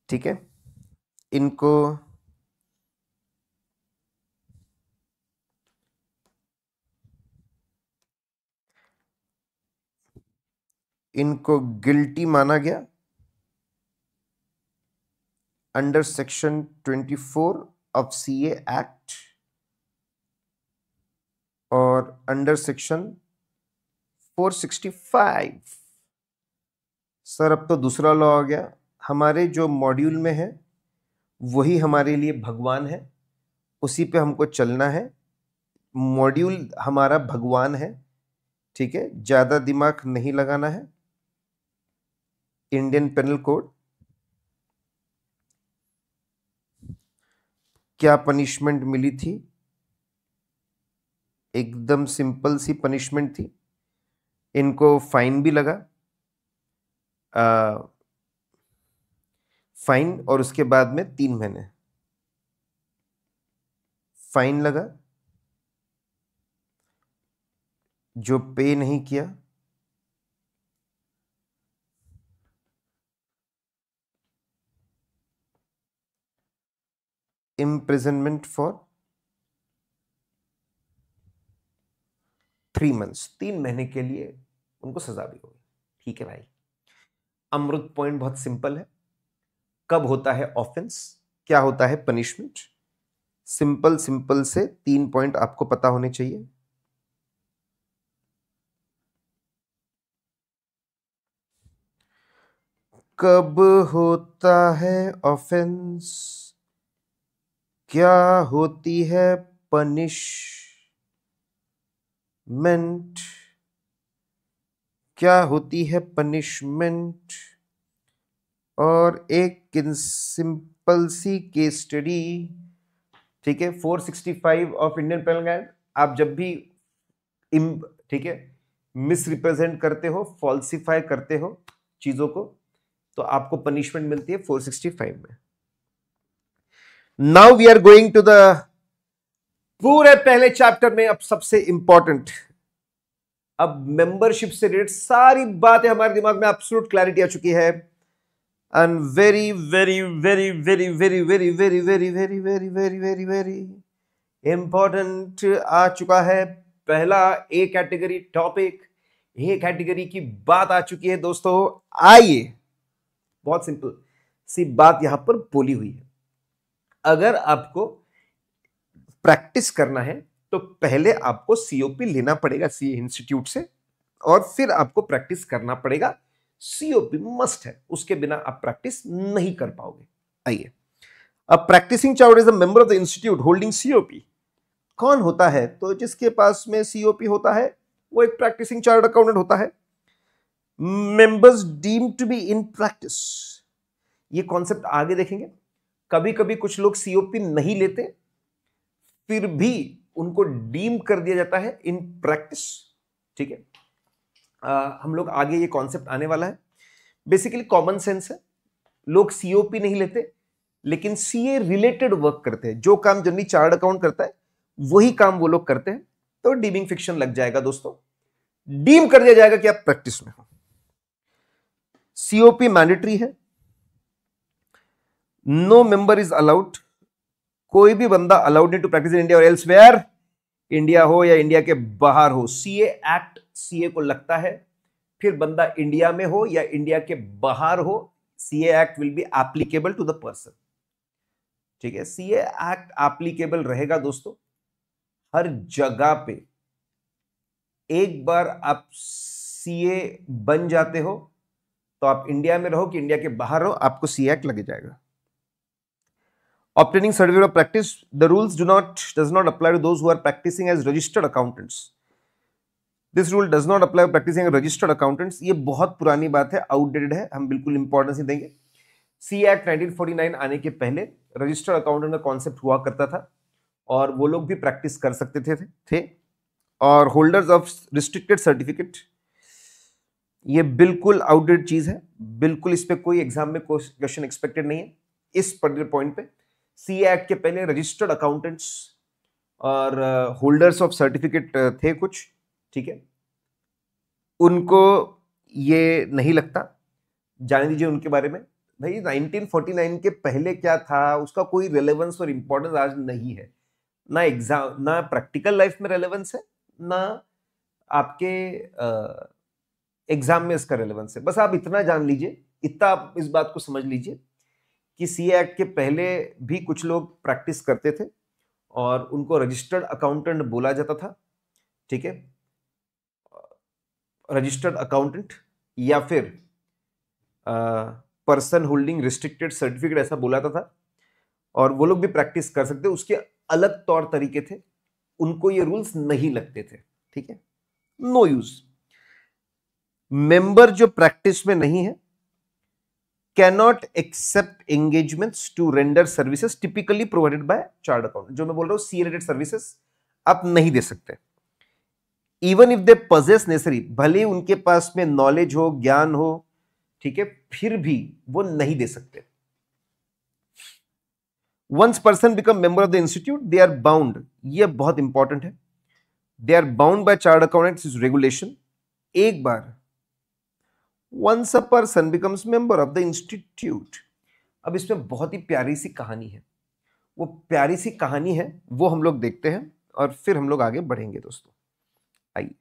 ठीक है इनको इनको गिल्टी माना गया under section 24 of CA act और अंडर सेक्शन 465 सर अब तो दूसरा लॉ आ गया हमारे जो मॉड्यूल में है वही हमारे लिए भगवान है उसी पे हमको चलना है मॉड्यूल हमारा भगवान है ठीक है ज़्यादा दिमाग नहीं लगाना है इंडियन पेनल कोड क्या पनिशमेंट मिली थी एकदम सिंपल सी पनिशमेंट थी इनको फाइन भी लगा फाइन और उसके बाद में तीन महीने फाइन लगा जो पे नहीं किया इम्प्रिजनमेंट फॉर थ्री मंथ्स तीन महीने के लिए उनको सजा भी होगी ठीक है भाई अमृत पॉइंट बहुत सिंपल है कब होता है ऑफेंस क्या होता है पनिशमेंट सिंपल सिंपल से तीन पॉइंट आपको पता होने चाहिए कब होता है ऑफेंस क्या होती है पनिशमेंट क्या होती है पनिशमेंट और एक सिंपल सी केस स्टडी ठीक है 465 ऑफ इंडियन पेनल गाइड आप जब भी ठीक है मिसरिप्रेजेंट करते हो फॉल्सिफाई करते हो चीजों को तो आपको पनिशमेंट मिलती है 465 में now we are going to the पूरे पहले चैप्टर में अब सबसे इंपॉर्टेंट अब मेंबरशिप से रिलेटेड सारी बातें हमारे दिमाग में एब्सोल्यूट क्लैरिटी आ चुकी है and very very very very very very very very very very very very very important आ चुका है पहला A category topic A category की बात आ चुकी है दोस्तों आइए बहुत सिंपल सी बात यहां पर बोली हुई है अगर आपको प्रैक्टिस करना है तो पहले आपको सीओपी लेना पड़ेगा सी इंस्टीट्यूट से और फिर आपको प्रैक्टिस करना पड़ेगा सीओपी मस्ट है उसके बिना आप प्रैक्टिस नहीं कर पाओगे आइए अब प्रैक्टिसिंग चाउड is a member of the institute holding COP कौन होता है तो जिसके पास में सीओपी होता है वो एक प्रैक्टिसिंग चार्ट अकाउंटेंट होता है members deem to be in practice ये कॉन्सेप्ट आगे देखेंगे कभी कभी कुछ लोग सीओपी नहीं लेते फिर भी उनको डीम कर दिया जाता है इन प्रैक्टिस ठीक है हम लोग आगे ये कॉन्सेप्ट आने वाला है बेसिकली कॉमन सेंस है लोग सीओपी नहीं लेते लेकिन सीए रिलेटेड वर्क करते हैं जो काम जनरली चार्ट अकाउंट करता है वही काम वो लोग करते हैं तो डीमिंग फिक्शन लग जाएगा दोस्तों डीम कर दिया जाएगा कि आप प्रैक्टिस में हो सीओपी मैंडेटरी है नो मेंबर इज अलाउड कोई भी बंदा अलाउड नहीं टू प्रैक्टिस इन इंडिया और एल्सवेयर इंडिया हो या इंडिया के बाहर हो सीए एक्ट सीए को लगता है फिर बंदा इंडिया में हो या इंडिया के बाहर हो CA act will be applicable to the person ठीक है सीए एक्ट एप्लीकेबल रहेगा दोस्तों हर जगह पे एक बार आप सीए बन जाते हो तो आप इंडिया में रहो कि इंडिया के बाहर रहो आपको सी एक्ट लग जाएगा Obtaining certificate of practice, the rules do not does not apply to those who are practicing as registered accountants. This rule does not apply practicing registered accountants ये बहुत पुरानी बात है आउटडेटेड है हम बिल्कुल इंपॉर्टेंस ही देंगे सी एक्ट 1949 आने के पहले रजिस्टर्ड अकाउंटेंट का कॉन्सेप्ट हुआ करता था और वो लोग भी प्रैक्टिस कर सकते थे थे और होल्डर्स ऑफ रिस्ट्रिक्टेड सर्टिफिकेट ये बिल्कुल आउटडेटेड चीज़ है बिल्कुल इस पर कोई एग्जाम में क्वेश्चन एक्सपेक्टेड नहीं है इस पर्टिकुलर पॉइंट पर सी एक्ट के पहले रजिस्टर्ड अकाउंटेंट्स और होल्डर्स ऑफ सर्टिफिकेट थे कुछ ठीक है उनको ये नहीं लगता जान दीजिए उनके बारे में भाई 1949 के पहले क्या था उसका कोई रेलेवेंस और इम्पोर्टेंस आज नहीं है ना एग्जाम ना प्रैक्टिकल लाइफ में रेलेवेंस है ना आपके एग्जाम uh, में इसका रेलेवेंस है बस आप इतना जान लीजिए इतना आप इस बात को समझ लीजिए कि सी एक्ट के पहले भी कुछ लोग प्रैक्टिस करते थे और उनको रजिस्टर्ड अकाउंटेंट बोला जाता था ठीक है रजिस्टर्ड अकाउंटेंट या फिर पर्सन होल्डिंग रिस्ट्रिक्टेड सर्टिफिकेट ऐसा बोला था और वो लोग भी प्रैक्टिस कर सकते उसके अलग तौर तरीके थे उनको ये रूल्स नहीं लगते थे ठीक है नो यूज मेंबर जो प्रैक्टिस में नहीं है cannot accept engagement to render service typically provided by chartered accountant जो मैं बोल रहा हूँ सी रेटेड सर्विसेज आप नहीं दे सकते even if they possess necessary भले उनके पास में नॉलेज हो ज्ञान हो ठीक है फिर भी वो नहीं दे सकते once person become member of the institute they are bound यह बहुत इंपॉर्टेंट है they are bound by chartered accountant regulation एक बार once a person becomes member of the institute अब इसमें बहुत ही प्यारी सी कहानी है वो प्यारी सी कहानी है वो हम लोग देखते हैं और फिर हम लोग आगे बढ़ेंगे दोस्तों आइए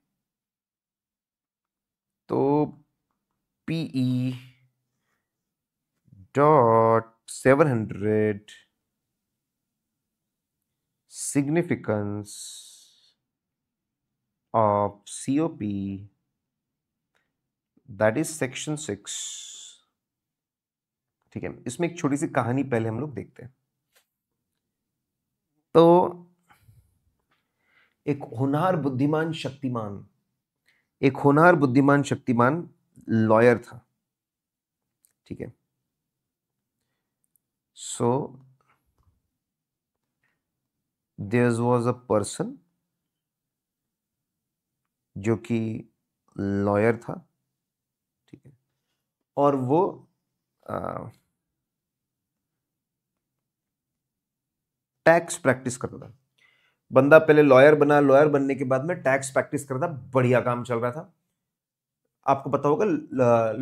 तो PE dot seven hundred significance of COP that is section six ठीक है इसमें एक छोटी सी कहानी पहले हम लोग देखते हैं तो एक होनहार बुद्धिमान शक्तिमान एक होनहार बुद्धिमान शक्तिमान लॉयर था ठीक है so there was a person जो कि लॉयर था और वो टैक्स प्रैक्टिस करता था बंदा पहले लॉयर बना लॉयर बनने के बाद में टैक्स प्रैक्टिस करता बढ़िया काम चल रहा था आपको पता होगा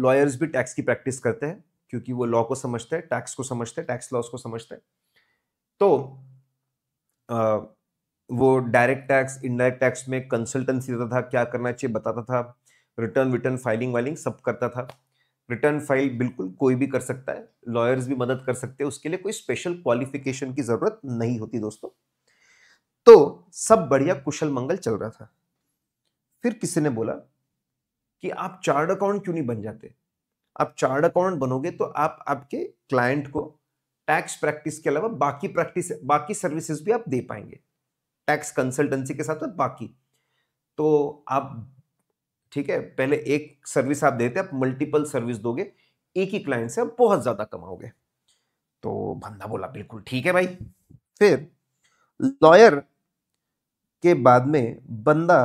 लॉयर्स भी टैक्स की प्रैक्टिस करते हैं क्योंकि वो लॉ को समझते हैं टैक्स को समझते हैं टैक्स लॉस को समझते हैं तो आ, वो डायरेक्ट टैक्स इनडायरेक्ट टैक्स में कंसल्टेंसी देता था क्या करना चाहिए बताता था रिटर्न विटर्न फाइलिंग वाइलिंग सब करता था रिटर्न फाइल बिल्कुल कोई भी कर सकता है लॉयर्स भी मदद कर सकते हैं उसके लिए कोई स्पेशल क्वालिफिकेशन की जरूरत नहीं होती दोस्तों तो सब बढ़िया कुशल मंगल चल रहा था फिर किसी ने बोला कि आप चार्ट अकाउंट क्यों नहीं बन जाते आप चार्ट अकाउंट बनोगे तो आप आपके क्लाइंट को टैक्स प्रैक्टिस के अलावा बाकी प्रैक्टिस बाकी सर्विसेज भी आप दे पाएंगे टैक्स कंसल्टेंसी के साथ और बाकी तो आप ठीक है पहले एक सर्विस आप देते आप मल्टीपल सर्विस दोगे एक ही क्लाइंट से आप बहुत ज़्यादा कमाओगे तो बंदा बोला बिल्कुल ठीक है भाई फिर लॉयर के बाद में बंदा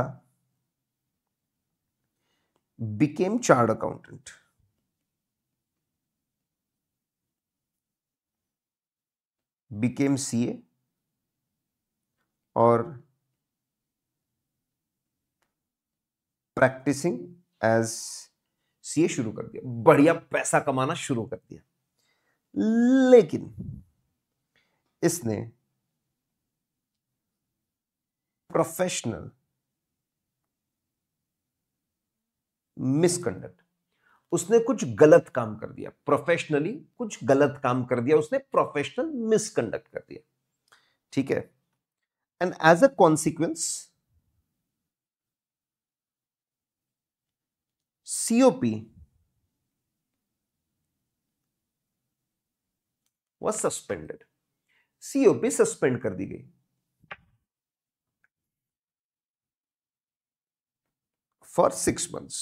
became chartered accountant became CA और प्रैक्टिसिंग एज सीए शुरू कर दिया बढ़िया पैसा कमाना शुरू कर दिया लेकिन इसने प्रोफेशनल मिसकंडक्ट उसने कुछ गलत काम कर दिया प्रोफेशनली कुछ गलत काम कर दिया उसने प्रोफेशनल मिसकंडक्ट कर दिया ठीक है and as a consequence COP was suspended COP suspend कर दी गई फॉर सिक्स मंथ्स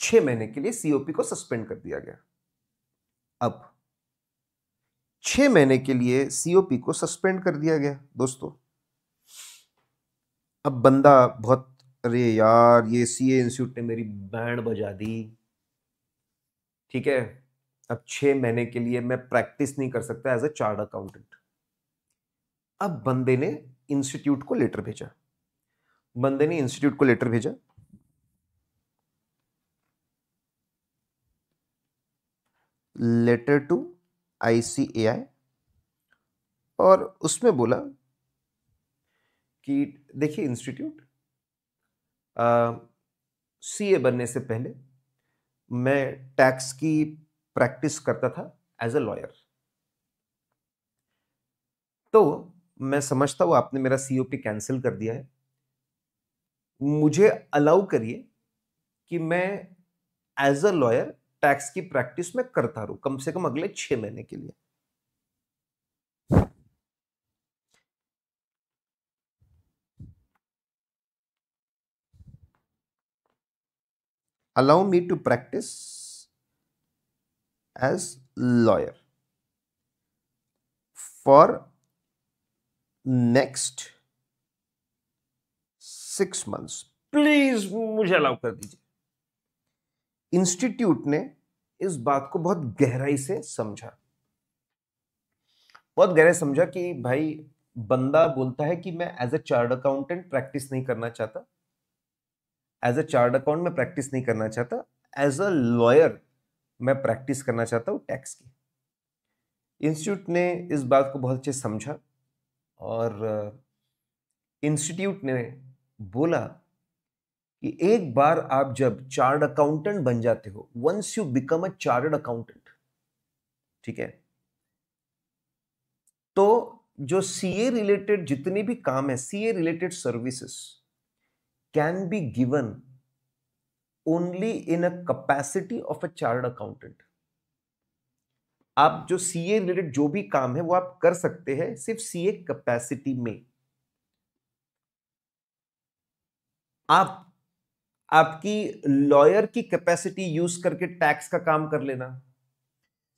छह महीने के लिए सीओपी को सस्पेंड कर दिया गया अब छह महीने के लिए सीओपी को सस्पेंड कर दिया गया दोस्तों अब बंदा बहुत अरे यार ये सी ए इंस्टीट्यूट ने मेरी बैंड बजा दी ठीक है अब छह महीने के लिए मैं प्रैक्टिस नहीं कर सकता एज अ चार्ट अकाउंटेंट अब बंदे ने इंस्टीट्यूट को लेटर भेजा बंदे ने इंस्टीट्यूट को लेटर भेजा लेटर टू आईसीएआई और उसमें बोला कि देखिए इंस्टीट्यूट सी ए बनने से पहले मैं टैक्स की प्रैक्टिस करता था एज अ लॉयर तो मैं समझता हूँ आपने मेरा सीओपी कैंसिल कर दिया है मुझे अलाउ करिए कि मैं एज अ लॉयर टैक्स की प्रैक्टिस में करता रहूँ कम से कम अगले छः महीने के लिए allow me to practice as lawyer for next six months please मुझे अलाउ कर दीजिए इंस्टीट्यूट ने इस बात को बहुत गहराई से समझा बहुत गहराई समझा कि भाई बंदा बोलता है कि मैं as a chartered accountant practice नहीं करना चाहता एज अ चार्ट अकाउंट में प्रैक्टिस नहीं करना चाहता एज अ लॉयर मैं प्रैक्टिस करना चाहता हूँ टैक्स की इंस्टीट्यूट ने इस बात को बहुत अच्छे समझा और इंस्टीट्यूट uh, ने बोला कि एक बार आप जब चार्ट अकाउंटेंट बन जाते हो once you become a chart accountant ठीक है तो जो सीए रिलेटेड जितने भी काम है CA related services can be given only in a capacity of a chart accountant आप जो सी ए रिलेटेड जो भी काम है वो आप कर सकते हैं सिर्फ सी ए कैपेसिटी में आप आपकी लॉयर की कैपेसिटी यूज करके टैक्स का काम कर लेना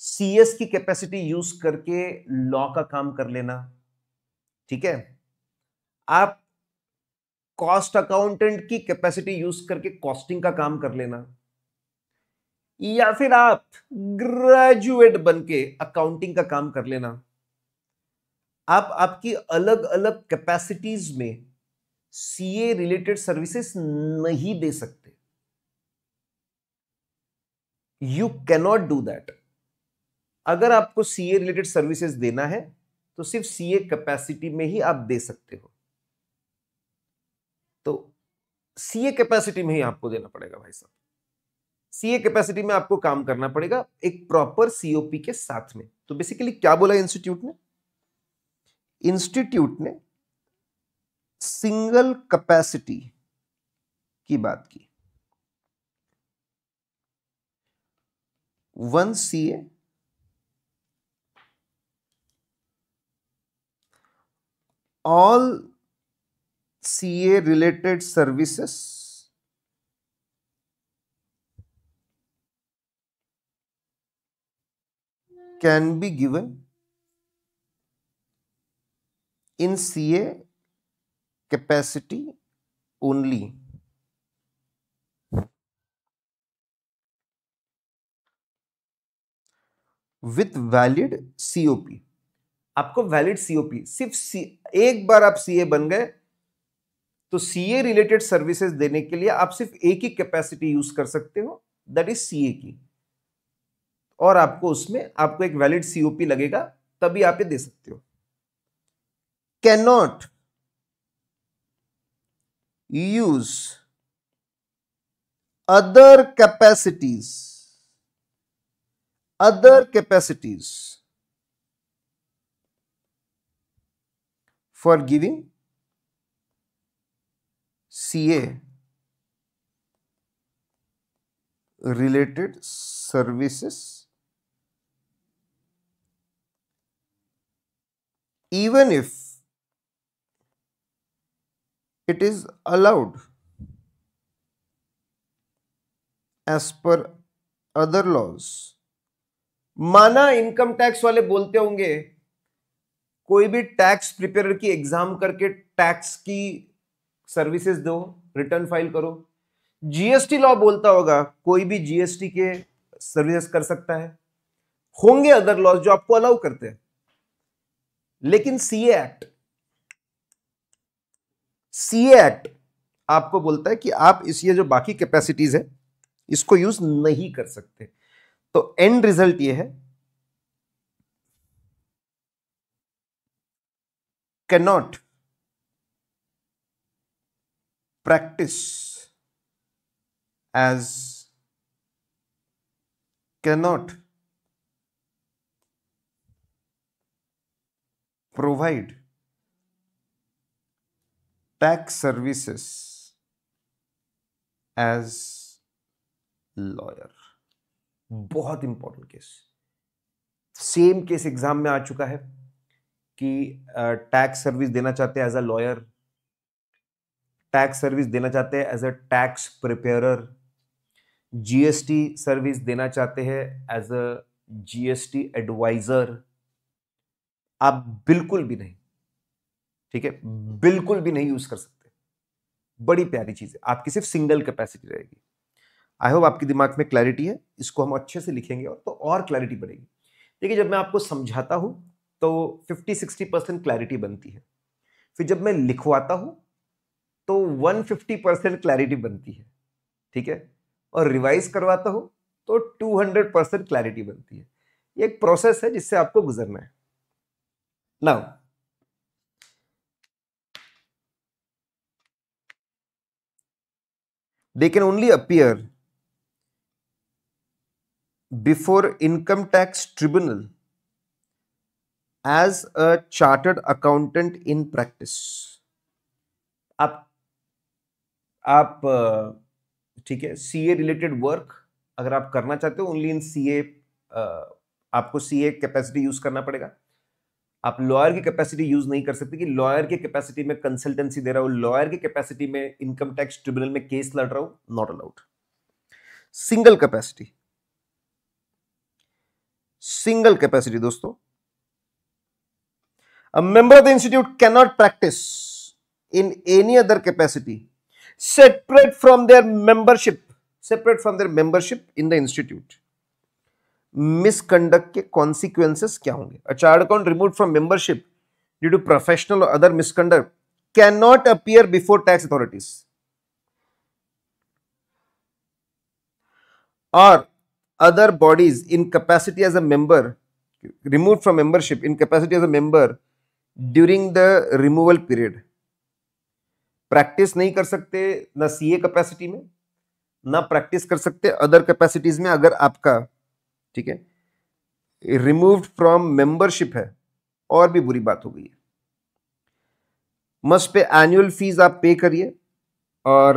सीएस की कैपेसिटी यूज करके लॉ का काम कर लेना ठीक है आप कॉस्ट अकाउंटेंट की कैपेसिटी यूज करके कॉस्टिंग का काम कर लेना या फिर आप ग्रेजुएट बनके अकाउंटिंग का काम कर लेना आप आपकी अलग अलग कैपेसिटीज में सीए रिलेटेड सर्विसेज नहीं दे सकते यू कैनॉट डू दैट अगर आपको सीए रिलेटेड सर्विसेज देना है तो सिर्फ सीए कैपेसिटी में ही आप दे सकते हो सीए कैपेसिटी में ही आपको देना पड़ेगा भाई साहब सीए कैपेसिटी में आपको काम करना पड़ेगा एक प्रॉपर सीओपी के साथ में तो बेसिकली क्या बोला इंस्टीट्यूट ने इंस्टीट्यूट ने सिंगल कैपेसिटी की बात की one C A all CA related services. can be given in CA capacity only. With valid COP आपको वैलिड सीओपी सिर्फ सी एक बार आप सीए बन गए तो ए रिलेटेड सर्विसेज देने के लिए आप सिर्फ एक ही कैपेसिटी यूज कर सकते हो दैट इज सीए की और आपको उसमें आपको एक वैलिड सीओपी लगेगा तभी आप ये दे सकते हो can not use other capacities other capacities for giving C A related services even if it is allowed as per other laws माना इनकम टैक्स वाले बोलते होंगे कोई भी टैक्स प्रिपेयर की एग्जाम करके टैक्स की सर्विसेज दो रिटर्न फाइल करो जीएसटी लॉ बोलता होगा कोई भी जीएसटी के सर्विसेज कर सकता है होंगे अदर लॉज जो आपको अलाउ करते हैं लेकिन सीए एक्ट सीए एक्ट आपको बोलता है कि आप इस ये जो बाकी कैपेसिटीज है इसको यूज नहीं कर सकते तो एंड रिजल्ट ये है cannot practice as cannot provide tax services as lawyer बहुत important case same case exam में आ चुका है कि टैक्स सर्विस देना चाहते हैं as a lawyer tax service देना चाहते हैं as a tax preparer GST service देना चाहते हैं एज अ जीएसटी एडवाइजर आप बिल्कुल भी नहीं ठीक है बिल्कुल भी नहीं यूज कर सकते बड़ी प्यारी चीज है आपकी सिर्फ सिंगल कैपेसिटी रहेगी आई होप आपके दिमाग में क्लैरिटी है इसको हम अच्छे से लिखेंगे और तो और क्लैरिटी बढ़ेगी देखिए जब मैं आपको समझाता हूं तो 50-60 परसेंट क्लैरिटी बनती है फिर जब मैं लिखवाता हूं तो 150 परसेंट क्लैरिटी बनती है ठीक है और रिवाइज करवाता हो तो 200 परसेंट क्लैरिटी बनती है ये एक प्रोसेस है जिससे आपको गुजरना है now they can only appear before income tax tribunal as a chartered accountant in practice आप आप ठीक है सी ए रिलेटेड वर्क अगर आप करना चाहते हो ओनली इन सी ए आपको सी ए कैपेसिटी यूज करना पड़ेगा आप लॉयर की कैपेसिटी यूज नहीं कर सकते कि लॉयर की कैपेसिटी में कंसल्टेंसी दे रहा हूं लॉयर की कैपेसिटी में इनकम टैक्स ट्रिब्यूनल में केस लड़ रहा हूं not allowed single capacity single capacity दोस्तों a member of the institute can not practice in any other capacity separate from their membership separate from their membership in the institute misconduct के consequences क्या होंगे a child account removed from membership due to professional or other misconduct cannot appear before tax authorities or other bodies in capacity as a member removed from membership in capacity as a member during the removal period practice नहीं कर सकते ना सीए कैपेसिटी में ना प्रैक्टिस कर सकते अदर कैपेसिटीज में अगर आपका ठीक है रिमूव्ड फ्रॉम मेंबरशिप है और भी बुरी बात हो गई है मस्ट पे एनुअल फीस आप पे करिए और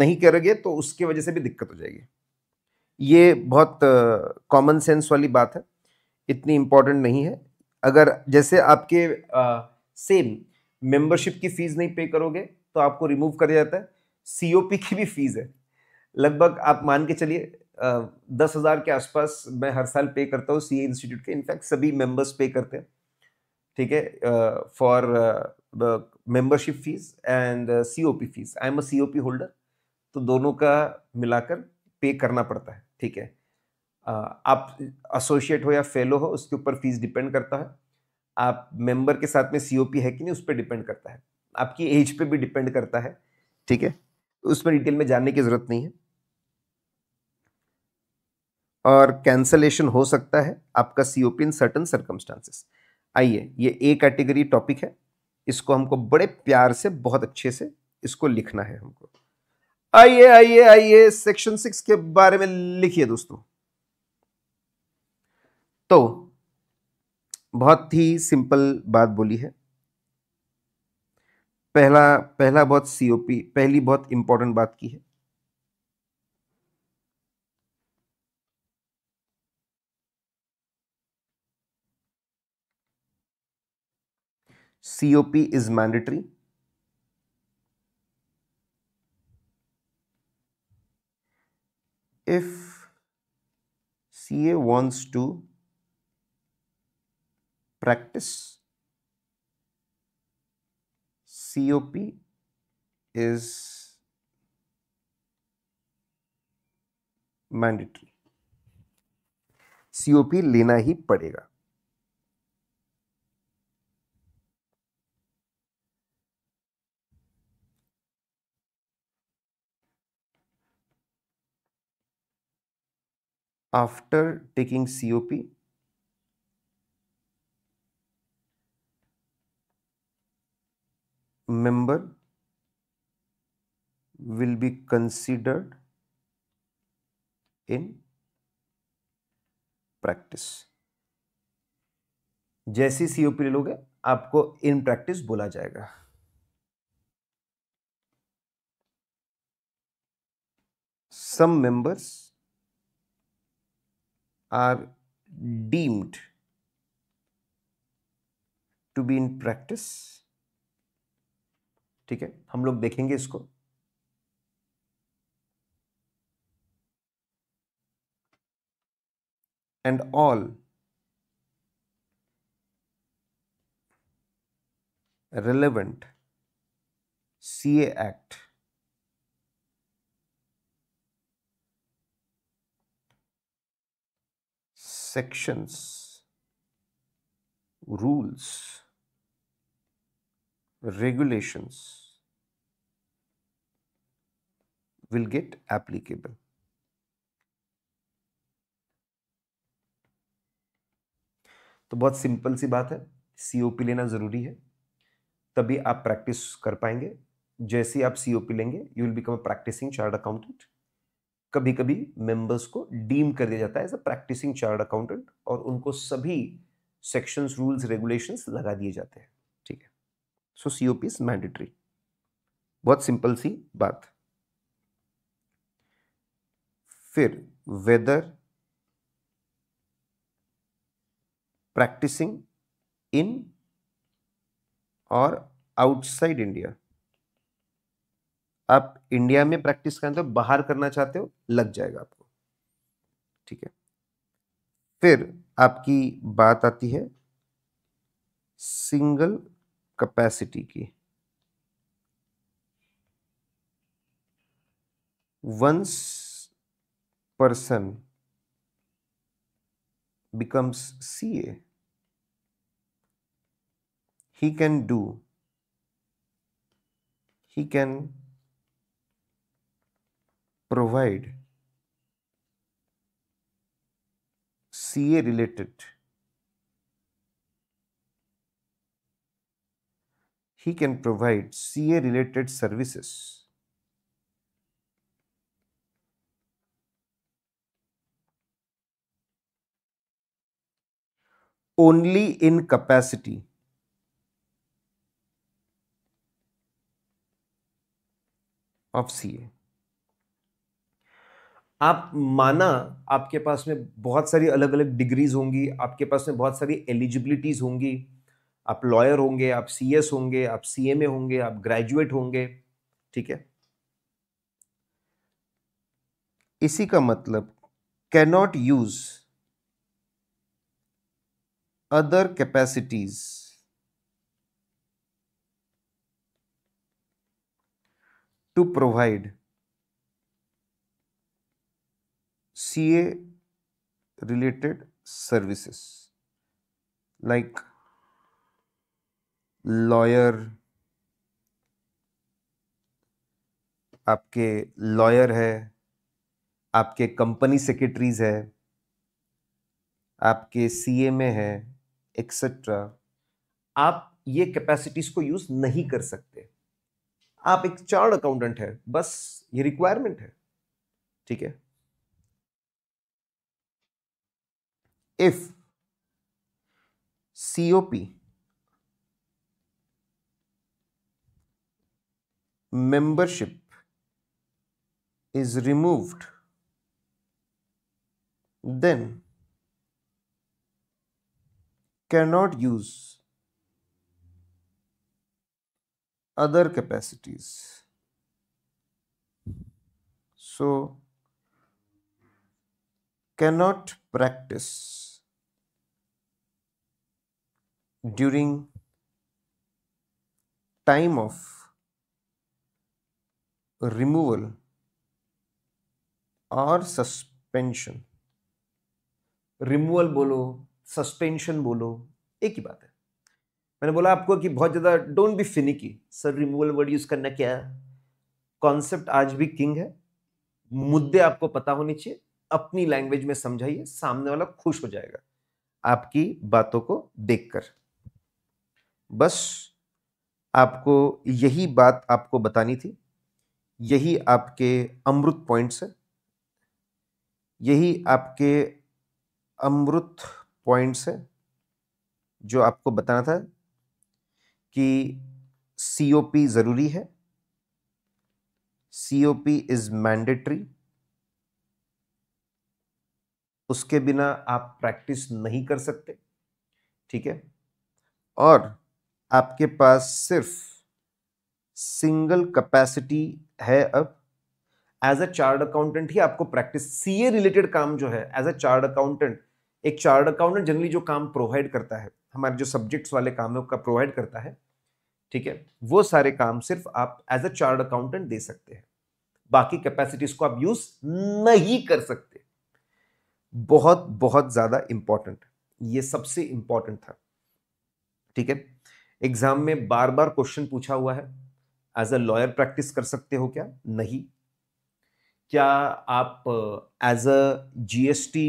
नहीं करोगे तो उसके वजह से भी दिक्कत हो जाएगी ये बहुत कॉमन सेंस वाली बात है इतनी इंपॉर्टेंट नहीं है अगर जैसे आपके सेम मेंबरशिप की फीस नहीं पे करोगे तो आपको रिमूव कर जाता है सीओपी की भी फीस है लगभग आप मान के चलिए दस हज़ार के आसपास मैं हर साल पे करता हूँ सी इंस्टीट्यूट के इनफैक्ट सभी मेंबर्स पे करते हैं ठीक है for membership fees and C O P fees I am a P holder तो दोनों का मिलाकर पे करना पड़ता है ठीक है uh, आप एसोसिएट हो या फेलो हो उसके ऊपर फीस डिपेंड करता है आप मेंबर के साथ में सीओपी है कि नहीं उस पर डिपेंड करता है आपकी एज पे भी डिपेंड करता है ठीक है उसमें डिटेल में जानने की ज़रूरत नहीं है और कैंसलेशन हो सकता है आपका सीओपी इन सर्टन सर्कमस्टांसेस आइए ये ए कैटेगरी टॉपिक है इसको हमको बड़े प्यार से बहुत अच्छे से इसको लिखना है हमको आइए आइए आइए सेक्शन सिक्स के बारे में लिखिए दोस्तों तो बहुत ही सिंपल बात बोली है पहला पहला बहुत सीओपी पहली बहुत इंपॉर्टेंट बात की है COP is mandatory if CA wants to practice. COP is mandatory. COP लेना ही पड़ेगा after taking COP, member will be considered in practice जैसी सी सीओपी ले लोगे आपको इन प्रैक्टिस बोला जाएगा some members are deemed to be in practice ठीक है हम लोग देखेंगे इसको and all relevant C act sections rules regulations will get applicable. तो बहुत सिंपल सी बात है सीओपी लेना ज़रूरी है तभी आप प्रैक्टिस कर पाएंगे जैसे आप सीओपी लेंगे you will become a practicing chart accountant कभी कभी मेंबर्स को डीम कर दिया जाता है as a practicing chart accountant और उनको सभी सेक्शंस रूल्स रेगुलेशंस लगा दिए जाते हैं सो सी इज मैंडेटरी बहुत सिंपल सी बात फिर वेदर प्रैक्टिसिंग इन और आउटसाइड इंडिया आप इंडिया में प्रैक्टिस करते हो बाहर करना चाहते हो लग जाएगा आपको ठीक है फिर आपकी बात आती है सिंगल कैपेसिटी की once person becomes C A he can do he can provide C A related he can provide CA related services. only in capacity of CA. आप माना आपके पास में बहुत सारी अलग अलग डिग्रीज होंगी आपके पास में बहुत सारी एलिजिबिलिटीज होंगी आप लॉयर होंगे आप सीएस होंगे आप सीएमए होंगे आप ग्रेजुएट होंगे ठीक है इसी का मतलब cannot use other capacities to provide C A related services like like lawyer आपके लॉयर है आपके कंपनी सेक्रेटरीज है आपके सीएमए है एक्सेट्रा आप ये कैपेसिटीज़ को यूज़ नहीं कर सकते आप एक चार्ट अकाउंटेंट है बस ये रिक्वायरमेंट है ठीक है if COP membership is removed, then cannot use other capacities. So, cannot practice during time of removal और सस्पेंशन रिमूवल बोलो सस्पेंशन बोलो एक ही बात है मैंने बोला आपको कि बहुत ज़्यादा don't be finicky sir removal word use करना क्या है कॉन्सेप्ट आज भी किंग है मुद्दे आपको पता होने चाहिए अपनी लैंग्वेज में समझाइए सामने वाला खुश हो जाएगा आपकी बातों को देखकर बस आपको यही बात आपको बतानी थी यही आपके अमृत पॉइंट्स है यही आपके अमृत पॉइंट्स है जो आपको बताना था कि सीओपी ज़रूरी है सीओपी इज़ मैंडेटरी उसके बिना आप प्रैक्टिस नहीं कर सकते ठीक है और आपके पास सिर्फ सिंगल कैपेसिटी है अब एज अ चार्ट अकाउंटेंट ही आपको प्रैक्टिस सी ए रिलेटेड काम जो है एज अ चार्ट अकाउंटेंट एक चार्ट अकाउंटेंट जनरली जो काम प्रोवाइड करता है हमारे जो सब्जेक्ट्स वाले काम है उसका प्रोवाइड करता है ठीक है वो सारे काम सिर्फ आप एज अ चार्ट अकाउंटेंट दे सकते हैं बाकी कैपेसिटीज को आप यूज नहीं कर सकते बहुत बहुत ज्यादा इंपॉर्टेंट ये सबसे इंपॉर्टेंट था ठीक है एग्जाम में बार बार क्वेश्चन पूछा हुआ है एज अ लॉयर प्रैक्टिस कर सकते हो क्या नहीं क्या आप एज अ जीएसटी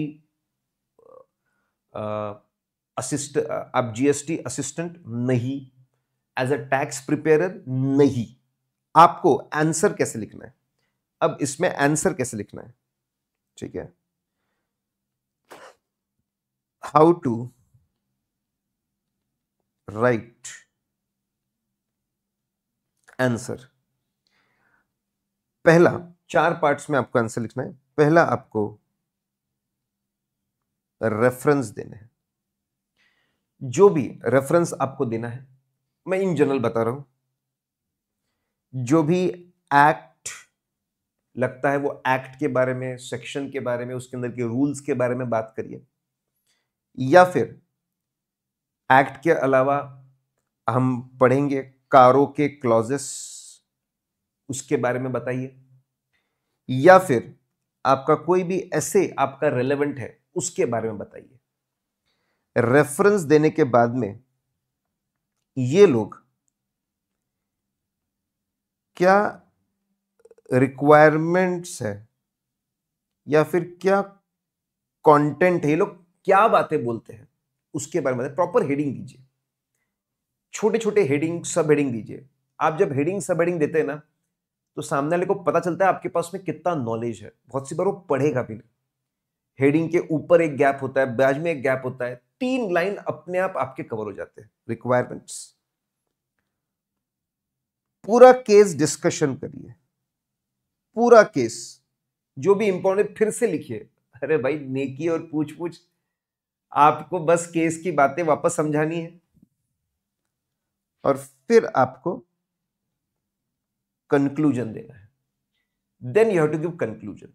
असिस्ट आप जीएसटी असिस्टेंट नहीं एज अ टैक्स प्रिपेयर नहीं आपको आंसर कैसे लिखना है अब इसमें आंसर कैसे लिखना है ठीक है हाउ टू राइट आंसर पहला चार पार्ट्स में आपको आंसर लिखना है पहला आपको रेफरेंस देना है जो भी रेफरेंस आपको देना है मैं इन जनरल बता रहा हूं जो भी एक्ट लगता है वो एक्ट के बारे में सेक्शन के बारे में उसके अंदर के रूल्स के बारे में बात करिए या फिर एक्ट के अलावा हम पढ़ेंगे कारों के क्लॉजेस उसके बारे में बताइए या फिर आपका कोई भी ऐसे आपका रेलेवेंट है उसके बारे में बताइए रेफरेंस देने के बाद में ये लोग क्या रिक्वायरमेंट्स है या फिर क्या कंटेंट है ये लोग क्या बातें बोलते हैं उसके बारे में प्रॉपर हेडिंग दीजिए छोटे छोटे हेडिंग सब हेडिंग दीजिए आप जब हेडिंग सब हेडिंग देते हैं ना तो सामने वाले को पता चलता है आपके पास में कितना नॉलेज है बहुत सी बार वो पढ़ेगा भी नहीं हेडिंग के ऊपर एक गैप होता है ब्याज में एक गैप होता है तीन लाइन अपने आप आपके कवर हो जाते हैं रिक्वायरमेंट्स पूरा केस डिस्कशन करिए पूरा केस जो भी इंपॉर्टेंट फिर से लिखिए अरे भाई नेकी और पूछ पूछ आपको बस केस की बातें वापस समझानी है और फिर आपको कंक्लूजन देना है then you have to give conclusion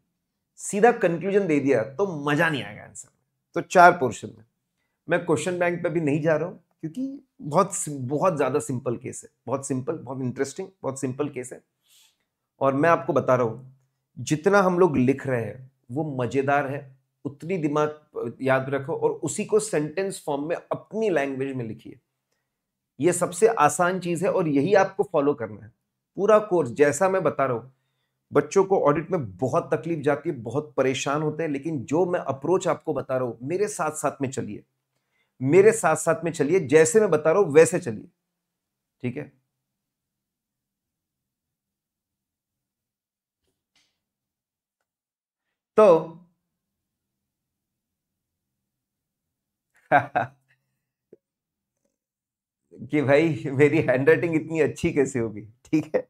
सीधा कंक्लूजन दे दिया तो मजा नहीं आएगा आंसर तो चार पोर्शन में मैं क्वेश्चन बैंक पे भी नहीं जा रहा हूं क्योंकि बहुत बहुत ज़्यादा सिंपल केस है बहुत सिंपल बहुत इंटरेस्टिंग बहुत सिंपल केस है और मैं आपको बता रहा हूं जितना हम लोग लिख रहे हैं वो मज़ेदार है उतनी दिमाग याद रखो और उसी को सेंटेंस फॉर्म में अपनी लैंग्वेज में लिखिए ये सबसे आसान चीज़ है और यही आपको फॉलो करना है पूरा कोर्स जैसा मैं बता रहा हूं बच्चों को ऑडिट में बहुत तकलीफ जाती है बहुत परेशान होते हैं लेकिन जो मैं अप्रोच आपको बता रहा हूं मेरे साथ साथ में चलिए मेरे साथ साथ में चलिए जैसे मैं बता रहा हूं वैसे चलिए ठीक है तो कि भाई मेरी हैंड राइटिंग इतनी अच्छी कैसे होगी ठीक है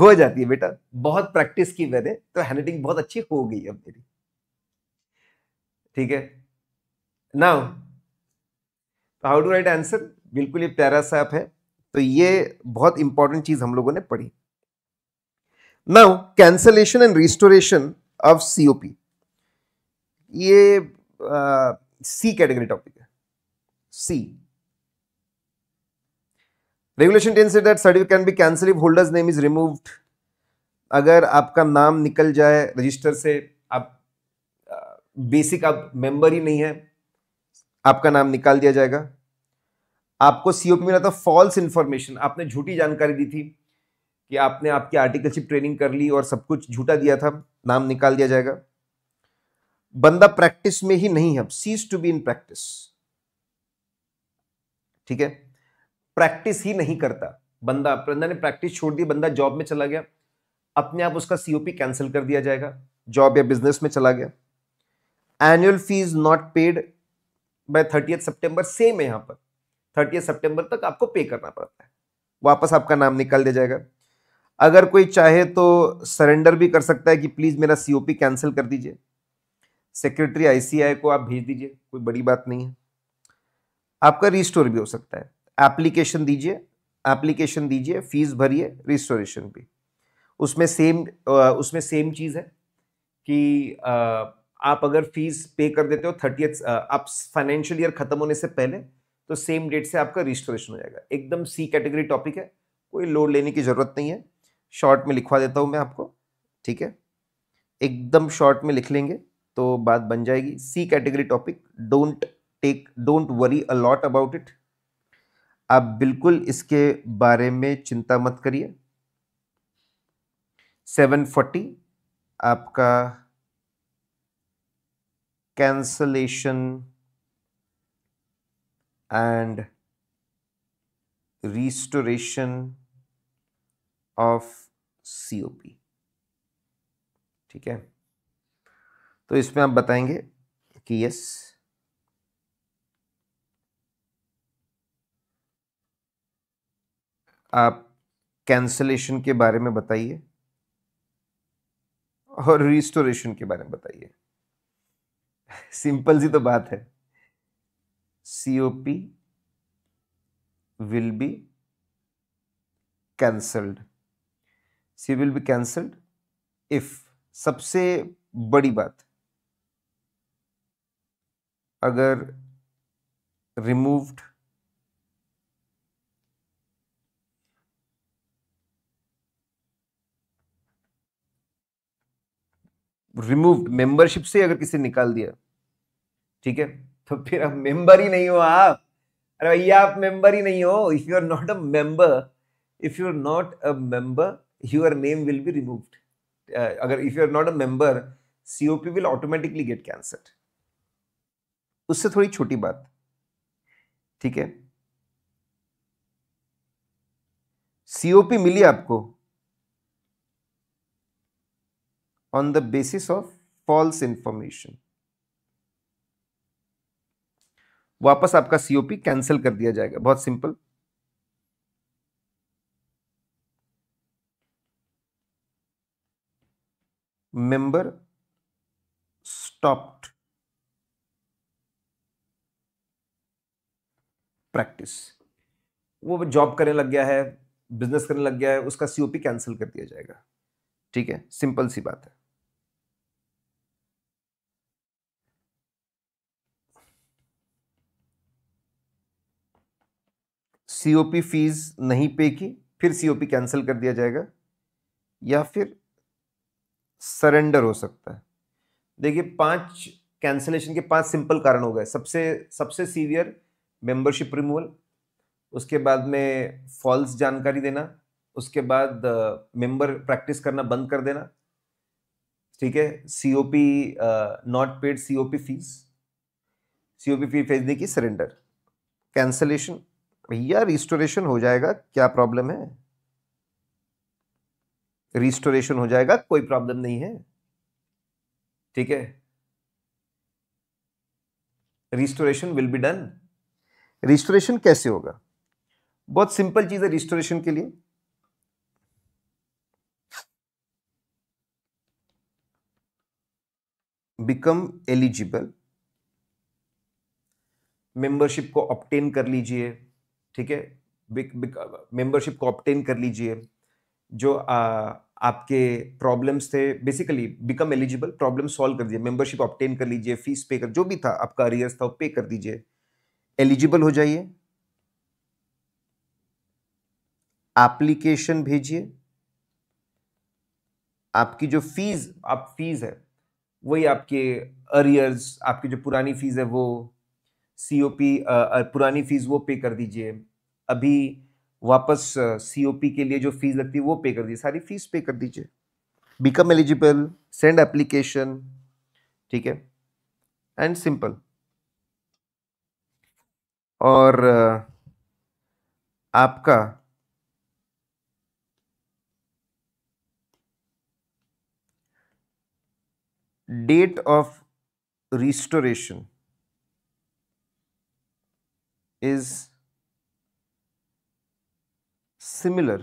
हो जाती है बेटा बहुत प्रैक्टिस की मैंने तो हैंड राइटिंग बहुत अच्छी हो गई अब मेरी ठीक है now how do write answer बिल्कुल ये प्यारा सा आप है तो ये बहुत इंपॉर्टेंट चीज हम लोगों ने पढ़ी now cancellation and restoration of COP ये सी कैटेगरी टॉपिक है सी रेगुलेशन टेन से that certificate can be cancel if holders name is removed अगर आपका नाम निकल जाए रजिस्टर से आप बेसिक आप मेंबर ही नहीं है आपका नाम निकाल दिया जाएगा आपको सीओपी मिला था फॉल्स इंफॉर्मेशन आपने झूठी जानकारी दी थी कि आपने आपकी आर्टिकलशिप ट्रेनिंग कर ली और सब कुछ झूठा दिया था नाम निकाल दिया जाएगा बंदा प्रैक्टिस में ही नहीं है cease to be in practice ठीक है प्रैक्टिस ही नहीं करता बंदा बंदा ने प्रैक्टिस छोड़ दी बंदा जॉब में चला गया अपने आप उसका सीओपी कैंसिल कर दिया जाएगा जॉब या बिजनेस में चला गया annual fees not paid by thirty सितंबर सेम है यहाँ पर थर्टी सितंबर तक आपको पे करना पड़ता है वापस आपका नाम निकाल दिया जाएगा अगर कोई चाहे तो सरेंडर भी कर सकता है कि प्लीज़ मेरा सीओपी कैंसिल कर दीजिए सेक्रेटरी आईसीआई को आप भेज दीजिए कोई बड़ी बात नहीं है आपका रिस्टोर भी हो सकता है एप्लीकेशन दीजिए एप्लीकेशन दीजिए फीस भरिए रिस्टोरेशन भी उसमें सेम उसमें सेम चीज़ है कि आप अगर फीस पे कर देते हो थर्टी आप फाइनेंशियल ईयर खत्म होने से पहले तो सेम डेट से आपका रिस्टोरेशन हो जाएगा एकदम सी कैटेगरी टॉपिक है कोई लोड लेने की ज़रूरत नहीं है शॉर्ट में लिखवा देता हूँ मैं आपको ठीक है एकदम शॉर्ट में लिख लेंगे तो बात बन जाएगी C category topic don't take don't worry a lot about it आप बिल्कुल इसके बारे में चिंता मत करिए 740 आपका cancellation and restoration of COP ठीक है तो इसमें आप बताएंगे कि यस आप कैंसलेशन के बारे में बताइए और रिस्टोरेशन के बारे में बताइए सिंपल सी तो बात है COP will be cancelled C will be cancelled if सबसे बड़ी बात अगर रिमूव्ड रिमूव मेंबरशिप से अगर किसी निकाल दिया ठीक है तो फिर आप मेंबर ही नहीं हो आप अरे भैया आप मेंबर ही नहीं हो if you are not a member if you are not a member your name will be removed अगर if you are not a member COP will automatically get cancelled उससे थोड़ी छोटी बात ठीक है सीओपी मिली आपको on the basis of false information वापस आपका सीओपी कैंसिल कर दिया जाएगा बहुत सिंपल मेंबर स्टॉप्ड प्रैक्टिस वो जॉब करने लग गया है बिजनेस करने लग गया है उसका सीओपी कैंसिल कर दिया जाएगा ठीक है सिंपल सी बात है सीओपी फीस नहीं पे की फिर सीओपी कैंसिल कर दिया जाएगा या फिर सरेंडर हो सकता है देखिए पांच कैंसिलेशन के पांच सिंपल कारण हो गए सबसे सबसे सीवियर मेंबरशिप रिमूवल उसके बाद में फॉल्स जानकारी देना उसके बाद मेंबर प्रैक्टिस करना बंद कर देना ठीक है COP not paid COP fees COP fee भेजने की सरेंडर कैंसलेशन भैया रिस्टोरेशन हो जाएगा क्या प्रॉब्लम है रिस्टोरेशन हो जाएगा कोई प्रॉब्लम नहीं है ठीक है restoration will be done restoration कैसे होगा बहुत सिंपल चीज है रिस्टोरेशन के लिए बिकम एलिजिबल मेंबरशिप को ऑप्टेन कर लीजिए ठीक है मेंबरशिप को ऑप्टेन कर लीजिए जो आ, आपके प्रॉब्लम्स थे basically become eligible problem solve कर दीजिए मेंबरशिप ऑप्टेन कर लीजिए फीस पे कर जो भी था आपका अरियर्स था वो पे कर दीजिए एलिजिबल हो जाइए एप्लीकेशन भेजिए आपकी जो फीस आप फीस है वही आपके अरियर्स आपकी जो पुरानी फ़ीस है वो सी ओ पी पुरानी फ़ीस वो पे कर दीजिए अभी वापस सी ओ पी के लिए जो फ़ीस लगती है वो पे कर दीजिए सारी फ़ीस पे कर दीजिए बिकम एलिजिबल सेंड एप्लीकेशन ठीक है एंड सिंपल और आपका date of restoration is similar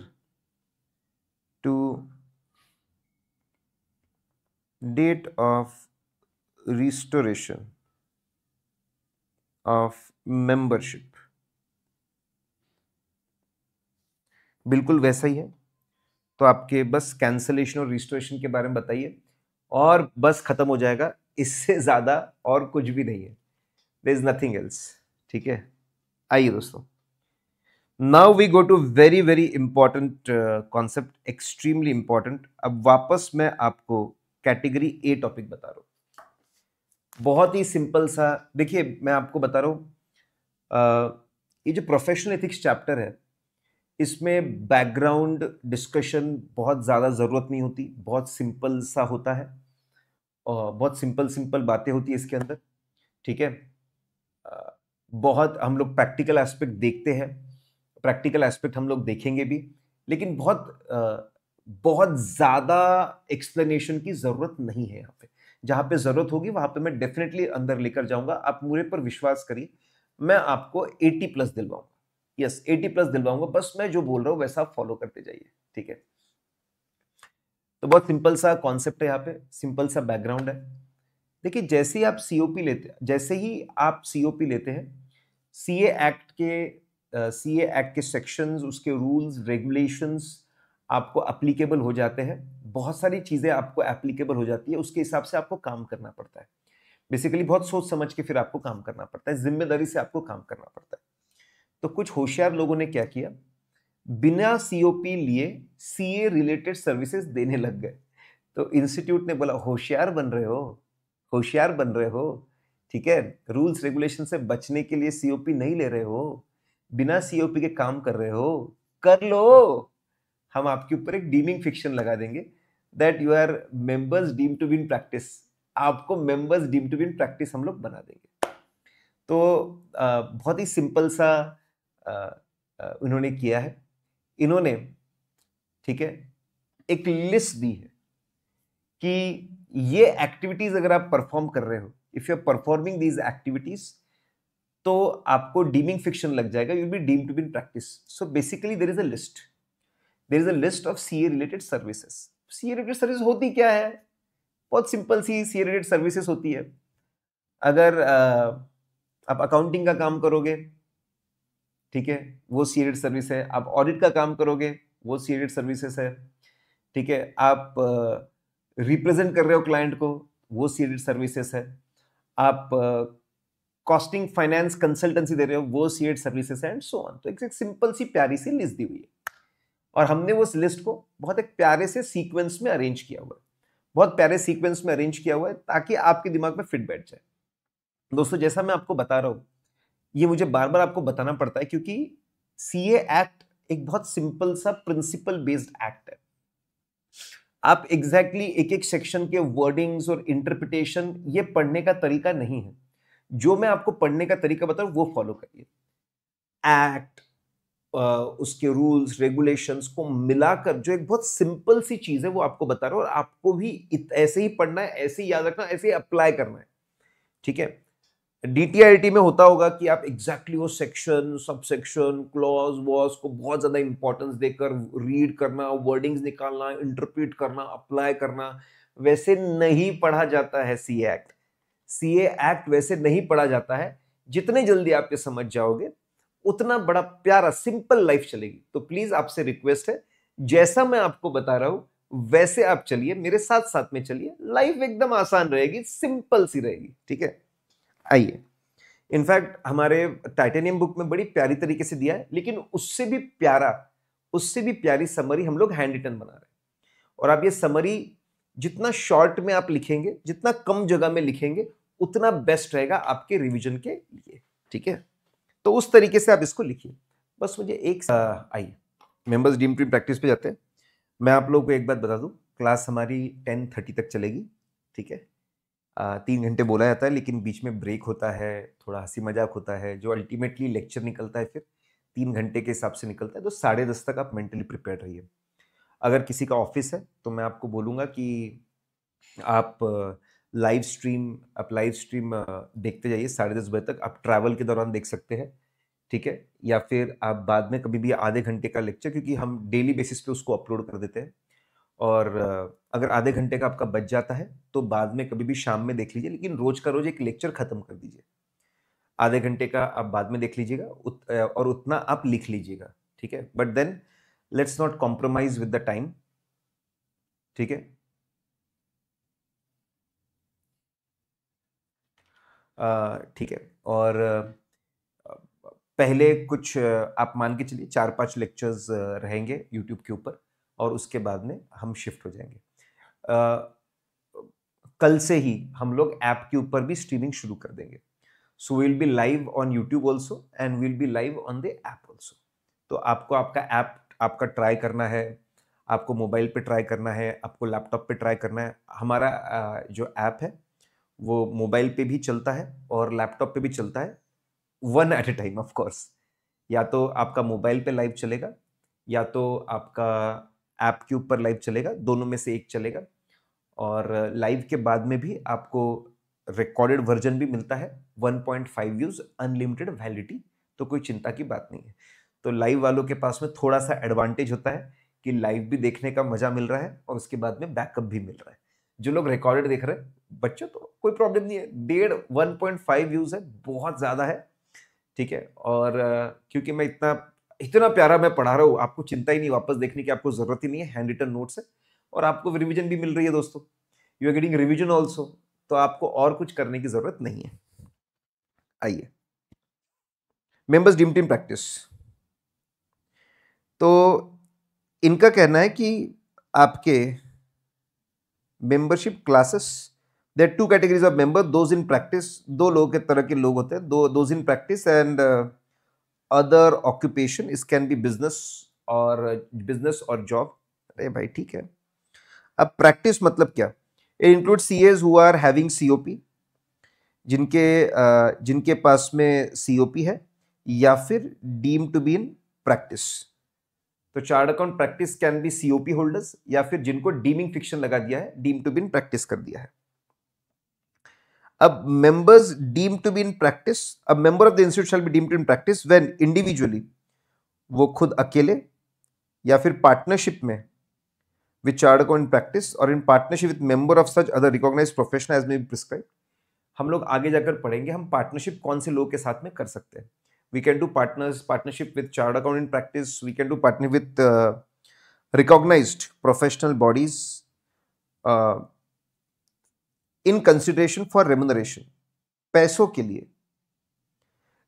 to date of restoration of membership बिल्कुल वैसा ही है तो आपके बस कैंसलेशन और रिस्टोरेशन के बारे में बताइए और बस ख़त्म हो जाएगा इससे ज़्यादा और कुछ भी नहीं है दे इज़ नथिंग एल्स ठीक है आइए दोस्तों now we go to very very important concept extremely important अब वापस मैं आपको कैटेगरी ए टॉपिक बता रहा हूँ बहुत ही सिंपल सा देखिए मैं आपको बता रहा हूँ uh, ये जो प्रोफेशनल एथिक्स चैप्टर है इसमें बैकग्राउंड डिस्कशन बहुत ज़्यादा ज़रूरत नहीं होती बहुत सिंपल सा होता है बहुत सिंपल सिंपल बातें होती है इसके अंदर ठीक है बहुत हम लोग प्रैक्टिकल एस्पेक्ट देखते हैं प्रैक्टिकल एस्पेक्ट हम लोग देखेंगे भी लेकिन बहुत बहुत ज़्यादा एक्सप्लेनेशन की ज़रूरत नहीं है यहाँ पे जहाँ पे ज़रूरत होगी वहाँ पे मैं डेफिनेटली अंदर लेकर जाऊँगा आप मुझे पर विश्वास करिए मैं आपको 80 प्लस दिलवाऊंगा यस 80 प्लस दिलवाऊंगा बस मैं जो बोल रहा हूँ वैसा आप फॉलो करते जाइए ठीक है तो बहुत सिंपल सा कॉन्सेप्ट है यहाँ पे सिंपल सा बैकग्राउंड है देखिए जैसे ही आप सीओपी लेते जैसे ही आप सीओपी लेते हैं सीए एक्ट के सीए एक्ट के सेक्शंस उसके रूल्स रेगुलेशंस आपको अप्लीकेबल हो जाते हैं बहुत सारी चीज़ें आपको एप्लीकेबल हो जाती है उसके हिसाब से आपको काम करना पड़ता है बेसिकली बहुत सोच समझ के फिर आपको काम करना पड़ता है जिम्मेदारी से आपको काम करना पड़ता है तो कुछ होशियार लोगों ने क्या किया बिना सीओपी लिए सीए रिलेटेड सर्विसेज देने लग गए तो इंस्टीट्यूट ने बोला होशियार बन रहे हो होशियार बन रहे हो ठीक है रूल्स रेगुलेशन से बचने के लिए सीओपी नहीं ले रहे हो बिना सीओपी के काम कर रहे हो कर लो हम आपके ऊपर एक डीमिंग फिक्शन लगा देंगे that you are members deem to be in practice आपको members deem to be in practice हम लोग बना देंगे तो बहुत ही सिंपल सा उन्होंने किया है इन्होंने ठीक है एक लिस्ट दी है कि ये एक्टिविटीज अगर आप परफॉर्म कर रहे हो if you are performing these activities तो आपको डीमिंग फिक्शन लग जाएगा you be deem to be practice so basically there is a list there is a list of C A related services C A related service होती क्या है बहुत simple C C A related services होती है अगर आप अकाउंटिंग का काम करोगे ठीक है वो सीरियड सर्विस है आप ऑडिट का काम करोगे वो सीरियड सर्विसेज है ठीक है आप रिप्रेजेंट कर रहे हो क्लाइंट को वो सीरियड सर्विसेज है आप कॉस्टिंग फाइनेंस कंसल्टेंसी दे रहे हो वो सीरियड सर्विसेज है एंड सो ऑन तो एक, सिंपल सी प्यारी सी लिस्ट दी हुई है और हमने उस लिस्ट को बहुत एक प्यारे से सीक्वेंस में अरेंज किया हुआ है बहुत प्यारे सीक्वेंस में अरेंज किया हुआ है ताकि आपके दिमाग में फिट बैठ जाए दोस्तों जैसा मैं आपको बता रहा हूँ ये मुझे बार बार आपको बताना पड़ता है क्योंकि सी एक्ट एक बहुत सिंपल सा प्रिंसिपल बेस्ड एक्ट है आप एग्जैक्टली exactly एक एक सेक्शन के वर्डिंग्स और इंटरप्रिटेशन ये पढ़ने का तरीका नहीं है जो मैं आपको पढ़ने का तरीका हूं वो फॉलो करिए एक्ट उसके रूल्स रेगुलेशंस को मिलाकर जो एक बहुत सिंपल सी चीज़ है वो आपको बता रहा हूं और आपको भी ऐसे ही पढ़ना है ऐसे ही याद रखना है ऐसे ही अप्लाई करना है ठीक है डी में होता होगा कि आप एग्जैक्टली exactly वो सेक्शन सब सेक्शन क्लॉज वॉज को बहुत ज़्यादा इंपॉर्टेंस देकर रीड करना वर्डिंग्स निकालना इंटरप्रिट करना अप्लाई करना वैसे नहीं पढ़ा जाता है सी एक्ट सी एक्ट वैसे नहीं पढ़ा जाता है जितने जल्दी आप ये समझ जाओगे उतना बड़ा प्यारा सिंपल लाइफ चलेगी तो प्लीज़ आपसे रिक्वेस्ट है जैसा मैं आपको बता रहा हूं वैसे आप चलिए मेरे साथ साथ में चलिए लाइफ एकदम आसान रहेगी सिंपल सी रहेगी ठीक है आइए इनफैक्ट हमारे टाइटेनियम बुक में बड़ी प्यारी तरीके से दिया है लेकिन उससे भी प्यारा उससे भी प्यारी समरी हम लोग हैंड रिटर्न बना रहे हैं और आप ये समरी जितना शॉर्ट में आप लिखेंगे जितना कम जगह में लिखेंगे उतना बेस्ट रहेगा आपके रिविजन के लिए ठीक है तो उस तरीके से आप इसको लिखिए बस मुझे एक आइए मेंबर्स डीम टीम प्रैक्टिस पे जाते हैं मैं आप लोग को एक बात बता दूं क्लास हमारी टेन थर्टी तक चलेगी ठीक है तीन घंटे बोला जाता है लेकिन बीच में ब्रेक होता है थोड़ा हंसी मजाक होता है जो अल्टीमेटली लेक्चर निकलता है फिर तीन घंटे के हिसाब से निकलता है तो साढ़े दस तक आप मेंटली प्रिपेयर रहिए अगर किसी का ऑफिस है तो मैं आपको बोलूँगा कि आप लाइव स्ट्रीम आप लाइव स्ट्रीम देखते जाइए साढ़े दस बजे तक आप ट्रैवल के दौरान देख सकते हैं ठीक है या फिर आप बाद में कभी भी आधे घंटे का लेक्चर क्योंकि हम डेली बेसिस पे उसको अपलोड कर देते हैं और अगर आधे घंटे का आपका बच जाता है तो बाद में कभी भी शाम में देख लीजिए लेकिन रोज का रोज एक लेक्चर ख़त्म कर दीजिए आधे घंटे का आप बाद में देख लीजिएगा उत, और उतना आप लिख लीजिएगा ठीक है but then let's not compromise with the time ठीक है ठीक है और पहले कुछ आप मान के चलिए चार पांच लेक्चर्स रहेंगे यूट्यूब के ऊपर और उसके बाद में हम शिफ्ट हो जाएंगे आ, कल से ही हम लोग ऐप के ऊपर भी स्ट्रीमिंग शुरू कर देंगे so will be live on YouTube also and will be live on the app also तो आपको आपका ऐप आपका ट्राई करना है आपको मोबाइल पे ट्राई करना है आपको लैपटॉप पे ट्राई करना है हमारा जो ऐप है वो मोबाइल पे भी चलता है और लैपटॉप पे भी चलता है one at a time of course या तो आपका मोबाइल पे लाइव चलेगा या तो आपका ऐप के ऊपर लाइव चलेगा दोनों में से एक चलेगा और लाइव के बाद में भी आपको रिकॉर्डेड वर्जन भी मिलता है 1.5 व्यूज अनलिमिटेड वैलिडिटी तो कोई चिंता की बात नहीं है तो लाइव वालों के पास में थोड़ा सा एडवांटेज होता है कि लाइव भी देखने का मजा मिल रहा है और उसके बाद में बैकअप भी मिल रहा है जो लोग रिकॉर्डेड देख रहे हैं बच्चों तो कोई प्रॉब्लम नहीं है डेढ़ वन पॉइंट फाइव व्यूज़ है बहुत ज़्यादा है ठीक है और क्योंकि मैं इतना इतना प्यारा मैं पढ़ा रहा हूँ आपको चिंता ही नहीं वापस देखने की आपको जरूरत ही नहीं है हैंड रिटर्न नोट्स है और आपको रिविजन भी मिल रही है दोस्तों you are getting revision also तो आपको और कुछ करने की जरूरत नहीं है आइए मेंबर्स डिम टीम प्रैक्टिस तो इनका कहना है कि आपके membership classes there two categories of member those in practice दो लोग के तरह के लोग होते हैं दो those in practice and uh, other occupation is can be business और बिजनेस और जॉब अरे भाई ठीक है अब प्रैक्टिस मतलब क्या it include C as who are having C O P जिनके जिनके पास में सी ओ पी है या फिर deem to be in practice तो chart account practice can be C O P holders या फिर जिनको डीमिंग फिक्शन लगा दिया है deem to be in practice कर दिया है अब members deem to be in practice अब member of the institute shall be deem to in practice when individually वो खुद अकेले या फिर पार्टनरशिप में विचारकों इन प्रैक्टिस और in partnership with member of such other recognise profession as may be prescribe हम लोग आगे जाकर पढ़ेंगे हम पार्टनरशिप कौन से लोग के साथ में कर सकते हैं we can do partners partnership with chart account in practice we can do partner with recognized professional bodies in consideration for remuneration पैसों के लिए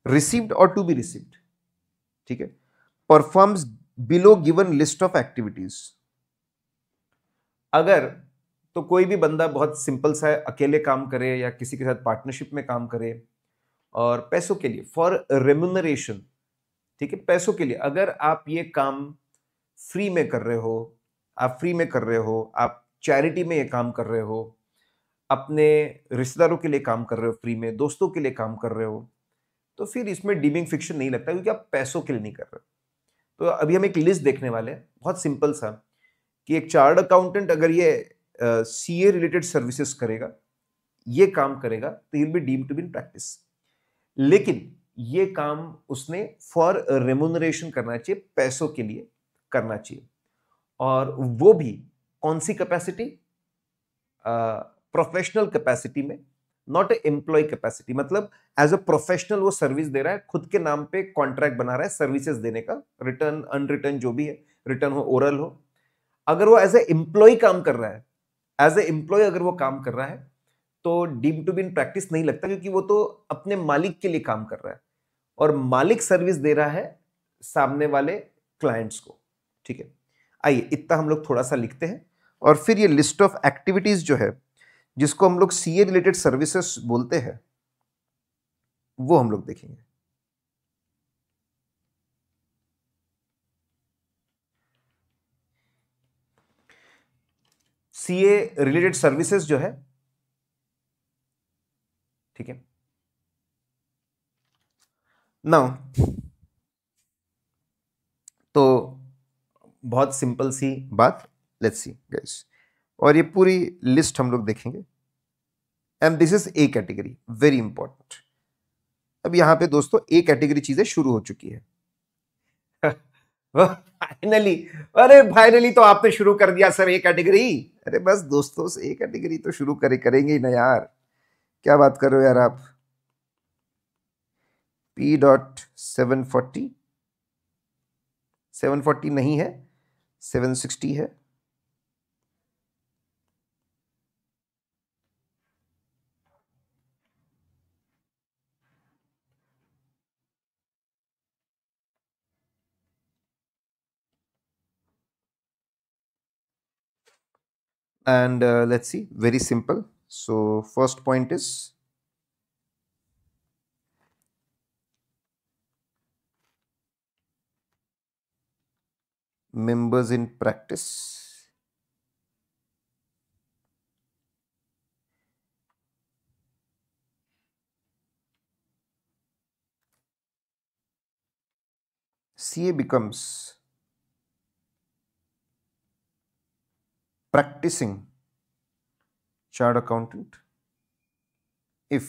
रिसीव्ड और टू बी रिसीव्ड ठीक है performs below given list of activities अगर तो कोई भी बंदा बहुत सिंपल सा है अकेले काम करे या किसी के साथ पार्टनरशिप में काम करे और पैसों के लिए फॉर रेमुनरेशन ठीक है पैसों के लिए अगर आप ये काम फ्री में कर रहे हो आप फ्री में कर रहे हो आप चैरिटी में ये काम कर रहे हो अपने रिश्तेदारों के लिए काम कर रहे हो फ्री में दोस्तों के लिए काम कर रहे हो तो फिर इसमें डीमिंग फिक्शन नहीं लगता क्योंकि आप पैसों के लिए नहीं कर रहे हो तो अभी हम एक लिस्ट देखने वाले हैं बहुत सिंपल सा कि एक चार्ट अकाउंटेंट अगर ये सी ए रिलेटेड सर्विसेज करेगा ये काम करेगा तो will be deem to be in practice लेकिन ये काम उसने फॉर रेमोनरेशन करना चाहिए पैसों के लिए करना चाहिए और वो भी कौन सी कैपेसिटी प्रोफेशनल कैपेसिटी में नॉट ए एम्प्लॉय कैपेसिटी मतलब एज अ प्रोफेशनल वो सर्विस दे रहा है खुद के नाम पे कॉन्ट्रैक्ट बना रहा है सर्विसेज देने का रिटर्न अनरिटर्न जो भी है रिटर्न हो ओरल हो अगर वो एज ए एम्प्लॉय काम कर रहा है एज ए एम्प्लॉय अगर वो काम कर रहा है तो डीम टू बी प्रैक्टिस नहीं लगता क्योंकि वो तो अपने मालिक के लिए काम कर रहा है और मालिक सर्विस दे रहा है सामने वाले क्लाइंट्स को ठीक है आइए इतना हम लोग थोड़ा सा लिखते हैं और फिर ये लिस्ट ऑफ एक्टिविटीज़ जो है जिसको हम लोग सीए रिलेटेड सर्विसेस बोलते हैं वो हम लोग देखेंगे सीए रिलेटेड सर्विसेज जो है ठीक है नाउ तो बहुत सिंपल सी बात लेट्स सी गाइस और ये पूरी लिस्ट हम लोग देखेंगे and this is a category very important अब यहां पे दोस्तों ए कैटेगरी चीजें शुरू हो चुकी है फाइनली अरे फाइनली तो आपने शुरू कर दिया सर ए कैटेगरी अरे बस दोस्तों ए कैटेगरी तो शुरू करे करेंगे ही ना यार क्या बात कर रहे हो यार आप P dot seven forty seven forty नहीं है सेवन सिक्सटी है and uh, let's see very simple so first point is members in practice CA becomes practicing chartered accountant if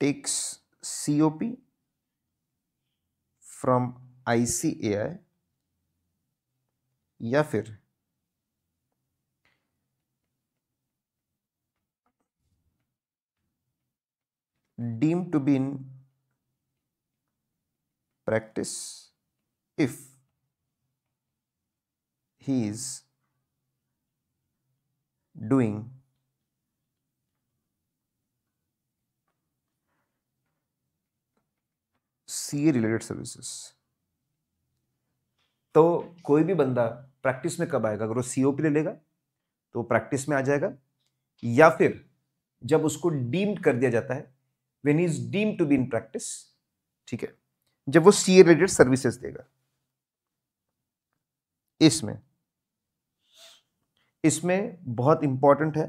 takes COP from ICAI Yafir deemed to be in practice if he is doing C related services तो कोई भी बंदा प्रैक्टिस में कब आएगा अगर वो सी ले लेगा तो वो प्रैक्टिस में आ जाएगा या फिर जब उसको डीम्ड कर दिया जाता है when is deem to be in practice ठीक है जब वो सी रिलेटेड सर्विसेज देगा इसमें इसमें बहुत इंपॉर्टेंट है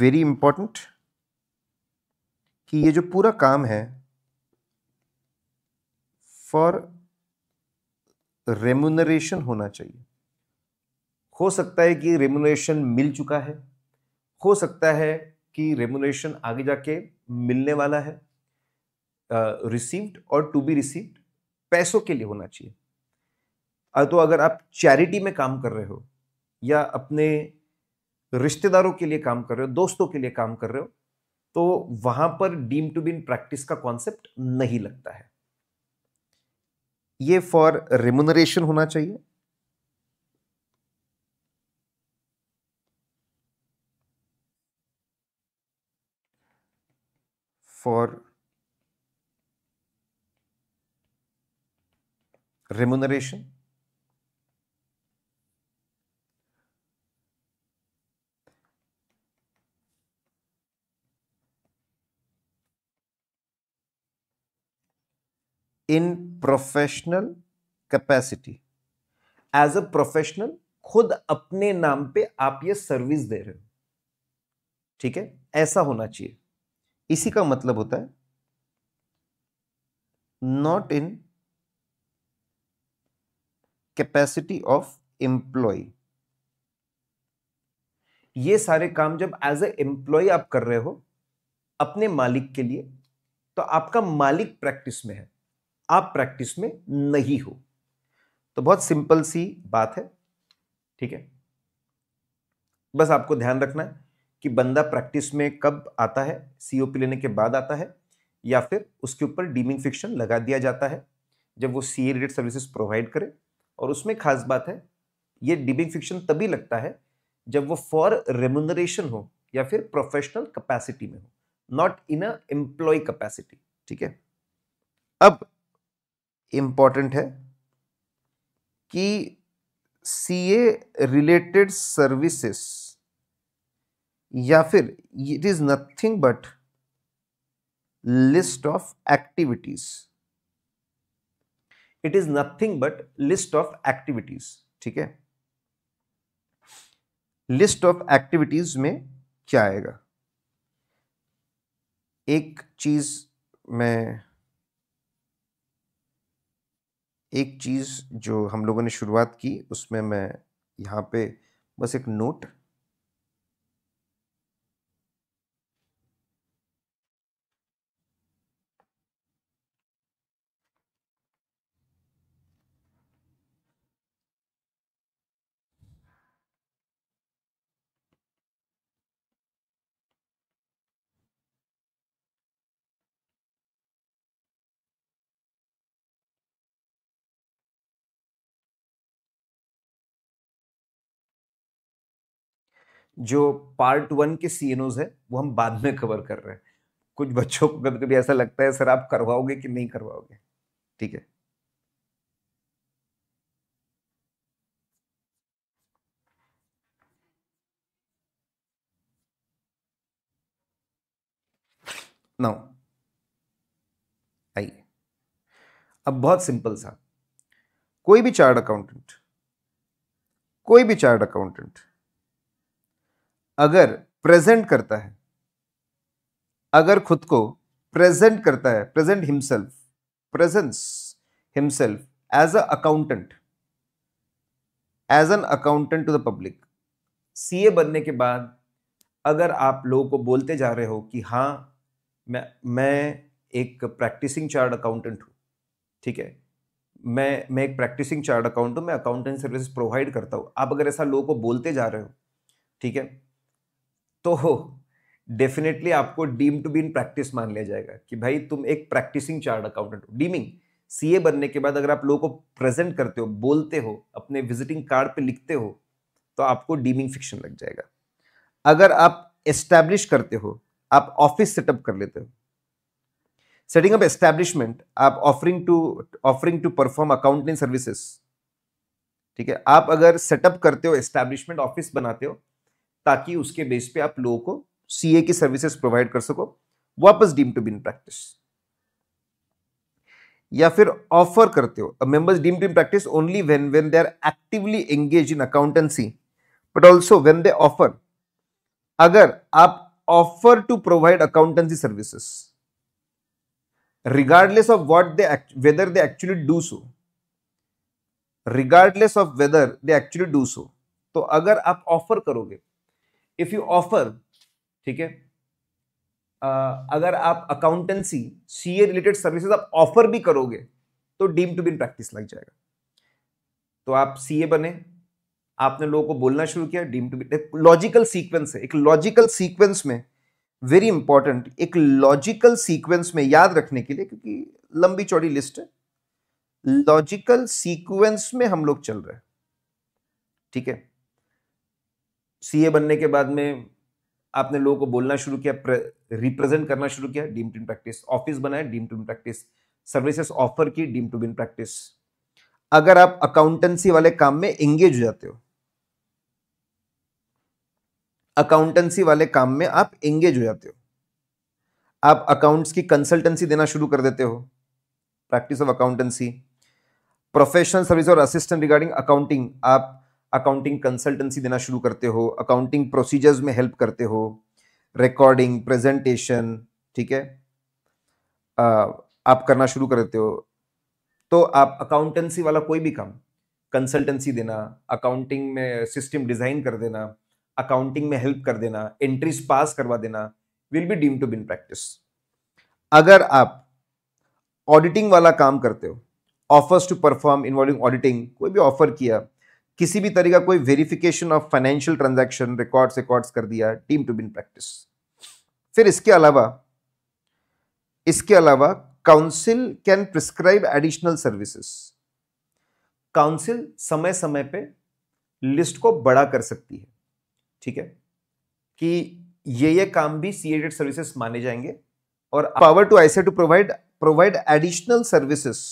वेरी इंपॉर्टेंट कि ये जो पूरा काम है फॉर रेमुनरेशन होना चाहिए हो सकता है कि रेमुनरेशन मिल चुका है हो सकता है कि रेमुनरेशन आगे जाके मिलने वाला है रिसीव्ड uh, और टू बी रिसीव्ड पैसों के लिए होना चाहिए तो अगर आप चैरिटी में काम कर रहे हो या अपने रिश्तेदारों के लिए काम कर रहे हो दोस्तों के लिए काम कर रहे हो तो वहां पर डीम टू बीन प्रैक्टिस का कॉन्सेप्ट नहीं लगता है ये फॉर रिमुनरेशन होना चाहिए for remuneration in professional capacity as a professional खुद अपने नाम पे आप ये सर्विस दे रहे हो ठीक है ऐसा होना चाहिए इसी का मतलब होता है not in capacity of employ ये सारे काम जब एज ए एम्प्लॉय आप कर रहे हो अपने मालिक के लिए तो आपका मालिक प्रैक्टिस में है आप प्रैक्टिस में नहीं हो तो बहुत सिंपल सी बात है ठीक है बस आपको ध्यान रखना है कि बंदा प्रैक्टिस में कब आता है सीओपी लेने के बाद आता है या फिर उसके ऊपर डीमिंग फिक्शन लगा दिया जाता है जब वो C A related services provide करे और उसमें खास बात है ये डीमिंग फिक्शन तभी लगता है जब वो फॉर रेमुनरेशन हो या फिर प्रोफेशनल कैपेसिटी में हो not in a employ capacity ठीक है अब इम्पॉर्टेंट है कि सी ए रिलेटेड सर्विसेस या फिर it is nothing but list of activities it is nothing but list of activities ठीक है लिस्ट ऑफ एक्टिविटीज में क्या आएगा एक चीज मैं एक चीज़ जो हम लोगों ने शुरुआत की उसमें मैं यहाँ पे बस एक नोट जो पार्ट वन के सी है वो हम बाद में कवर कर रहे हैं कुछ बच्चों को कभी कभी ऐसा लगता है सर आप करवाओगे कि नहीं करवाओगे ठीक है नाउ आइए अब बहुत सिंपल सा कोई भी चार्ट अकाउंटेंट कोई भी चार्ट अकाउंटेंट अगर प्रेजेंट करता है अगर खुद को प्रेजेंट करता है present himself presence himself as a accountant as an accountant to the public CA बनने के बाद अगर आप लोगों को बोलते जा रहे हो कि हाँ मैं मैं एक प्रैक्टिसिंग चार्ट अकाउंटेंट हूँ ठीक है मैं मैं एक प्रैक्टिसिंग चार्ट अकाउंट हूँ मैं अकाउंटेंट सर्विसेज प्रोवाइड करता हूँ आप अगर ऐसा लोगों को बोलते जा रहे हो ठीक है तो डेफिनेटली आपको deem to be in practice मान लिया जाएगा कि भाई तुम एक प्रैक्टिसिंग चार्ट अकाउंटेंट हो डीमिंग सीए बनने के बाद अगर आप लोगों को प्रेजेंट करते हो बोलते हो अपने विजिटिंग कार्ड पे लिखते हो तो आपको डीमिंग फिक्शन लग जाएगा अगर आप एस्टैब्लिश करते हो आप ऑफिस सेटअप कर लेते हो सेटिंग अप एस्टैब्लिशमेंट आप offering to offering to perform accounting services ठीक है आप अगर सेटअप करते हो एस्टैब्लिशमेंट ऑफिस बनाते हो ताकि उसके बेस पे आप लोगों को सीए की सर्विसेज प्रोवाइड कर सको वापस डीम टू बिन प्रैक्टिस या फिर ऑफर करते हो members deem to practice only when when they are actively engage in accountancy but also when they offer अगर आप offer to provide accountancy services regardless of what they whether they actually do so regardless of whether they actually do so तो अगर आप ऑफर करोगे इफ यू ऑफर ठीक है अगर आप accountancy C A related services आप ऑफर भी करोगे तो डीम टू बिन प्रैक्टिस लग जाएगा तो आप सी ए बने आपने लोगों को बोलना शुरू किया डीम टू बिन एक लॉजिकल सीक्वेंस है एक लॉजिकल सीक्वेंस में वेरी इंपॉर्टेंट एक लॉजिकल सीक्वेंस में याद रखने के लिए क्योंकि लंबी चौड़ी लिस्ट है लॉजिकल सीक्वेंस में हम लोग चल रहे हैं ठीक है सीए बनने के बाद में आपने लोगों को बोलना शुरू किया रिप्रेजेंट करना शुरू किया deem to in practice office बनाया deem to practice services offer की डीम टू बिन प्रैक्टिस अगर आप अकाउंटेंसी वाले काम में एंगेज हो जाते हो अकाउंटेंसी वाले काम में आप एंगेज हो जाते हो आप अकाउंट्स की कंसल्टेंसी देना शुरू कर देते हो practice of accountancy professional service और असिस्टेंट रिगार्डिंग अकाउंटिंग आप अकाउंटिंग कंसल्टेंसी देना शुरू करते हो अकाउंटिंग प्रोसीजर्स में हेल्प करते हो रिकॉर्डिंग प्रेजेंटेशन ठीक है आप करना शुरू करते हो तो आप अकाउंटेंसी वाला कोई भी काम कंसल्टेंसी देना अकाउंटिंग में सिस्टम डिजाइन कर देना अकाउंटिंग में हेल्प कर देना एंट्रीज पास करवा देना will be deem to be in practice अगर आप ऑडिटिंग वाला काम करते हो offers to perform involving auditing कोई भी ऑफर किया किसी भी तरह का कोई verification of financial transaction records records कर दिया टीम टू बिन प्रैक्टिस फिर इसके अलावा इसके अलावा council can prescribe additional services council समय समय पे लिस्ट को बड़ा कर सकती है ठीक है कि ये ये काम भी सी एडेड सर्विसेज माने जाएंगे और power to ICA to provide provide additional services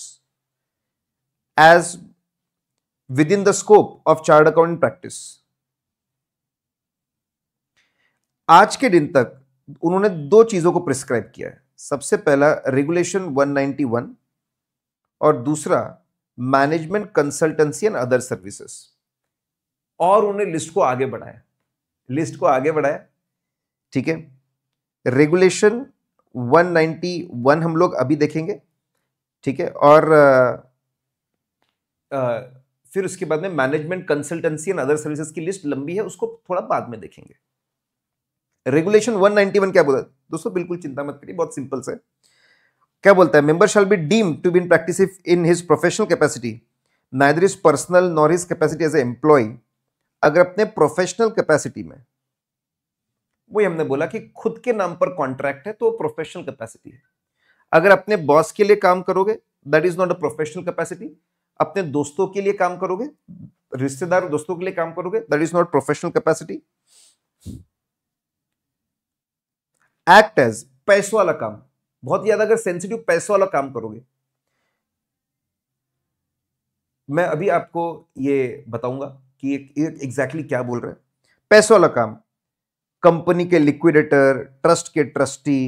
as within the scope of chart account practice आज के दिन तक उन्होंने दो चीजों को प्रिस्क्राइब किया है सबसे पहला रेगुलेशन 191 और दूसरा management consultancy and other services और उन्हें लिस्ट को आगे बढ़ाया लिस्ट को आगे बढ़ाया ठीक है रेगुलेशन 191 हम लोग अभी देखेंगे ठीक है और आ, आ, फिर उसके बाद में management consultancy and other services की लिस्ट लंबी है उसको थोड़ा बाद में देखेंगे रेगुलेशन 191 क्या बोला दोस्तों बिल्कुल चिंता मत करिए बहुत सिंपल से क्या बोलता है member shall be deem to be in practice in his professional capacity neither is personal nor is capacity as a employ अगर अपने प्रोफेशनल कैपेसिटी में वही हमने बोला कि खुद के नाम पर कॉन्ट्रैक्ट है तो प्रोफेशनल कैपेसिटी है अगर अपने बॉस के लिए काम करोगे that is not a professional capacity अपने दोस्तों के लिए काम करोगे रिश्तेदार दोस्तों के लिए काम करोगे that is not professional capacity act as पैसों वाला काम बहुत ज्यादा अगर सेंसिटिव पैसों वाला काम करोगे मैं अभी आपको ये बताऊंगा कि एग्जैक्टली क्या बोल रहे हैं पैसों वाला काम कंपनी के लिक्विडेटर ट्रस्ट के ट्रस्टी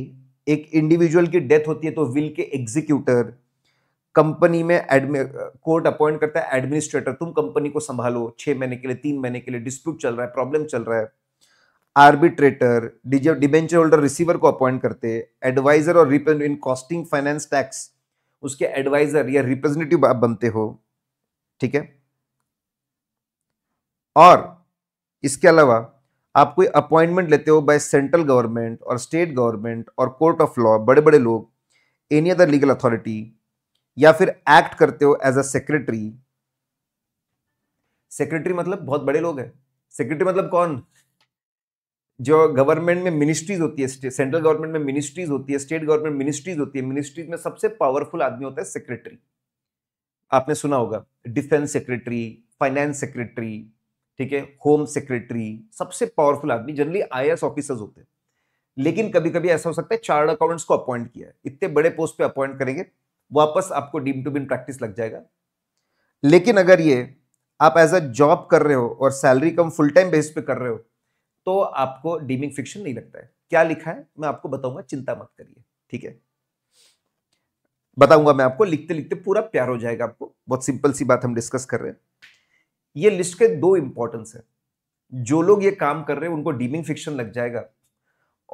एक इंडिविजुअल की डेथ होती है तो विल के एग्जीक्यूटर कंपनी में एडमि कोर्ट अपॉइंट करता है एडमिनिस्ट्रेटर तुम कंपनी को संभालो छः महीने के लिए तीन महीने के लिए डिस्प्यूट चल रहा है प्रॉब्लम चल रहा है आर्बिट्रेटर डिबेंचर होल्डर रिसीवर को अपॉइंट करते एडवाइजर और इन कॉस्टिंग फाइनेंस टैक्स उसके एडवाइजर या रिप्रेजेंटेटिव आप बनते हो ठीक है और इसके अलावा आप कोई अपॉइंटमेंट लेते हो बाय सेंट्रल गवर्नमेंट और स्टेट गवर्नमेंट और कोर्ट ऑफ लॉ बड़े बड़े लोग एनी अदर लीगल अथॉरिटी या फिर एक्ट करते हो एज अ सेक्रेटरी सेक्रेटरी मतलब बहुत बड़े लोग हैं सेक्रेटरी मतलब कौन जो गवर्नमेंट में मिनिस्ट्रीज होती है सेंट्रल गवर्नमेंट में मिनिस्ट्रीज होती है स्टेट गवर्नमेंट मिनिस्ट्रीज होती है मिनिस्ट्रीज में सबसे पावरफुल आदमी होता है सेक्रेटरी आपने सुना होगा डिफेंस सेक्रेटरी फाइनेंस सेक्रेटरी ठीक है होम सेक्रेटरी सबसे पावरफुल आदमी जनरली आई ऑफिसर्स होते हैं लेकिन कभी कभी ऐसा हो सकता है चार्ट अकाउंट्स को अपॉइंट किया है इतने बड़े पोस्ट पे अपॉइंट करेंगे वापस आपको डीम टू बिन प्रैक्टिस लग जाएगा लेकिन अगर ये आप एज अ जॉब कर रहे हो और सैलरी कम फुल टाइम बेस पे कर रहे हो तो आपको डीमिंग फिक्शन नहीं लगता है क्या लिखा है मैं आपको बताऊंगा चिंता मत करिए ठीक है बताऊंगा मैं आपको लिखते लिखते पूरा प्यार हो जाएगा आपको बहुत सिंपल सी बात हम डिस्कस कर रहे हैं ये लिस्ट के दो इंपॉर्टेंस है जो लोग ये काम कर रहे हैं उनको डीमिंग फिक्शन लग जाएगा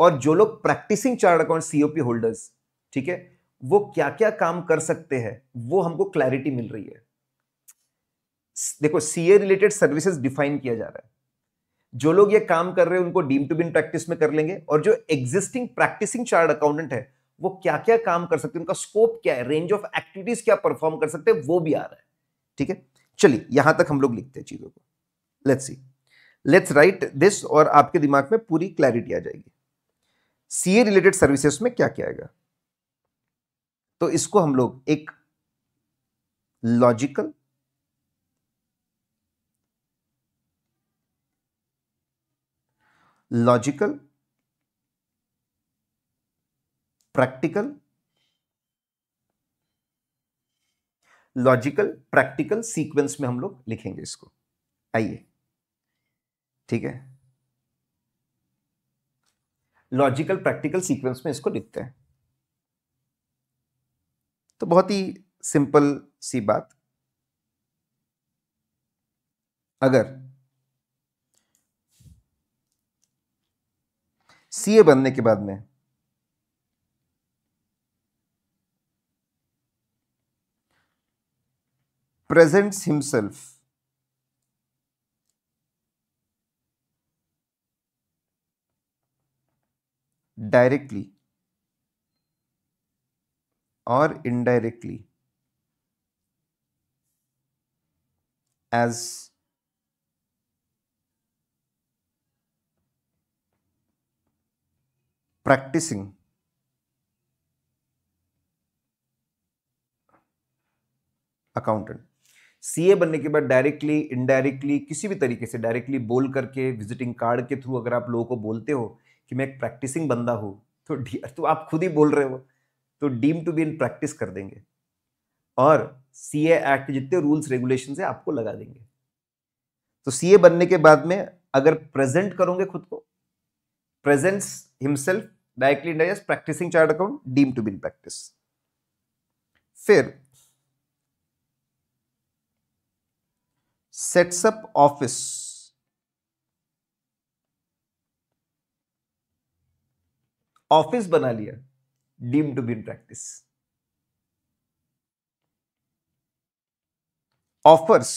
और जो लोग practising chartered account COP holders ठीक है वो क्या क्या काम कर सकते हैं वो हमको क्लैरिटी मिल रही है देखो सीए रिलेटेड सर्विसेज डिफाइन किया जा रहा है जो लोग ये काम कर रहे हैं उनको डीम टू बिन प्रैक्टिस में कर लेंगे और जो एग्जिस्टिंग प्रैक्टिसिंग चार्ट अकाउंटेंट है वो क्या क्या काम कर सकते हैं उनका स्कोप क्या है रेंज ऑफ एक्टिविटीज क्या परफॉर्म कर सकते हैं वो भी आ रहा है ठीक है चलिए यहां तक हम लोग लिखते हैं चीजों को let's see let's write this और आपके दिमाग में पूरी क्लैरिटी आ जाएगी सीए रिलेटेड सर्विसेज में क्या क्या आएगा तो इसको हम लोग एक logical logical practical logical practical sequence में हम लोग लिखेंगे इसको आइए ठीक है लॉजिकल प्रैक्टिकल सीक्वेंस में इसको लिखते हैं तो बहुत ही सिंपल सी बात अगर सीए बनने के बाद में presents himself directly or indirectly as practicing accountant CA बनने के बाद डायरेक्टली इनडायरेक्टली किसी भी तरीके से डायरेक्टली बोल करके विजिटिंग कार्ड के थ्रू अगर आप लोगों को बोलते हो कि मैं एक प्रैक्टिसिंग बंदा हूं तो डियर तो आप खुद ही बोल रहे हो तो deem to be in practice कर देंगे और सी एक्ट जितने रूल्स रेगुलेशन है आपको लगा देंगे तो सी बनने के बाद में अगर प्रेजेंट करोगे खुद को प्रेजेंट हिमसेल्फ डायरेक्टली इंडाइज practising chartered account deem to be in practice फिर सेट्स अप ऑफिस ऑफिस बना लिया deemed to be in practice. Offers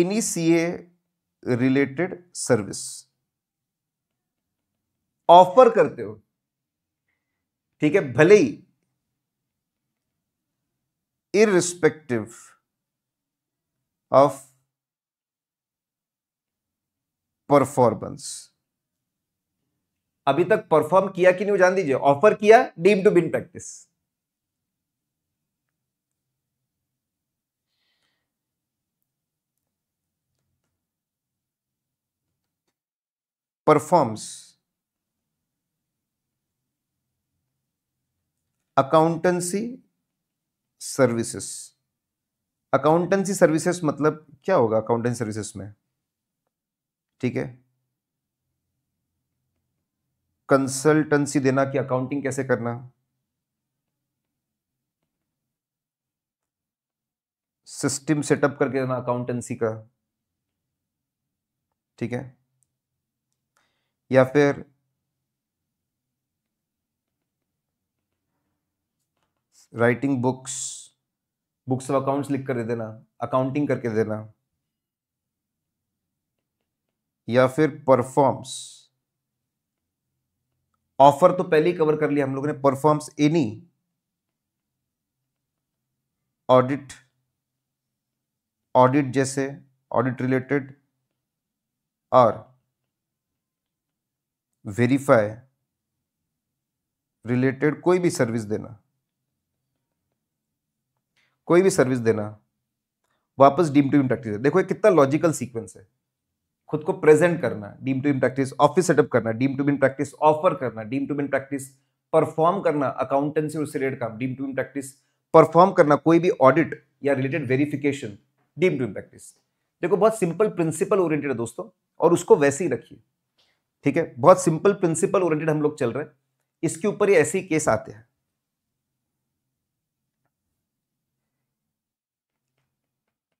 any CA related service. Offer करते हो ठीक है भले ही इरिस्पेक्टिव ऑफ परफॉर्मेंस अभी तक परफॉर्म किया कि नहीं जान दीजिए ऑफर किया deem to be in practice performs accountancy services accountancy services मतलब क्या होगा अकाउंटेंसी सर्विसेस में ठीक है कंसल्टेंसी देना कि अकाउंटिंग कैसे करना सिस्टम सेटअप करके देना अकाउंटेंसी का ठीक है या फिर writing books books of accounts लिख कर दे देना अकाउंटिंग करके देना या फिर परफॉर्म्स ऑफर तो पहले ही कवर कर लिया हम लोगों ने परफॉर्म्स एनी ऑडिट ऑडिट जैसे ऑडिट रिलेटेड और वेरीफाई रिलेटेड कोई भी सर्विस देना कोई भी सर्विस देना वापस डीम टू इम प्रैक्टिस देखो ये कितना लॉजिकल सीक्वेंस है खुद को प्रेजेंट करना deem to be in practice office setup करना deem to be in practice offer करना deem to be in practice perform करना अकाउंटेंसी उससे रिलेटेड काम deem to be in practice perform करना कोई भी ऑडिट या related verification deem to be in practice देखो बहुत सिंपल प्रिंसिपल ओरिएंटेड है दोस्तों और उसको वैसे ही रखिए ठीक है बहुत सिंपल प्रिंसिपल ओरिएंटेड हम लोग चल रहे हैं इसके ऊपर ही ऐसे ही केस आते हैं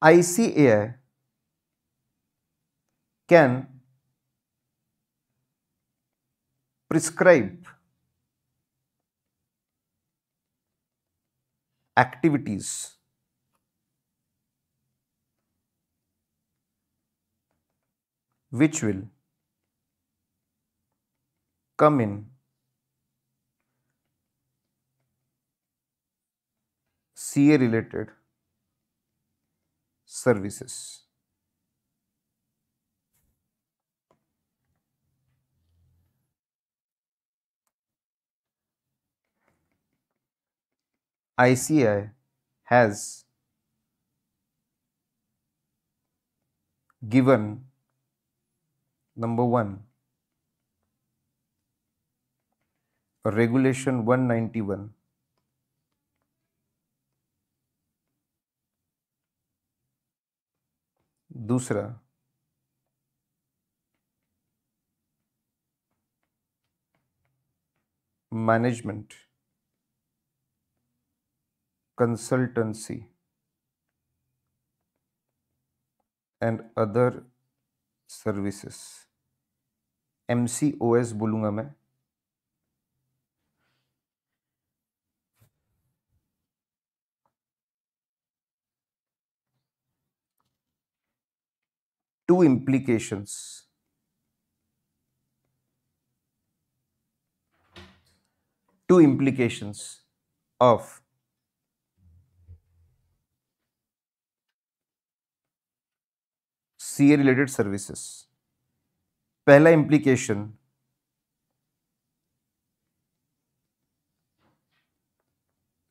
ICAI can prescribe activities which will come in CA related services. ICI has given number 1 regulation 191 दूसरा management consultancy and other services MCOS, so two implications two implications of C A related services पहला implication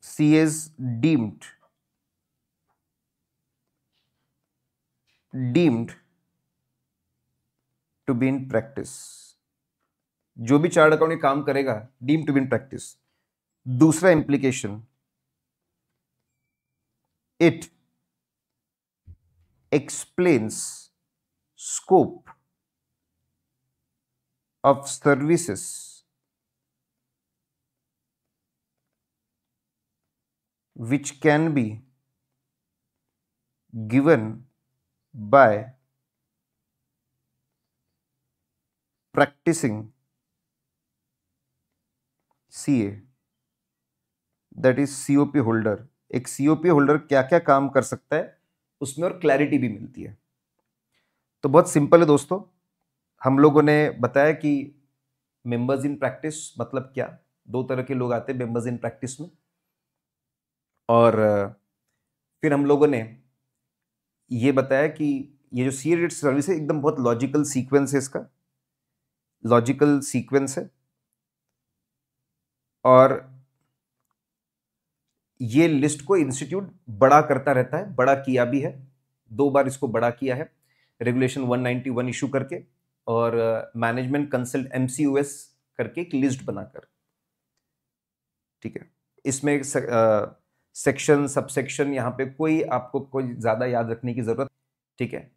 C is deemed deemed to be in practice जो भी चार्ट अकाउंट काम करेगा deem to be in practice दूसरा implication it explains scope of services which can be given by practicing CA that is COP holder एक सीओपी होल्डर क्या क्या काम कर सकता है उसमें और क्लैरिटी भी मिलती है तो बहुत सिंपल है दोस्तों हम लोगों ने बताया कि मेंबर्स इन प्रैक्टिस मतलब क्या दो तरह के लोग आते हैं मेंबर्स इन प्रैक्टिस में और फिर हम लोगों ने ये बताया कि ये जो सी एडिट सर्विस है एकदम बहुत लॉजिकल सीक्वेंस है इसका लॉजिकल सीक्वेंस है और ये लिस्ट को इंस्टीट्यूट बड़ा करता रहता है बड़ा किया भी है दो बार इसको बड़ा किया है रेगुलेशन 191 इशू करके और मैनेजमेंट कंसल्ट एम करके एक लिस्ट बनाकर ठीक है इसमें सेक्शन सबसेक्शन यहाँ पे कोई आपको कोई ज़्यादा याद रखने की ज़रूरत ठीक है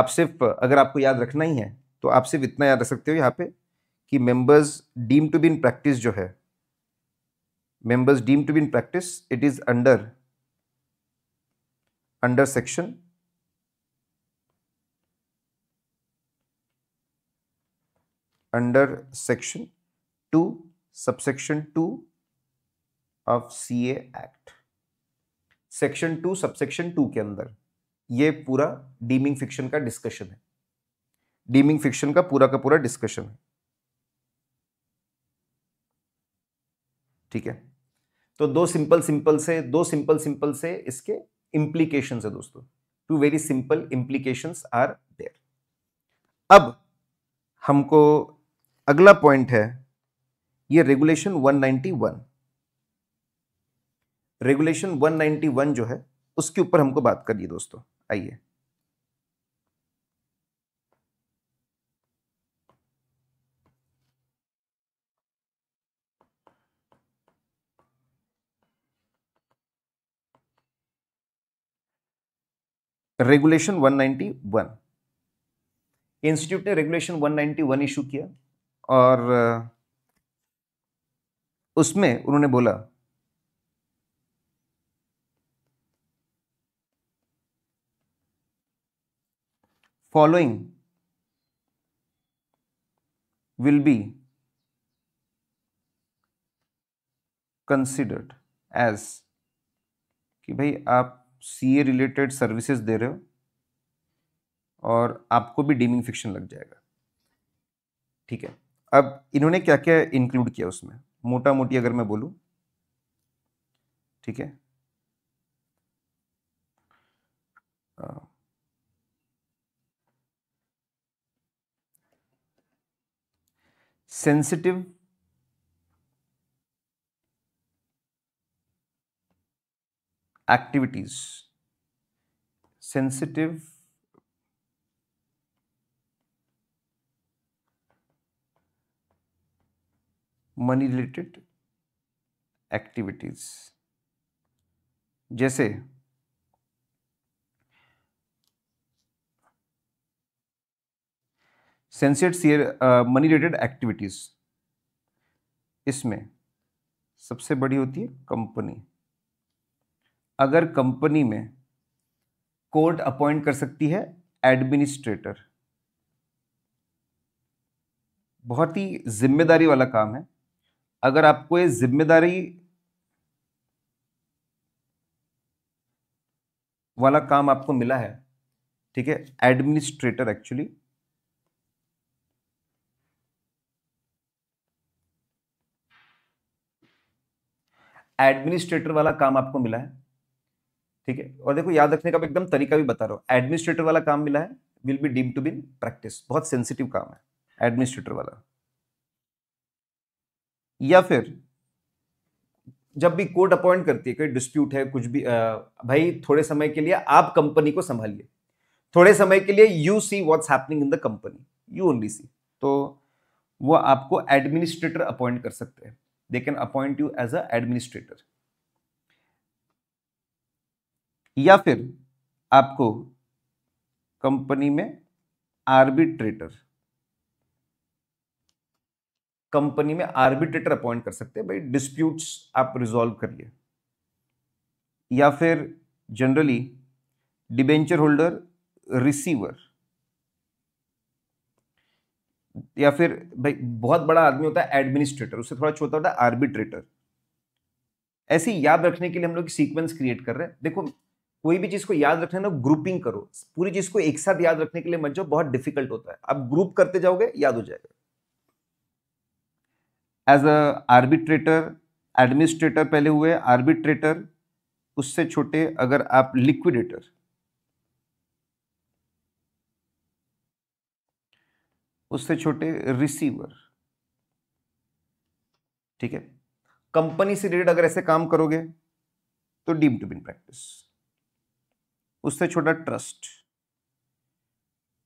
आप सिर्फ अगर आपको याद रखना ही है तो आप सिर्फ इतना याद रख सकते हो यहाँ पे कि members deem to be in practice जो है members deem to be in practice it is under under section under section two subsection two of C act section two subsection two के अंदर ये पूरा डीमिंग फिक्शन का डिस्कशन है डीमिंग फिक्शन का पूरा का पूरा डिस्कशन है ठीक है तो दो सिंपल सिंपल से दो सिंपल सिंपल से इसके इंप्लीकेशन है दोस्तों two very simple implication are there अब हमको अगला पॉइंट है ये रेगुलेशन 191 रेगुलेशन 191 जो है उसके ऊपर हमको बात करिए दोस्तों आइए रेगुलेशन 191 इंस्टीट्यूट ने रेगुलेशन 191 इशू किया और उसमें उन्होंने बोला following will be considered as कि भाई आप सी ए रिलेटेड सर्विसेज दे रहे हो और आपको भी डीमिंग फिक्शन लग जाएगा ठीक है अब इन्होंने क्या क्या इंक्लूड किया उसमें मोटा मोटी अगर मैं बोलू ठीक है sensitive activities sensitive money related activities जैसे सेंसेट सीयर मनी रिलेटेड एक्टिविटीज इसमें सबसे बड़ी होती है कंपनी अगर कंपनी में कोर्ट अपॉइंट कर सकती है एडमिनिस्ट्रेटर बहुत ही जिम्मेदारी वाला काम है अगर आपको ये जिम्मेदारी वाला काम आपको मिला है ठीक है एडमिनिस्ट्रेटर एक्चुअली एडमिनिस्ट्रेटर वाला काम आपको मिला है ठीक है और देखो याद रखने का एकदम तरीका भी बता रहा हूं एडमिनिस्ट्रेटर वाला काम मिला है will be deem to be practice बहुत सेंसिटिव काम है एडमिनिस्ट्रेटर वाला या फिर जब भी कोर्ट अपॉइंट करती है कोई डिस्प्यूट है कुछ भी आ, भाई थोड़े समय के लिए आप कंपनी को संभालिए थोड़े समय के लिए you see what's happening in the company you only see तो वो आपको एडमिनिस्ट्रेटर अपॉइंट कर सकते हैं they can appoint you as a administrator या फिर आपको कंपनी में आर्बिट्रेटर कंपनी में आर्बिट्रेटर अपॉइंट कर सकते हैं भाई डिस्प्यूट्स आप रिजॉल्व करिए या फिर जनरली डिबेंचर होल्डर रिसीवर या फिर भाई बहुत बड़ा आदमी होता है एडमिनिस्ट्रेटर उससे थोड़ा छोटा होता है आर्बिट्रेटर ऐसे याद रखने के लिए हम लोग सीक्वेंस क्रिएट कर रहे हैं देखो कोई भी चीज को याद रखना ना ग्रुपिंग करो पूरी चीज को एक साथ याद रखने के लिए मत जाओ बहुत डिफिकल्ट होता है आप ग्रुप करते जाओगे याद हो जाएगा एज अ आर्बिट्रेटर एडमिनिस्ट्रेटर पहले हुए आर्बिट्रेटर उससे छोटे अगर आप लिक्विडेटर उससे छोटे रिसीवर ठीक है कंपनी से रिलेटेड अगर ऐसे काम करोगे तो डीम टू बिन प्रैक्टिस उससे छोटा ट्रस्ट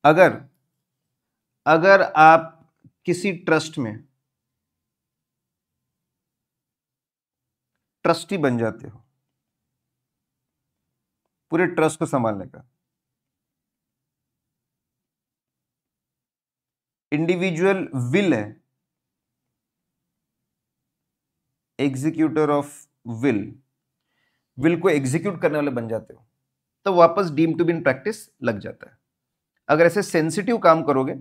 अगर अगर आप किसी ट्रस्ट में ट्रस्टी बन जाते हो पूरे ट्रस्ट को संभालने का इंडिविजुअल विल है एग्जीक्यूटर ऑफ विल विल को एग्जीक्यूट करने वाले बन जाते हो तो वापस डीम टू बिन प्रैक्टिस लग जाता है अगर ऐसे सेंसिटिव काम करोगे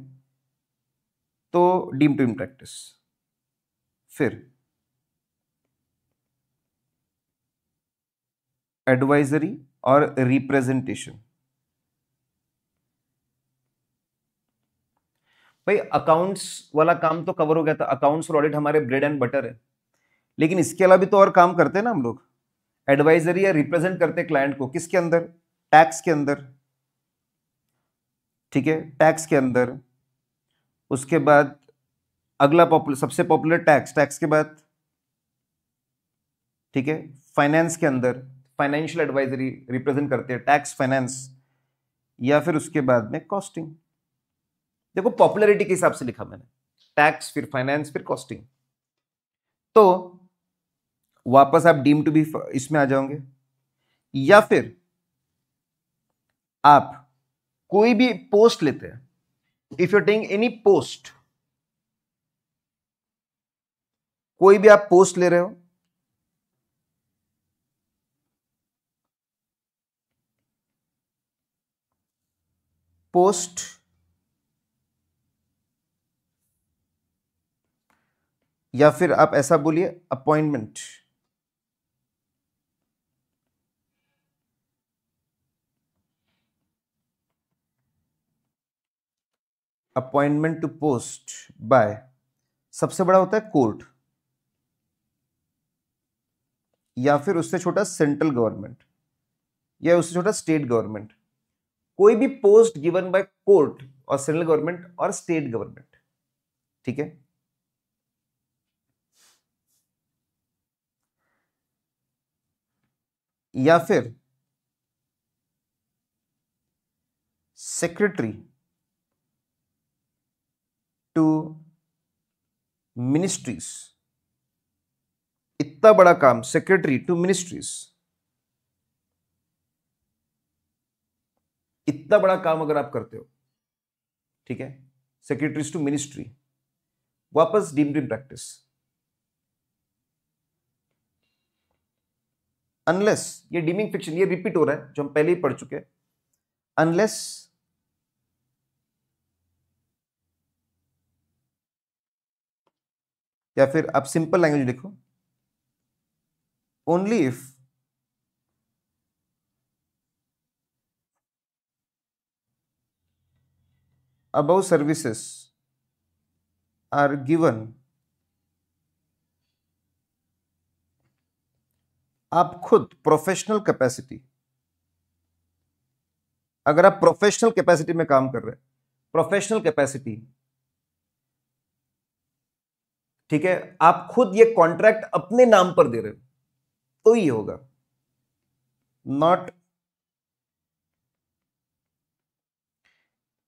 तो डीम टू इन प्रैक्टिस फिर एडवाइजरी और रिप्रेजेंटेशन भाई अकाउंट्स वाला काम तो कवर हो गया था अकाउंट्स और ऑडिट हमारे ब्रेड एंड बटर है लेकिन इसके अलावा भी तो और काम करते हैं ना हम लोग एडवाइजरी या रिप्रेजेंट करते हैं क्लाइंट को किसके अंदर टैक्स के अंदर ठीक है टैक्स के अंदर उसके बाद अगला पॉपुलर सबसे पॉपुलर टैक्स टैक्स के बाद ठीक है फाइनेंस के अंदर फाइनेंशियल एडवाइजरी रिप्रेजेंट करते हैं टैक्स फाइनेंस या फिर उसके बाद में कॉस्टिंग देखो पॉपुलैरिटी के हिसाब से लिखा मैंने टैक्स फिर फाइनेंस फिर कॉस्टिंग तो वापस आप डीम टू बी इसमें आ जाओगे या फिर आप कोई भी पोस्ट लेते हैं if you taking any post कोई भी आप पोस्ट ले रहे हो पोस्ट या फिर आप ऐसा बोलिए appointment appointment to post by सबसे बड़ा होता है कोर्ट या फिर उससे छोटा सेंट्रल गवर्नमेंट या उससे छोटा स्टेट गवर्नमेंट कोई भी पोस्ट गिवन बाय कोर्ट और सेंट्रल गवर्नमेंट और स्टेट गवर्नमेंट ठीक है या फिर सेक्रेटरी टू मिनिस्ट्रीज इतना बड़ा काम सेक्रेटरी टू मिनिस्ट्रीज इतना बड़ा काम अगर आप करते हो ठीक है सेक्रेटरीज टू मिनिस्ट्री वापस डीम डीम प्रैक्टिस अनलेस ये डीमिंग फिक्शन ये रिपीट हो रहा है जो हम पहले ही पढ़ चुके हैं अनलेस या फिर आप सिंपल लैंग्वेज लिखो only if above services are given आप खुद प्रोफेशनल कैपेसिटी अगर आप प्रोफेशनल कैपेसिटी में काम कर रहे हैं प्रोफेशनल कैपेसिटी ठीक है आप खुद ये कॉन्ट्रैक्ट अपने नाम पर दे रहे हो तो ये होगा नॉट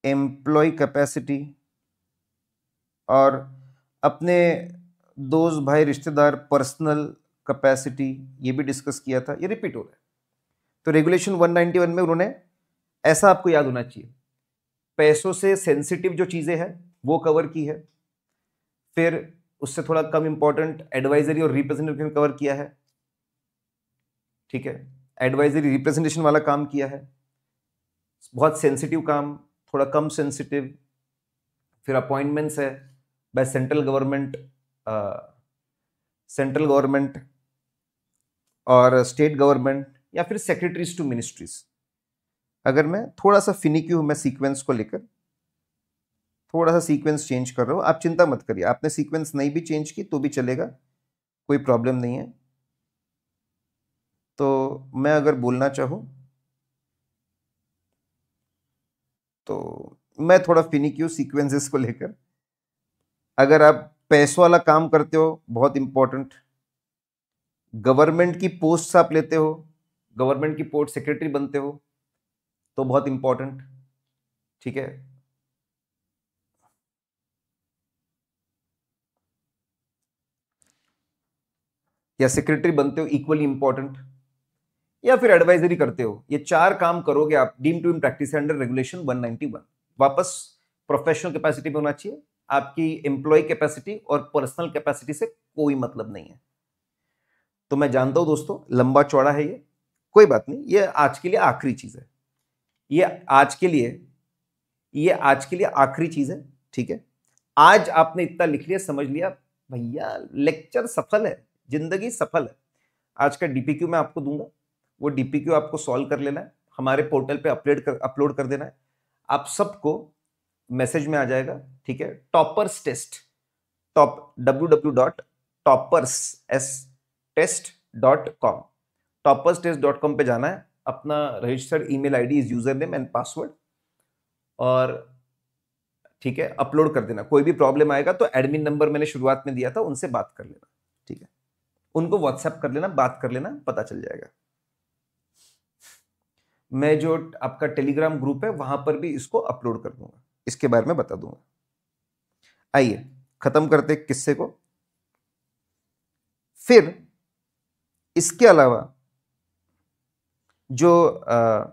एम्प्लॉय कैपेसिटी और अपने दोस्त भाई रिश्तेदार पर्सनल कैपेसिटी ये भी डिस्कस किया था ये रिपीट हो रहा है तो रेगुलेशन 191 में उन्होंने ऐसा आपको याद होना चाहिए पैसों से सेंसिटिव जो चीज़ें हैं वो कवर की है फिर उससे थोड़ा कम इम्पोर्टेंट एडवाइजरी और रिप्रेजेंटेशन कवर किया है ठीक है एडवाइजरी रिप्रेजेंटेशन वाला काम किया है बहुत सेंसिटिव काम थोड़ा कम सेंसिटिव फिर अपॉइंटमेंट्स है by central government central government और स्टेट गवर्नमेंट या फिर सेक्रेटरीज टू मिनिस्ट्रीज अगर मैं थोड़ा सा फिनिक्यू हूँ मैं सीक्वेंस को लेकर थोड़ा सा सीक्वेंस चेंज कर रहा हूँ आप चिंता मत करिए आपने सीक्वेंस नहीं भी चेंज की तो भी चलेगा कोई प्रॉब्लम नहीं है तो मैं अगर बोलना चाहूँ तो मैं थोड़ा फिनिकी हूँ सीक्वेंसेस को लेकर अगर आप पैसों वाला काम करते हो बहुत इंपॉर्टेंट गवर्नमेंट की पोस्ट आप लेते हो गवर्नमेंट की पोस्ट सेक्रेटरी बनते हो तो बहुत इंपॉर्टेंट ठीक है या सेक्रेटरी बनते हो इक्वली इंपॉर्टेंट या फिर एडवाइजरी करते हो ये चार काम करोगे आप deem to deem practice under regulation 191 वापस प्रोफेशनल कैपेसिटी में होना चाहिए आपकी एम्प्लॉय कैपेसिटी और पर्सनल कैपेसिटी से कोई मतलब नहीं है तो मैं जानता हूं दोस्तों लंबा चौड़ा है ये कोई बात नहीं ये आज के लिए आखिरी चीज है ये आज के लिए ये आज के लिए आखिरी चीज है ठीक है आज आपने इतना लिख लिया समझ लिया भैया लेक्चर सफल है जिंदगी सफल है आज का डीपीक्यू मैं आपको दूंगा वो क्यू आपको सॉल्व कर लेना है हमारे पोर्टल पे अपलोड कर अपलोड कर देना है आप सबको मैसेज में आ जाएगा ठीक है toppers test top W W dot toppers S test dot com toppers test dot com पर जाना है अपना registered email I D is user name and password और ठीक है अपलोड कर देना कोई भी प्रॉब्लम आएगा तो एडमिन नंबर मैंने शुरुआत में दिया था उनसे बात कर लेना ठीक है उनको व्हाट्सएप कर लेना बात कर लेना पता चल जाएगा मैं जो आपका टेलीग्राम ग्रुप है वहां पर भी इसको अपलोड कर दूंगा इसके बारे में बता दूंगा आइए खत्म करते किस्से को फिर इसके अलावा जो आ,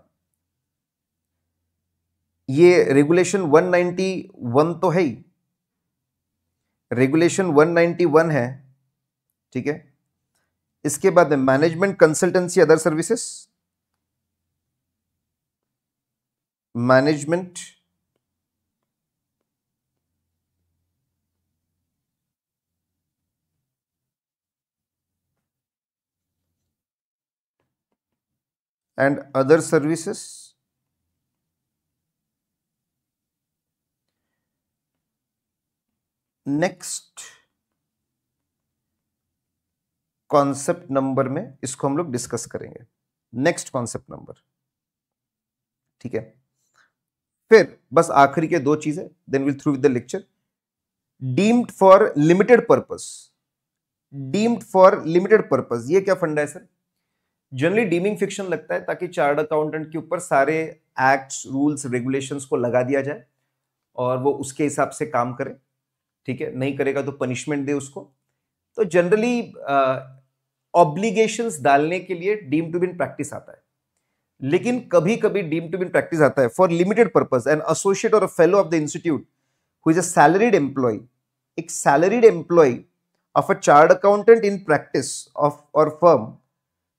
ये रेगुलेशन 191 तो है ही रेगुलेशन 191 है ठीक है इसके बाद management consultancy other services management and other services next concept number में इसको हम लोग डिस्कस करेंगे नेक्स्ट कॉन्सेप्ट नंबर ठीक है फिर बस आखिरी के दो चीजें then will through with lecture deemed for limited purpose deemed for limited purpose ये क्या फंड है सर जनरली डीमिंग फिक्शन लगता है ताकि चार्ट अकाउंटेंट के ऊपर सारे एक्ट्स रूल्स रेगुलेशन को लगा दिया जाए और वो उसके हिसाब से काम करे ठीक है नहीं करेगा तो पनिशमेंट दे उसको तो जनरली ऑब्लिगेशंस uh, डालने के लिए डीम टू बिन प्रैक्टिस आता है लेकिन कभी कभी डीम टू बिन प्रैक्टिस आता है for limited purpose an associate और fellow of the institute who is a salaried employ एक salaried employ of a chartered accountant in practice of और फर्म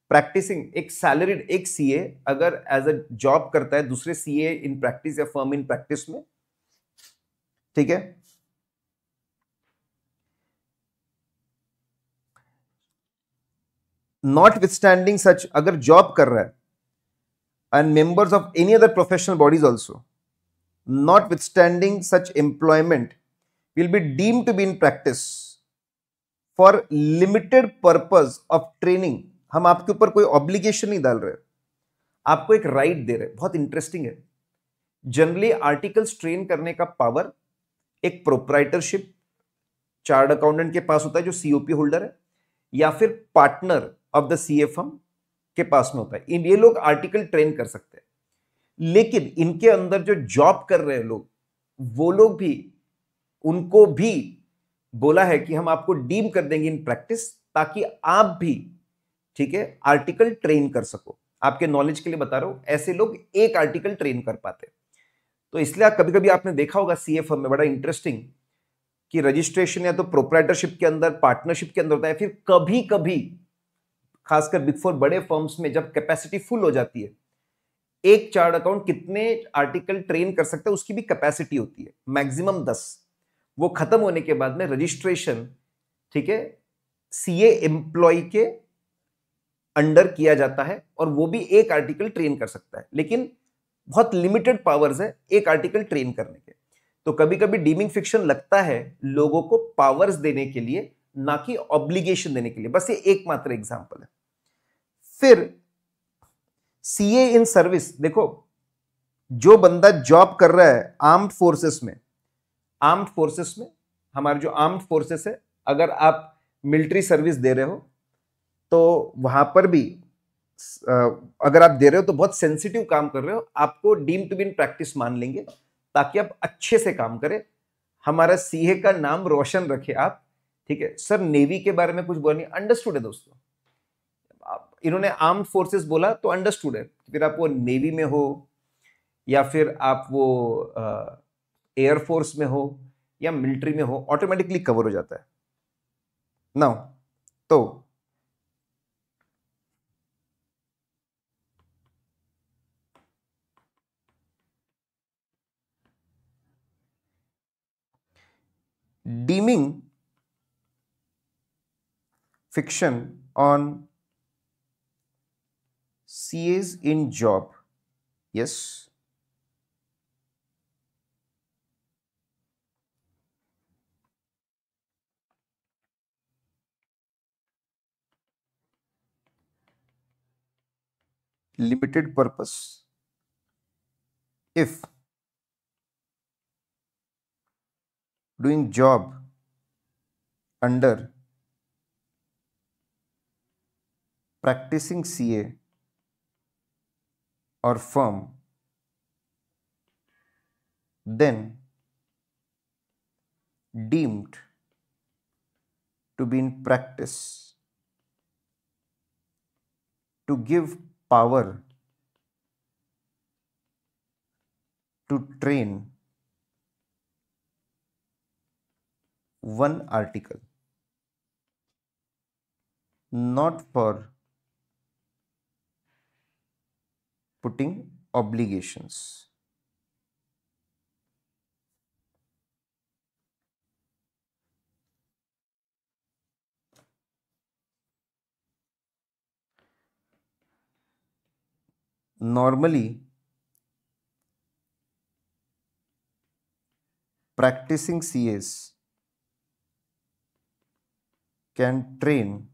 प्रैक्टिसिंग एक सैलरीड एक सी ए अगर एज अ जॉब करता है दूसरे सी ए इन प्रैक्टिस या फर्म इन प्रैक्टिस में ठीक है नॉट विथ स्टैंडिंग सच अगर जॉब कर रहा है and members of any other professional bodies also, notwithstanding such employment, will be deemed to be in practice for limited purpose of training. हम आपके ऊपर कोई ऑब्लिगेशन नहीं डाल रहे आपको एक राइट right दे रहे बहुत इंटरेस्टिंग है जनरली आर्टिकल्स ट्रेन करने का पावर एक प्रोपराइटरशिप चार्ट अकाउंटेंट के पास होता है जो सीओपी होल्डर है या फिर पार्टनर ऑफ द सीएफएम के पास में होता है ये लोग आर्टिकल ट्रेन कर सकते हैं लेकिन इनके अंदर जो जॉब कर रहे हैं लोग वो लोग भी उनको भी बोला है कि हम आपको डीम कर देंगे इन प्रैक्टिस ताकि आप भी ठीक है आर्टिकल ट्रेन कर सको आपके नॉलेज के लिए बता रहा हूं ऐसे लोग एक आर्टिकल ट्रेन कर पाते तो इसलिए कभी कभी आपने देखा होगा सी एफ में बड़ा इंटरेस्टिंग कि रजिस्ट्रेशन या तो प्रोपराइटरशिप के अंदर पार्टनरशिप के अंदर होता है फिर कभी कभी खासकर बिग फोर बड़े फर्म्स में जब कैपेसिटी फुल हो जाती है एक चार्ट अकाउंट कितने आर्टिकल ट्रेन कर सकता है उसकी भी कैपेसिटी होती है मैक्सिमम दस वो खत्म होने के बाद में रजिस्ट्रेशन ठीक है सी एम्प्लॉय के अंडर किया जाता है और वो भी एक आर्टिकल ट्रेन कर सकता है लेकिन बहुत लिमिटेड पावर्स है एक आर्टिकल ट्रेन करने के तो कभी कभी डीमिंग फिक्शन लगता है लोगों को पावर्स देने के लिए ना कि ऑब्लिगेशन देने के लिए बस ये एकमात्र एग्जाम्पल है फिर सी ए इन सर्विस देखो जो बंदा जॉब कर रहा है आर्म्ड फोर्सेस में आर्म्ड फोर्सेस में हमारे जो आर्म्ड फोर्सेस है अगर आप मिलिट्री सर्विस दे रहे हो तो वहां पर भी अगर आप दे रहे हो तो बहुत सेंसिटिव काम कर रहे हो आपको डीम टू बिन प्रैक्टिस मान लेंगे ताकि आप अच्छे से काम करें हमारा सीए का नाम रोशन रखे आप ठीक है सर नेवी के बारे में कुछ बोलनी अंडरस्टूड है दोस्तों इन्होंने आर्म फोर्सेस बोला तो अंडरस्टूड है फिर आप वो नेवी में हो या फिर आप वो एयरफोर्स में हो या मिलिट्री में हो ऑटोमेटिकली कवर हो जाता है ना तो deeming fiction on CAs in job. Yes. Limited purpose. If doing job under practicing CA or firm, then deemed to be in practice to give power to train one article not for putting obligations. Normally, practicing CS can train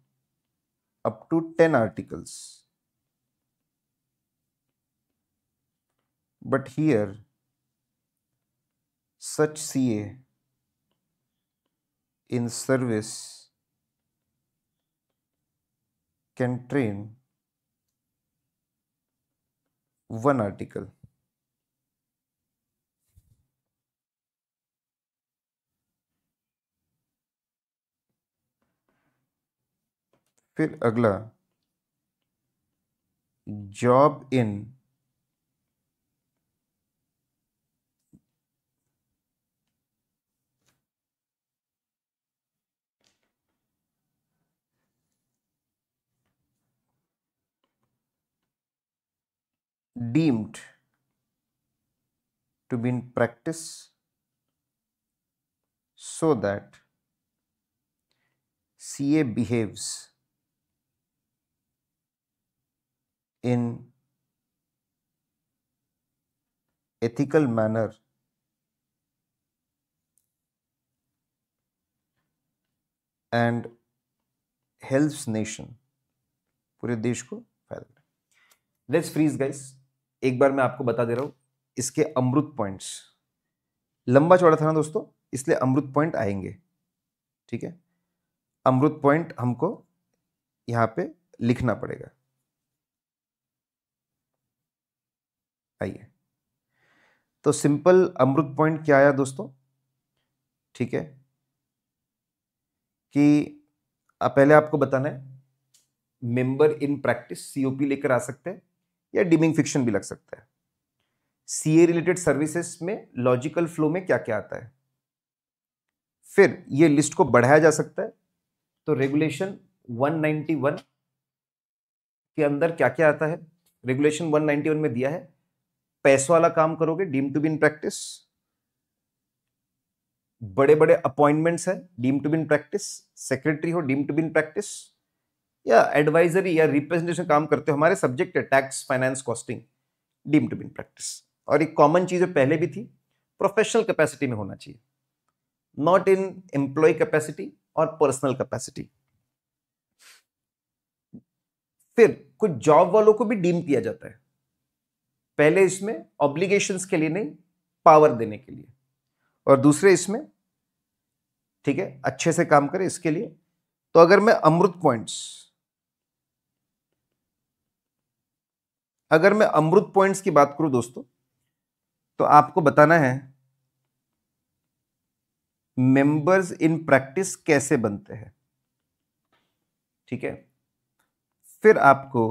up to 10 articles. But here, such CA in service can train one article. फिर अगला job in deemed to be in practice so that CA behaves in ethical manner and helps nation, पूरे देश को फायदा Let's freeze, guys. एक बार मैं आपको बता दे रहा हूं इसके अमृत पॉइंट्स लंबा चौड़ा था ना दोस्तों इसलिए अमृत पॉइंट आएंगे ठीक है अमृत पॉइंट हमको यहां पे लिखना पड़ेगा आइए तो सिंपल अमृत पॉइंट क्या आया दोस्तों ठीक है कि पहले आपको बताना है मेंबर इन प्रैक्टिस सीओपी लेकर आ सकते हैं या डिमिंग फिक्शन भी लग सकता है सीए रिलेटेड सर्विसेज में लॉजिकल फ्लो में क्या क्या आता है फिर ये लिस्ट को बढ़ाया जा सकता है तो रेगुलेशन 191 के अंदर क्या क्या आता है रेगुलेशन 191 में दिया है पैसों वाला काम करोगे डीम टू बिन प्रैक्टिस बड़े बड़े अपॉइंटमेंट्स हैं deem to be in practice secretary हो डीम टू बिन प्रैक्टिस या एडवाइजरी या रिप्रेजेंटेशन काम करते हो हमारे सब्जेक्ट है tax finance costing deem to be in practice और एक कॉमन चीज़ पहले भी थी प्रोफेशनल कैपेसिटी में होना चाहिए नॉट इन एम्प्लॉय कैपेसिटी और पर्सनल कैपेसिटी फिर कुछ जॉब वालों को भी डीम किया जाता है पहले इसमें ऑब्लिगेशन के लिए नहीं पावर देने के लिए और दूसरे इसमें ठीक है अच्छे से काम करें इसके लिए तो अगर मैं अमृत पॉइंट्स अगर मैं अमृत पॉइंट्स की बात करूं दोस्तों तो आपको बताना है मेंबर्स इन प्रैक्टिस कैसे बनते हैं ठीक है फिर आपको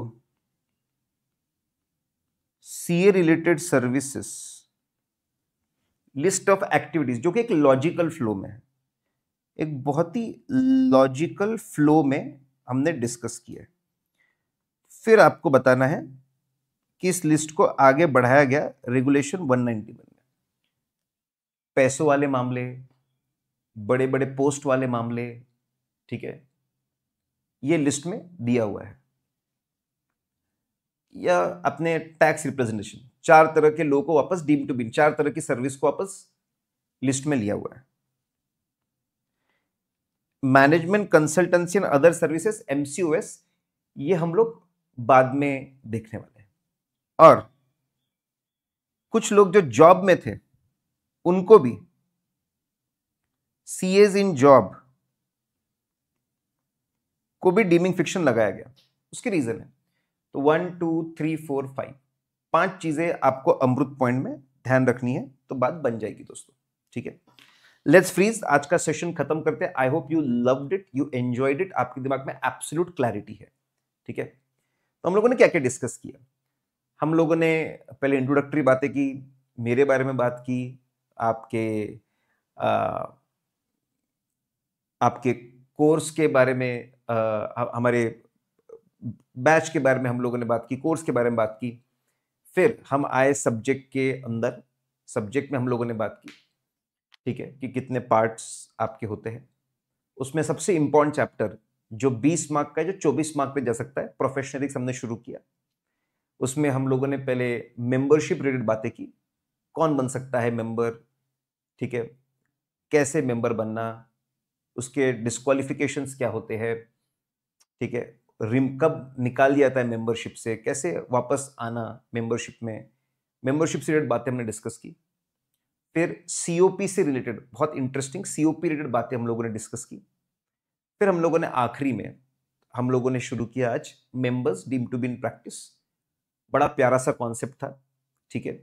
CA related services list of activities जो कि एक लॉजिकल फ्लो में है एक बहुत ही लॉजिकल फ्लो में हमने डिस्कस किया है फिर आपको बताना है कि इस लिस्ट को आगे बढ़ाया गया रेगुलेशन 191 में पैसों वाले मामले बड़े बड़े पोस्ट वाले मामले ठीक है ये लिस्ट में दिया हुआ है या अपने टैक्स रिप्रेजेंटेशन चार तरह के लोगों को वापस डीम टू बीन चार तरह की सर्विस को वापस लिस्ट में लिया हुआ है management consultancy and other services MCOS ये हम लोग बाद में देखने वाले और कुछ लोग जो जॉब में थे उनको भी सी एज इन जॉब को भी डीमिंग फिक्शन लगाया गया उसके रीजन है तो one two three four five पांच चीजें आपको अमृत पॉइंट में ध्यान रखनी है तो बात बन जाएगी दोस्तों ठीक है लेट्स फ्रीज आज का सेशन खत्म करते हैं I hope you loved it you enjoyed it आपके दिमाग में एब्सोल्यूट क्लैरिटी है ठीक है तो हम लोगों ने क्या क्या डिस्कस किया हम लोगों ने पहले इंट्रोडक्टरी बातें की मेरे बारे में बात की आपके आ, आपके कोर्स के बारे में आ, हमारे बैच के बारे में हम लोगों ने बात की कोर्स के बारे में बात की फिर हम आए सब्जेक्ट के अंदर सब्जेक्ट में हम लोगों ने बात की ठीक है कि कितने पार्ट्स आपके होते हैं उसमें सबसे इंपॉर्टेंट चैप्टर जो 20 मार्क का है जो 24 मार्क पे जा सकता है प्रोफेशनलिक्स हमने शुरू किया उसमें हम लोगों ने पहले मेंबरशिप रिलेटेड बातें की कौन बन सकता है मेंबर ठीक है कैसे मेंबर बनना उसके डिस्कालिफिकेशंस क्या होते हैं ठीक है रिम कब निकाल दिया जाता है मेंबरशिप से कैसे वापस आना मेंबरशिप में मेंबरशिप से रिलेटेड बातें हमने डिस्कस की फिर सीओपी से रिलेटेड बहुत इंटरेस्टिंग सीओपी रिलेटेड बातें हम लोगों ने डिस्कस की फिर हम लोगों ने आखिरी में हम लोगों ने शुरू किया आज members deem to be in practice बड़ा प्यारा सा कॉन्सेप्ट था ठीक है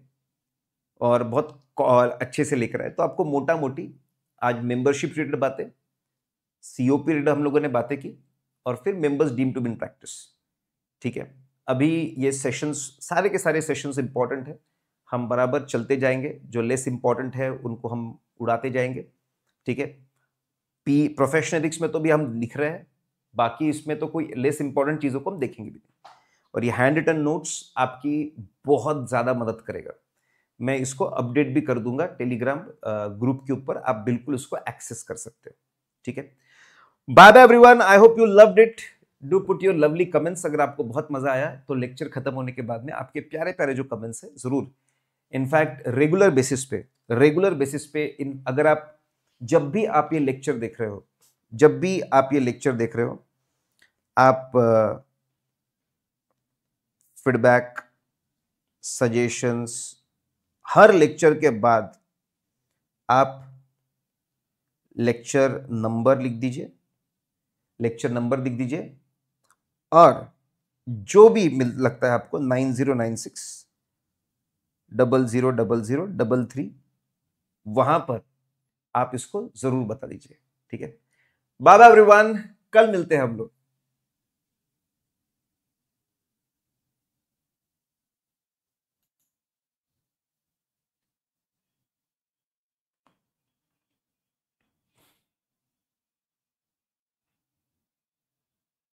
और बहुत अच्छे से लेकर आए तो आपको मोटा मोटी आज मेंबरशिप रिलेटेड बातें सी ओ पी रिलेटेड हम लोगों ने बातें की और फिर members deem to be in practice ठीक है अभी ये सेशंस सारे के सारे सेशंस इंपॉर्टेंट है हम बराबर चलते जाएंगे जो लेस इंपॉर्टेंट है उनको हम उड़ाते जाएंगे ठीक है पी प्रोफेशनल में तो भी हम लिख रहे हैं बाकी इसमें तो कोई लेस इंपॉर्टेंट चीज़ों को हम देखेंगे भी नहीं और ये हैंड रिटन नोट्स आपकी बहुत ज़्यादा मदद करेगा मैं इसको अपडेट भी कर दूंगा टेलीग्राम ग्रुप के ऊपर आप बिल्कुल इसको एक्सेस कर सकते हो ठीक है bye bye everyone I hope you loved it do put your lovely comments अगर आपको बहुत मजा आया तो लेक्चर खत्म होने के बाद में आपके प्यारे प्यारे जो कमेंट्स हैं जरूर इनफैक्ट रेगुलर बेसिस पे रेगुलर बेसिस पे इन अगर आप जब भी आप ये लेक्चर देख रहे हो जब भी आप ये लेक्चर देख रहे हो आप फीडबैक सजेशंस हर लेक्चर के बाद आप लेक्चर नंबर लिख दीजिए लेक्चर नंबर लिख दीजिए और जो भी मिल लगता है आपको nine zero nine six double zero double zero double three वहां पर आप इसको ज़रूर बता दीजिए ठीक है बाबा एवरीवन कल मिलते हैं हम लोग